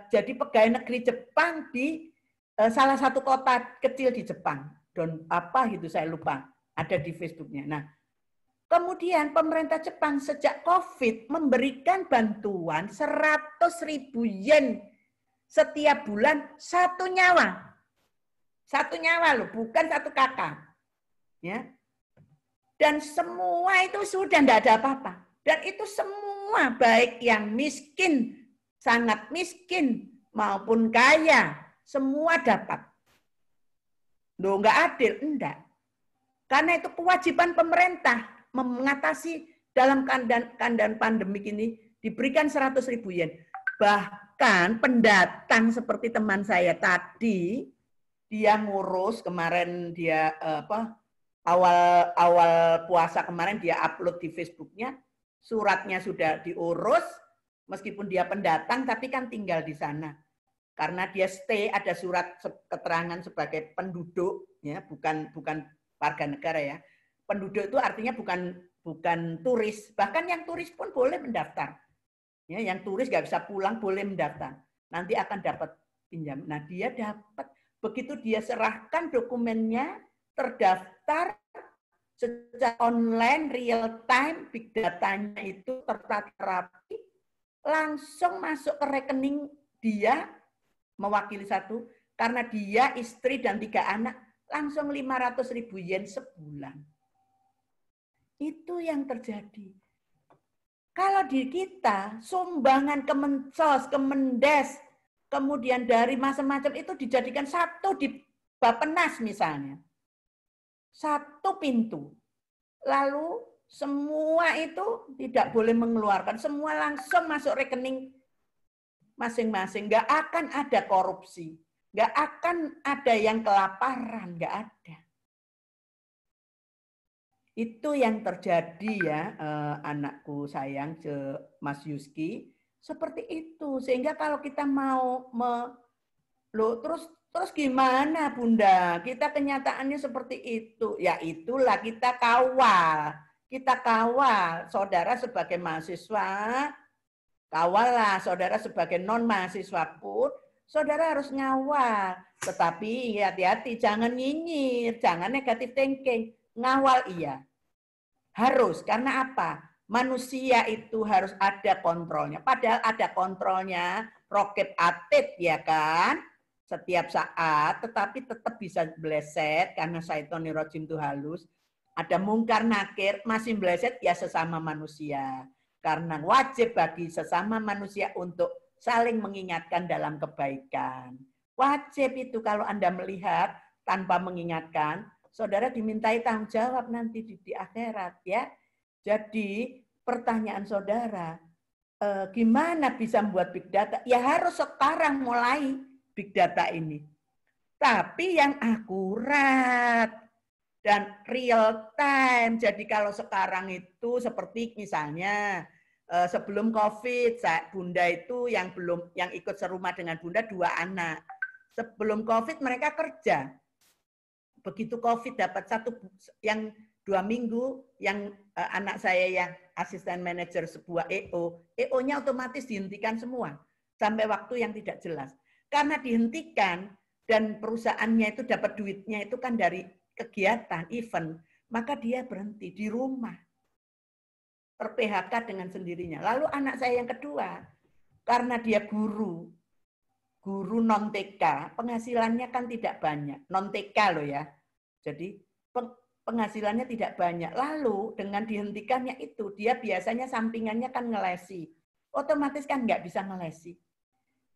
jadi pegawai negeri Jepang di eh, salah satu kota kecil di Jepang. Don apa itu saya lupa. Ada di Facebooknya. Nah, Kemudian pemerintah Jepang sejak COVID memberikan bantuan 100 ribu yen setiap bulan satu nyawa. Satu nyawa loh, bukan satu kakak. Ya. Dan semua itu sudah tidak ada apa-apa. Dan itu semua baik yang miskin, sangat miskin, maupun kaya, semua dapat. Loh, nggak adil, enggak. Karena itu kewajiban pemerintah mengatasi dalam keadaan, keadaan pandemik ini diberikan 100 ribu yen. Bahkan pendatang seperti teman saya tadi, dia ngurus kemarin dia eh, apa awal awal puasa kemarin dia upload di Facebooknya suratnya sudah diurus meskipun dia pendatang tapi kan tinggal di sana karena dia stay ada surat keterangan sebagai penduduk ya bukan bukan warga negara ya penduduk itu artinya bukan bukan turis. Bahkan yang turis pun boleh mendaftar. Ya, yang turis nggak bisa pulang boleh mendaftar. Nanti akan dapat pinjam. Nah dia dapat begitu dia serahkan dokumennya terdaftar secara online real time big datanya itu tertata rapi langsung masuk ke rekening dia mewakili satu karena dia istri dan tiga anak langsung 500 ribu yen sebulan itu yang terjadi. Kalau di kita sumbangan kemensos, kemendes, kemudian dari macam-macam itu dijadikan satu di Bapenas misalnya. Satu pintu. Lalu semua itu tidak boleh mengeluarkan, semua langsung masuk rekening masing-masing. Nggak akan ada korupsi, nggak akan ada yang kelaparan, nggak ada. Itu yang terjadi ya eh, anakku sayang Mas Yuski. Seperti itu. Sehingga kalau kita mau me, lo terus terus gimana Bunda? Kita kenyataannya seperti itu. Ya itulah kita kawal. Kita kawal saudara sebagai mahasiswa, kawallah saudara sebagai non mahasiswa pun saudara harus ngawal. Tetapi ya hati-hati, jangan nyinyir, jangan negatif thinking ngawal iya. Harus, karena apa? Manusia itu harus ada kontrolnya. Padahal ada kontrolnya roket atlet ya kan? Setiap saat, tetapi tetap bisa bleset karena rojim itu halus. Ada mungkar nakir, masih bleset ya sesama manusia. Karena wajib bagi sesama manusia untuk saling mengingatkan dalam kebaikan. Wajib itu kalau Anda melihat tanpa mengingatkan, saudara dimintai tanggung jawab nanti di, di akhirat ya. Jadi pertanyaan saudara, e, gimana bisa membuat big data? Ya harus sekarang mulai big data ini. Tapi yang akurat dan real time. Jadi kalau sekarang itu seperti misalnya eh, sebelum COVID, Bunda itu yang belum yang ikut serumah dengan Bunda dua anak. Sebelum COVID mereka kerja, begitu COVID dapat satu yang dua minggu yang uh, anak saya yang asisten manajer sebuah EO, EO-nya otomatis dihentikan semua sampai waktu yang tidak jelas. Karena dihentikan dan perusahaannya itu dapat duitnya itu kan dari kegiatan event, maka dia berhenti di rumah. Ter-PHK dengan sendirinya. Lalu anak saya yang kedua, karena dia guru, guru non TK, penghasilannya kan tidak banyak. Non TK loh ya, jadi penghasilannya tidak banyak. Lalu dengan dihentikannya itu, dia biasanya sampingannya kan ngelesi. Otomatis kan nggak bisa ngelesi.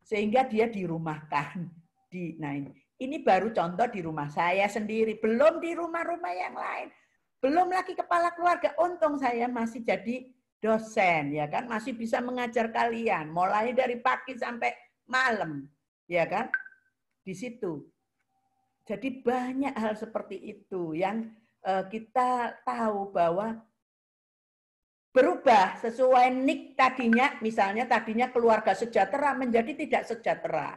Sehingga dia dirumahkan. Di, nah ini, ini baru contoh di rumah saya sendiri. Belum di rumah-rumah yang lain. Belum lagi kepala keluarga. Untung saya masih jadi dosen ya kan masih bisa mengajar kalian mulai dari pagi sampai malam ya kan di situ jadi banyak hal seperti itu yang eh, kita tahu bahwa berubah sesuai nik tadinya, misalnya tadinya keluarga sejahtera menjadi tidak sejahtera.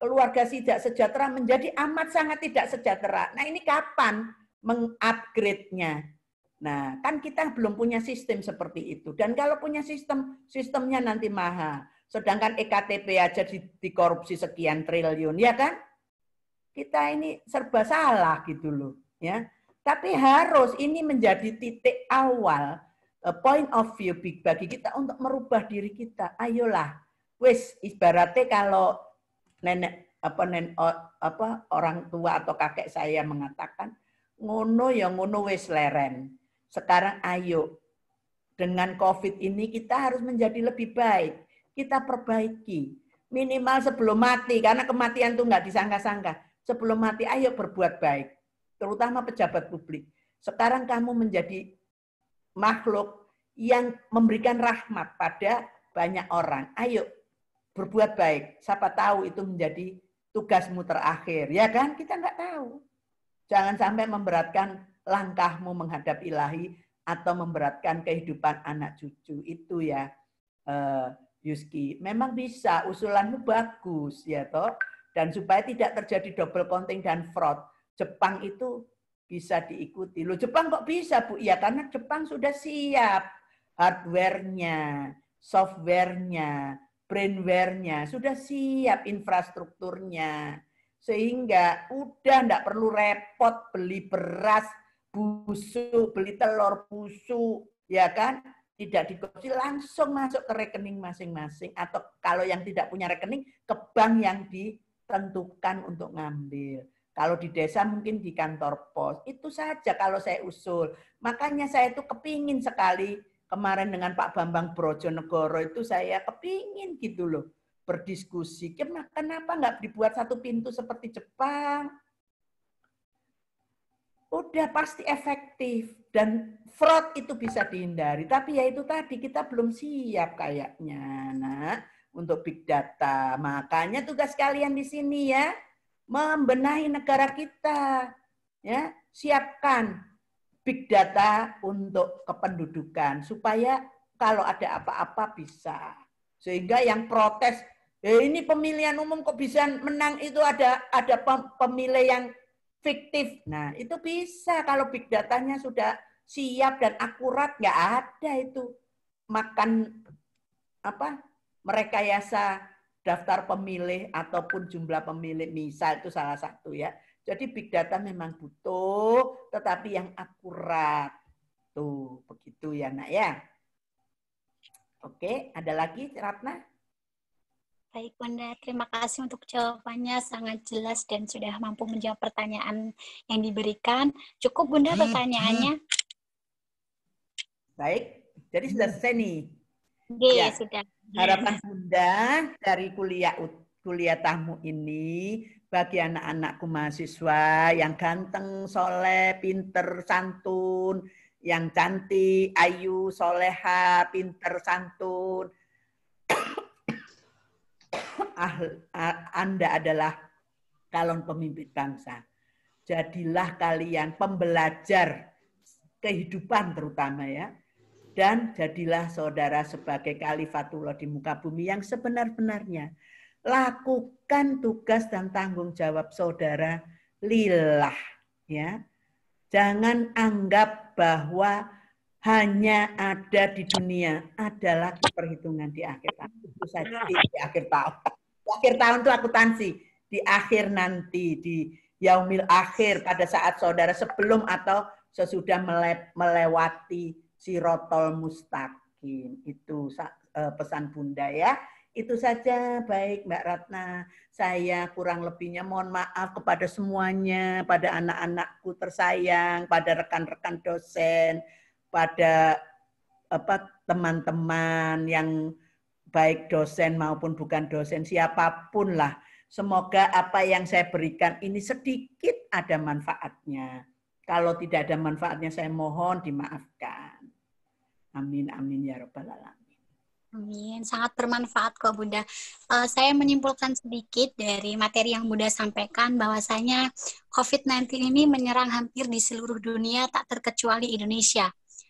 Keluarga tidak sejahtera menjadi amat sangat tidak sejahtera. Nah ini kapan mengupgrade-nya? Nah kan kita belum punya sistem seperti itu. Dan kalau punya sistem, sistemnya nanti mahal. Sedangkan EKTP aja dikorupsi sekian triliun, ya kan? kita ini serba salah gitu loh ya tapi harus ini menjadi titik awal eh, point of view bagi kita untuk merubah diri kita ayolah wes ibaratnya kalau nenek apa nen apa orang tua atau kakek saya mengatakan ngono ya ngono wes leren sekarang ayo dengan COVID ini kita harus menjadi lebih baik. Kita perbaiki. Minimal sebelum mati, karena kematian tuh nggak disangka-sangka sebelum mati ayo berbuat baik, terutama pejabat publik. Sekarang kamu menjadi makhluk yang memberikan rahmat pada banyak orang. Ayo berbuat baik. Siapa tahu itu menjadi tugasmu terakhir, ya kan? Kita nggak tahu. Jangan sampai memberatkan langkahmu menghadap ilahi atau memberatkan kehidupan anak cucu itu ya. Uh, Yuski. Memang bisa, usulanmu bagus ya toh. Dan supaya tidak terjadi double counting dan fraud, Jepang itu bisa diikuti. Loh Jepang kok bisa Bu? Iya karena Jepang sudah siap hardware-nya, software-nya, brainware-nya, sudah siap infrastrukturnya. Sehingga udah enggak perlu repot beli beras, busuk, beli telur busuk, ya kan? Tidak dikorupsi, langsung masuk ke rekening masing-masing. Atau kalau yang tidak punya rekening, ke bank yang di tentukan untuk ngambil. Kalau di desa mungkin di kantor pos. Itu saja kalau saya usul. Makanya saya itu kepingin sekali kemarin dengan Pak Bambang Brojonegoro itu saya kepingin gitu loh berdiskusi. Kenapa nggak dibuat satu pintu seperti Jepang? Udah pasti efektif dan fraud itu bisa dihindari. Tapi ya itu tadi kita belum siap kayaknya, nak untuk big data. Makanya tugas kalian di sini ya, membenahi negara kita. Ya, siapkan big data untuk kependudukan supaya kalau ada apa-apa bisa. Sehingga yang protes, eh, ini pemilihan umum kok bisa menang itu ada ada pemilih yang fiktif. Nah, itu bisa kalau big datanya sudah siap dan akurat nggak ada itu makan apa merekayasa daftar pemilih ataupun jumlah pemilih misal itu salah satu ya. Jadi big data memang butuh tetapi yang akurat. Tuh, begitu ya Nak ya. Oke, ada lagi Ratna? Baik, Bunda. Terima kasih untuk jawabannya. Sangat jelas dan sudah mampu menjawab pertanyaan yang diberikan. Cukup, Bunda, hmm. pertanyaannya. Baik. Jadi sudah selesai nih. Oke, ya. sudah. Harapan Bunda dari kuliah kuliah tamu ini bagi anak-anakku mahasiswa yang ganteng, soleh, pinter, santun, yang cantik, ayu, soleha, pinter, santun. Ah, ah, Anda adalah calon pemimpin bangsa. Jadilah kalian pembelajar kehidupan terutama ya, dan jadilah saudara sebagai khalifatullah di muka bumi yang sebenar-benarnya. Lakukan tugas dan tanggung jawab saudara lillah ya. Jangan anggap bahwa hanya ada di dunia adalah perhitungan di akhir tahun. saja di, akhir tahun. Di akhir tahun itu akuntansi. Di akhir nanti, di yaumil akhir, pada saat saudara sebelum atau sesudah melewati sirotol mustaqim. Itu eh, pesan Bunda ya. Itu saja baik Mbak Ratna. Saya kurang lebihnya mohon maaf kepada semuanya, pada anak-anakku tersayang, pada rekan-rekan dosen, pada apa teman-teman yang baik dosen maupun bukan dosen siapapun lah. Semoga apa yang saya berikan ini sedikit ada manfaatnya. Kalau tidak ada manfaatnya saya mohon dimaafkan. Amin, amin ya Rabbal 'Alamin. Amin, sangat bermanfaat kok Bunda. Uh, saya menyimpulkan sedikit dari materi yang Bunda sampaikan bahwasanya COVID-19 ini menyerang hampir di seluruh dunia tak terkecuali Indonesia.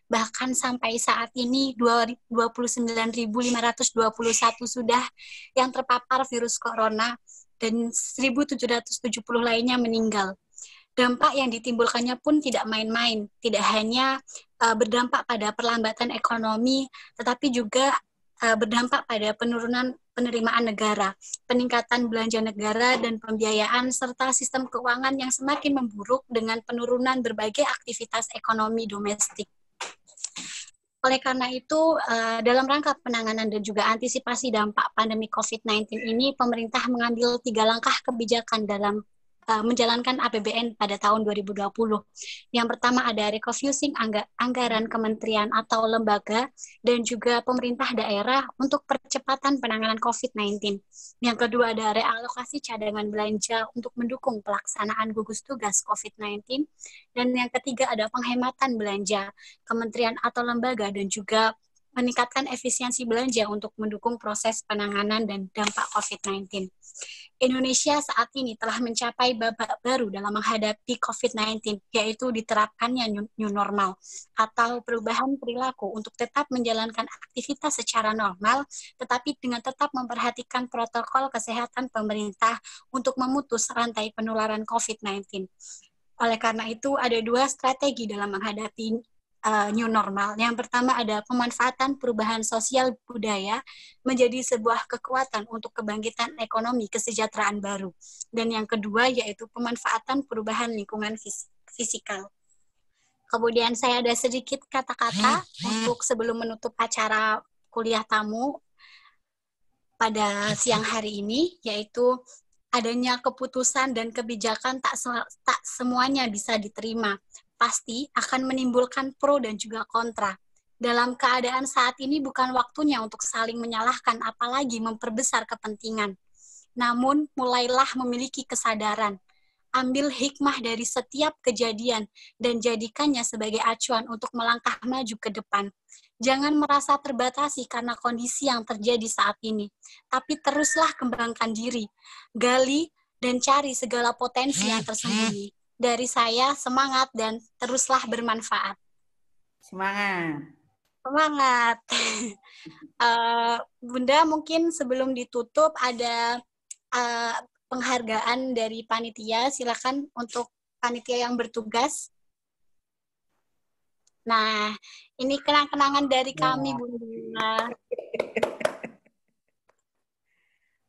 Bahkan sampai saat ini 29.521 sudah yang terpapar virus corona dan 1.770 lainnya meninggal dampak yang ditimbulkannya pun tidak main-main, tidak hanya uh, berdampak pada perlambatan ekonomi, tetapi juga uh, berdampak pada penurunan penerimaan negara, peningkatan belanja negara dan pembiayaan, serta sistem keuangan yang semakin memburuk dengan penurunan berbagai aktivitas ekonomi domestik. Oleh karena itu, eh, dalam rangka penanganan dan juga antisipasi dampak pandemi COVID-19 ini, pemerintah mengambil tiga langkah kebijakan dalam Eh, menjalankan APBN pada tahun 2020. Yang pertama ada reconfusing angga anggaran kementerian atau lembaga dan juga pemerintah daerah untuk percepatan penanganan COVID-19. Yang kedua ada realokasi cadangan belanja untuk mendukung pelaksanaan gugus tugas COVID-19. Dan yang ketiga ada penghematan belanja kementerian atau lembaga dan juga meningkatkan efisiensi belanja untuk mendukung proses penanganan dan dampak COVID-19. Indonesia saat ini telah mencapai babak baru dalam menghadapi COVID-19, yaitu diterapkannya new normal atau perubahan perilaku untuk tetap menjalankan aktivitas secara normal, tetapi dengan tetap memperhatikan protokol kesehatan pemerintah untuk memutus rantai penularan COVID-19. Oleh karena itu, ada dua strategi dalam menghadapi uh, new normal. Yang pertama ada pemanfaatan perubahan sosial budaya menjadi sebuah kekuatan untuk kebangkitan ekonomi kesejahteraan baru. Dan yang kedua yaitu pemanfaatan perubahan lingkungan fis fisikal. Kemudian saya ada sedikit kata-kata hmm, hmm. untuk sebelum menutup acara kuliah tamu pada siang hari ini yaitu adanya keputusan dan kebijakan tak tak semuanya bisa diterima pasti akan menimbulkan pro dan juga kontra. Dalam keadaan saat ini bukan waktunya untuk saling menyalahkan apalagi memperbesar kepentingan. Namun mulailah memiliki kesadaran. Ambil hikmah dari setiap kejadian dan jadikannya sebagai acuan untuk melangkah maju ke depan. Jangan merasa terbatasi karena kondisi yang terjadi saat ini, tapi teruslah kembangkan diri, gali dan cari segala potensi yang hmm, hmm. tersembunyi dari saya semangat dan teruslah bermanfaat. Semangat. Semangat. Eh, Bunda mungkin sebelum ditutup ada eh, penghargaan dari panitia. Silakan untuk panitia yang bertugas. Nah, ini kenang-kenangan dari kami, Bunda.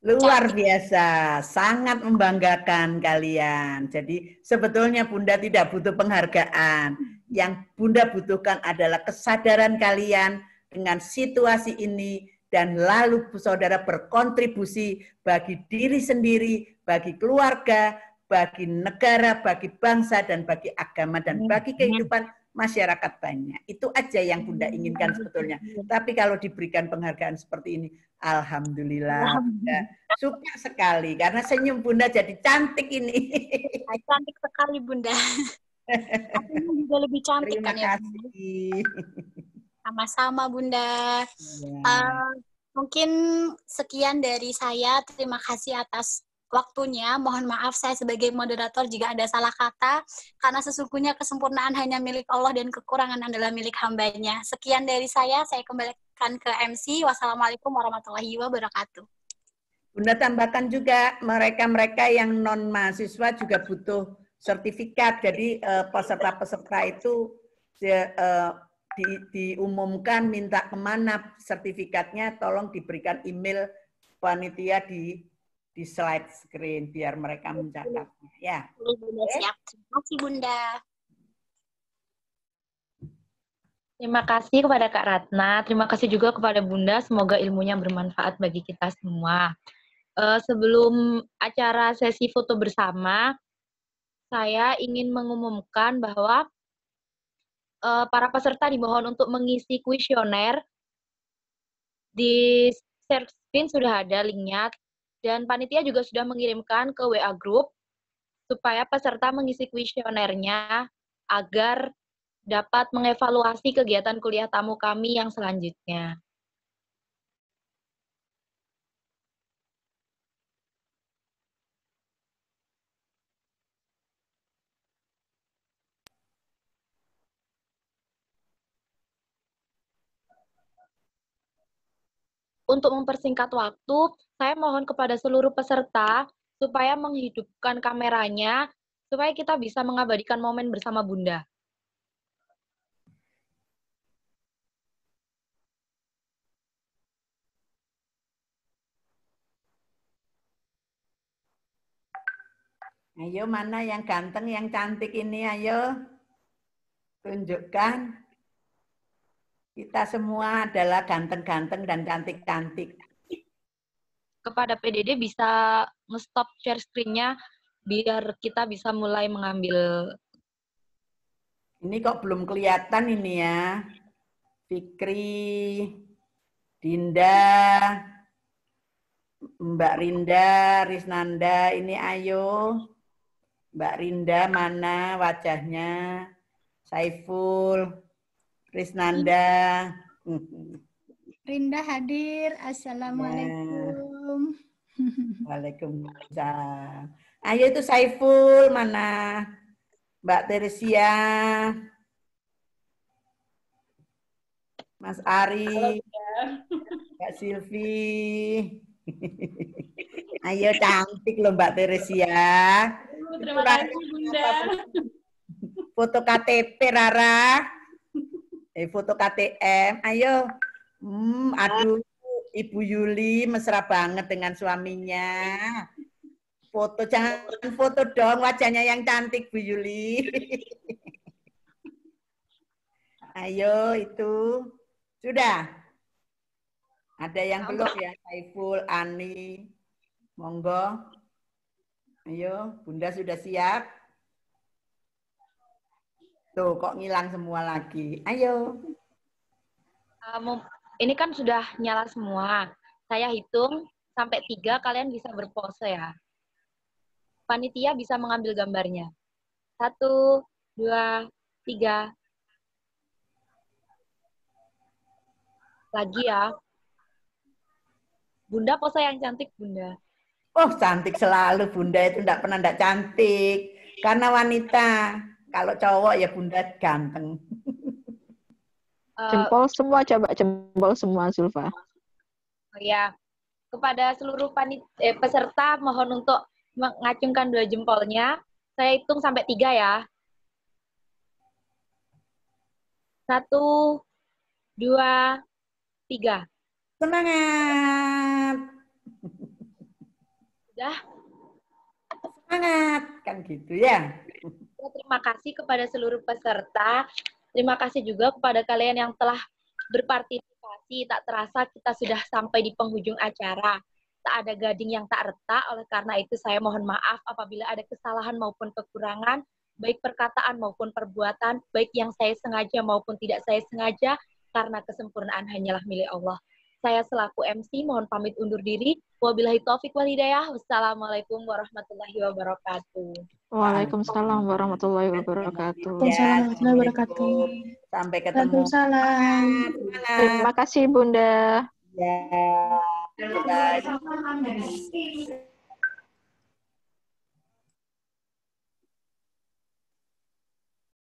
Luar biasa, sangat membanggakan kalian. Jadi sebetulnya Bunda tidak butuh penghargaan. Yang Bunda butuhkan adalah kesadaran kalian dengan situasi ini dan lalu saudara berkontribusi bagi diri sendiri, bagi keluarga, bagi negara, bagi bangsa dan bagi agama dan bagi kehidupan masyarakat banyak. Itu aja yang Bunda inginkan sebetulnya. Tapi kalau diberikan penghargaan seperti ini, Alhamdulillah. Alhamdulillah. Ya, suka sekali karena senyum Bunda jadi cantik ini. Cantik sekali Bunda. Aku juga lebih cantik Terima kan ya. Terima kasih. Sama-sama Bunda. Ya. Uh, mungkin sekian dari saya. Terima kasih atas waktunya. Mohon maaf saya sebagai moderator jika ada salah kata, karena sesungguhnya kesempurnaan hanya milik Allah dan kekurangan adalah milik hambanya. Sekian dari saya, saya kembali kan ke MC. Wassalamualaikum warahmatullahi wabarakatuh. Bunda tambahkan juga mereka-mereka yang non mahasiswa juga butuh sertifikat. Jadi eh, peserta-peserta itu ya, eh, di, diumumkan minta kemana sertifikatnya, tolong diberikan email panitia di di slide screen biar mereka mencatatnya. Ya. Bunda siap. Terima kasih Bunda. Terima kasih kepada Kak Ratna, terima kasih juga kepada Bunda, semoga ilmunya bermanfaat bagi kita semua. Uh, sebelum acara sesi foto bersama, saya ingin mengumumkan bahwa uh, para peserta dimohon untuk mengisi kuesioner di share screen sudah ada linknya dan panitia juga sudah mengirimkan ke WA group supaya peserta mengisi kuesionernya agar dapat mengevaluasi kegiatan kuliah tamu kami yang selanjutnya. Untuk mempersingkat waktu, saya mohon kepada seluruh peserta supaya menghidupkan kameranya, supaya kita bisa mengabadikan momen bersama Bunda. Ayo mana yang ganteng, yang cantik ini ayo tunjukkan. Kita semua adalah ganteng-ganteng dan cantik-cantik. Kepada PDD bisa nge-stop share screen-nya biar kita bisa mulai mengambil. Ini kok belum kelihatan ini ya. Fikri, Dinda, Mbak Rinda, Risnanda, ini ayo. Mbak Rinda mana wajahnya? Saiful, Krisnanda. Rinda hadir. Assalamualaikum. Nah, waalaikumsalam. Ayo itu Saiful mana? Mbak Teresia. Mas Ari. Mbak Silvi. Ayo cantik loh Mbak Teresia. Terima kasih Bunda. Foto KTP Rara. Eh, foto KTM. Ayo. Hmm, aduh, Ibu Yuli mesra banget dengan suaminya. Foto jangan foto dong wajahnya yang cantik Bu Yuli. Ayo itu. Sudah. Ada yang belum ya, Saiful, Ani, monggo. Ayo, Bunda sudah siap? Tuh, kok ngilang semua lagi? Ayo. Um, ini kan sudah nyala semua. Saya hitung sampai tiga, kalian bisa berpose ya. Panitia bisa mengambil gambarnya. Satu, dua, tiga. Lagi ya. Bunda pose yang cantik, Bunda. Oh cantik selalu bunda itu tidak pernah tidak cantik. Karena wanita. Kalau cowok ya bunda ganteng. Eh, jempol semua coba jempol semua Sulfa. Oh ya. Kepada seluruh panit eh, peserta mohon untuk mengacungkan dua jempolnya. Saya hitung sampai tiga ya. Satu, dua, tiga. Semangat! sudah semangat kan gitu ya. ya. Terima kasih kepada seluruh peserta. Terima kasih juga kepada kalian yang telah berpartisipasi. Tak terasa kita sudah sampai di penghujung acara. Tak ada gading yang tak retak, oleh karena itu saya mohon maaf apabila ada kesalahan maupun kekurangan, baik perkataan maupun perbuatan, baik yang saya sengaja maupun tidak saya sengaja, karena kesempurnaan hanyalah milik Allah. Saya selaku MC mohon pamit undur diri. Wabillahi taufik wal hidayah. Wassalamualaikum warahmatullahi wabarakatuh. Waalaikumsalam warahmatullahi wabarakatuh. Waalaikumsalam warahmatullahi wabarakatuh. Sampai ketemu. Waalaikumsalam. Terima kasih Bunda. Ya. Bye.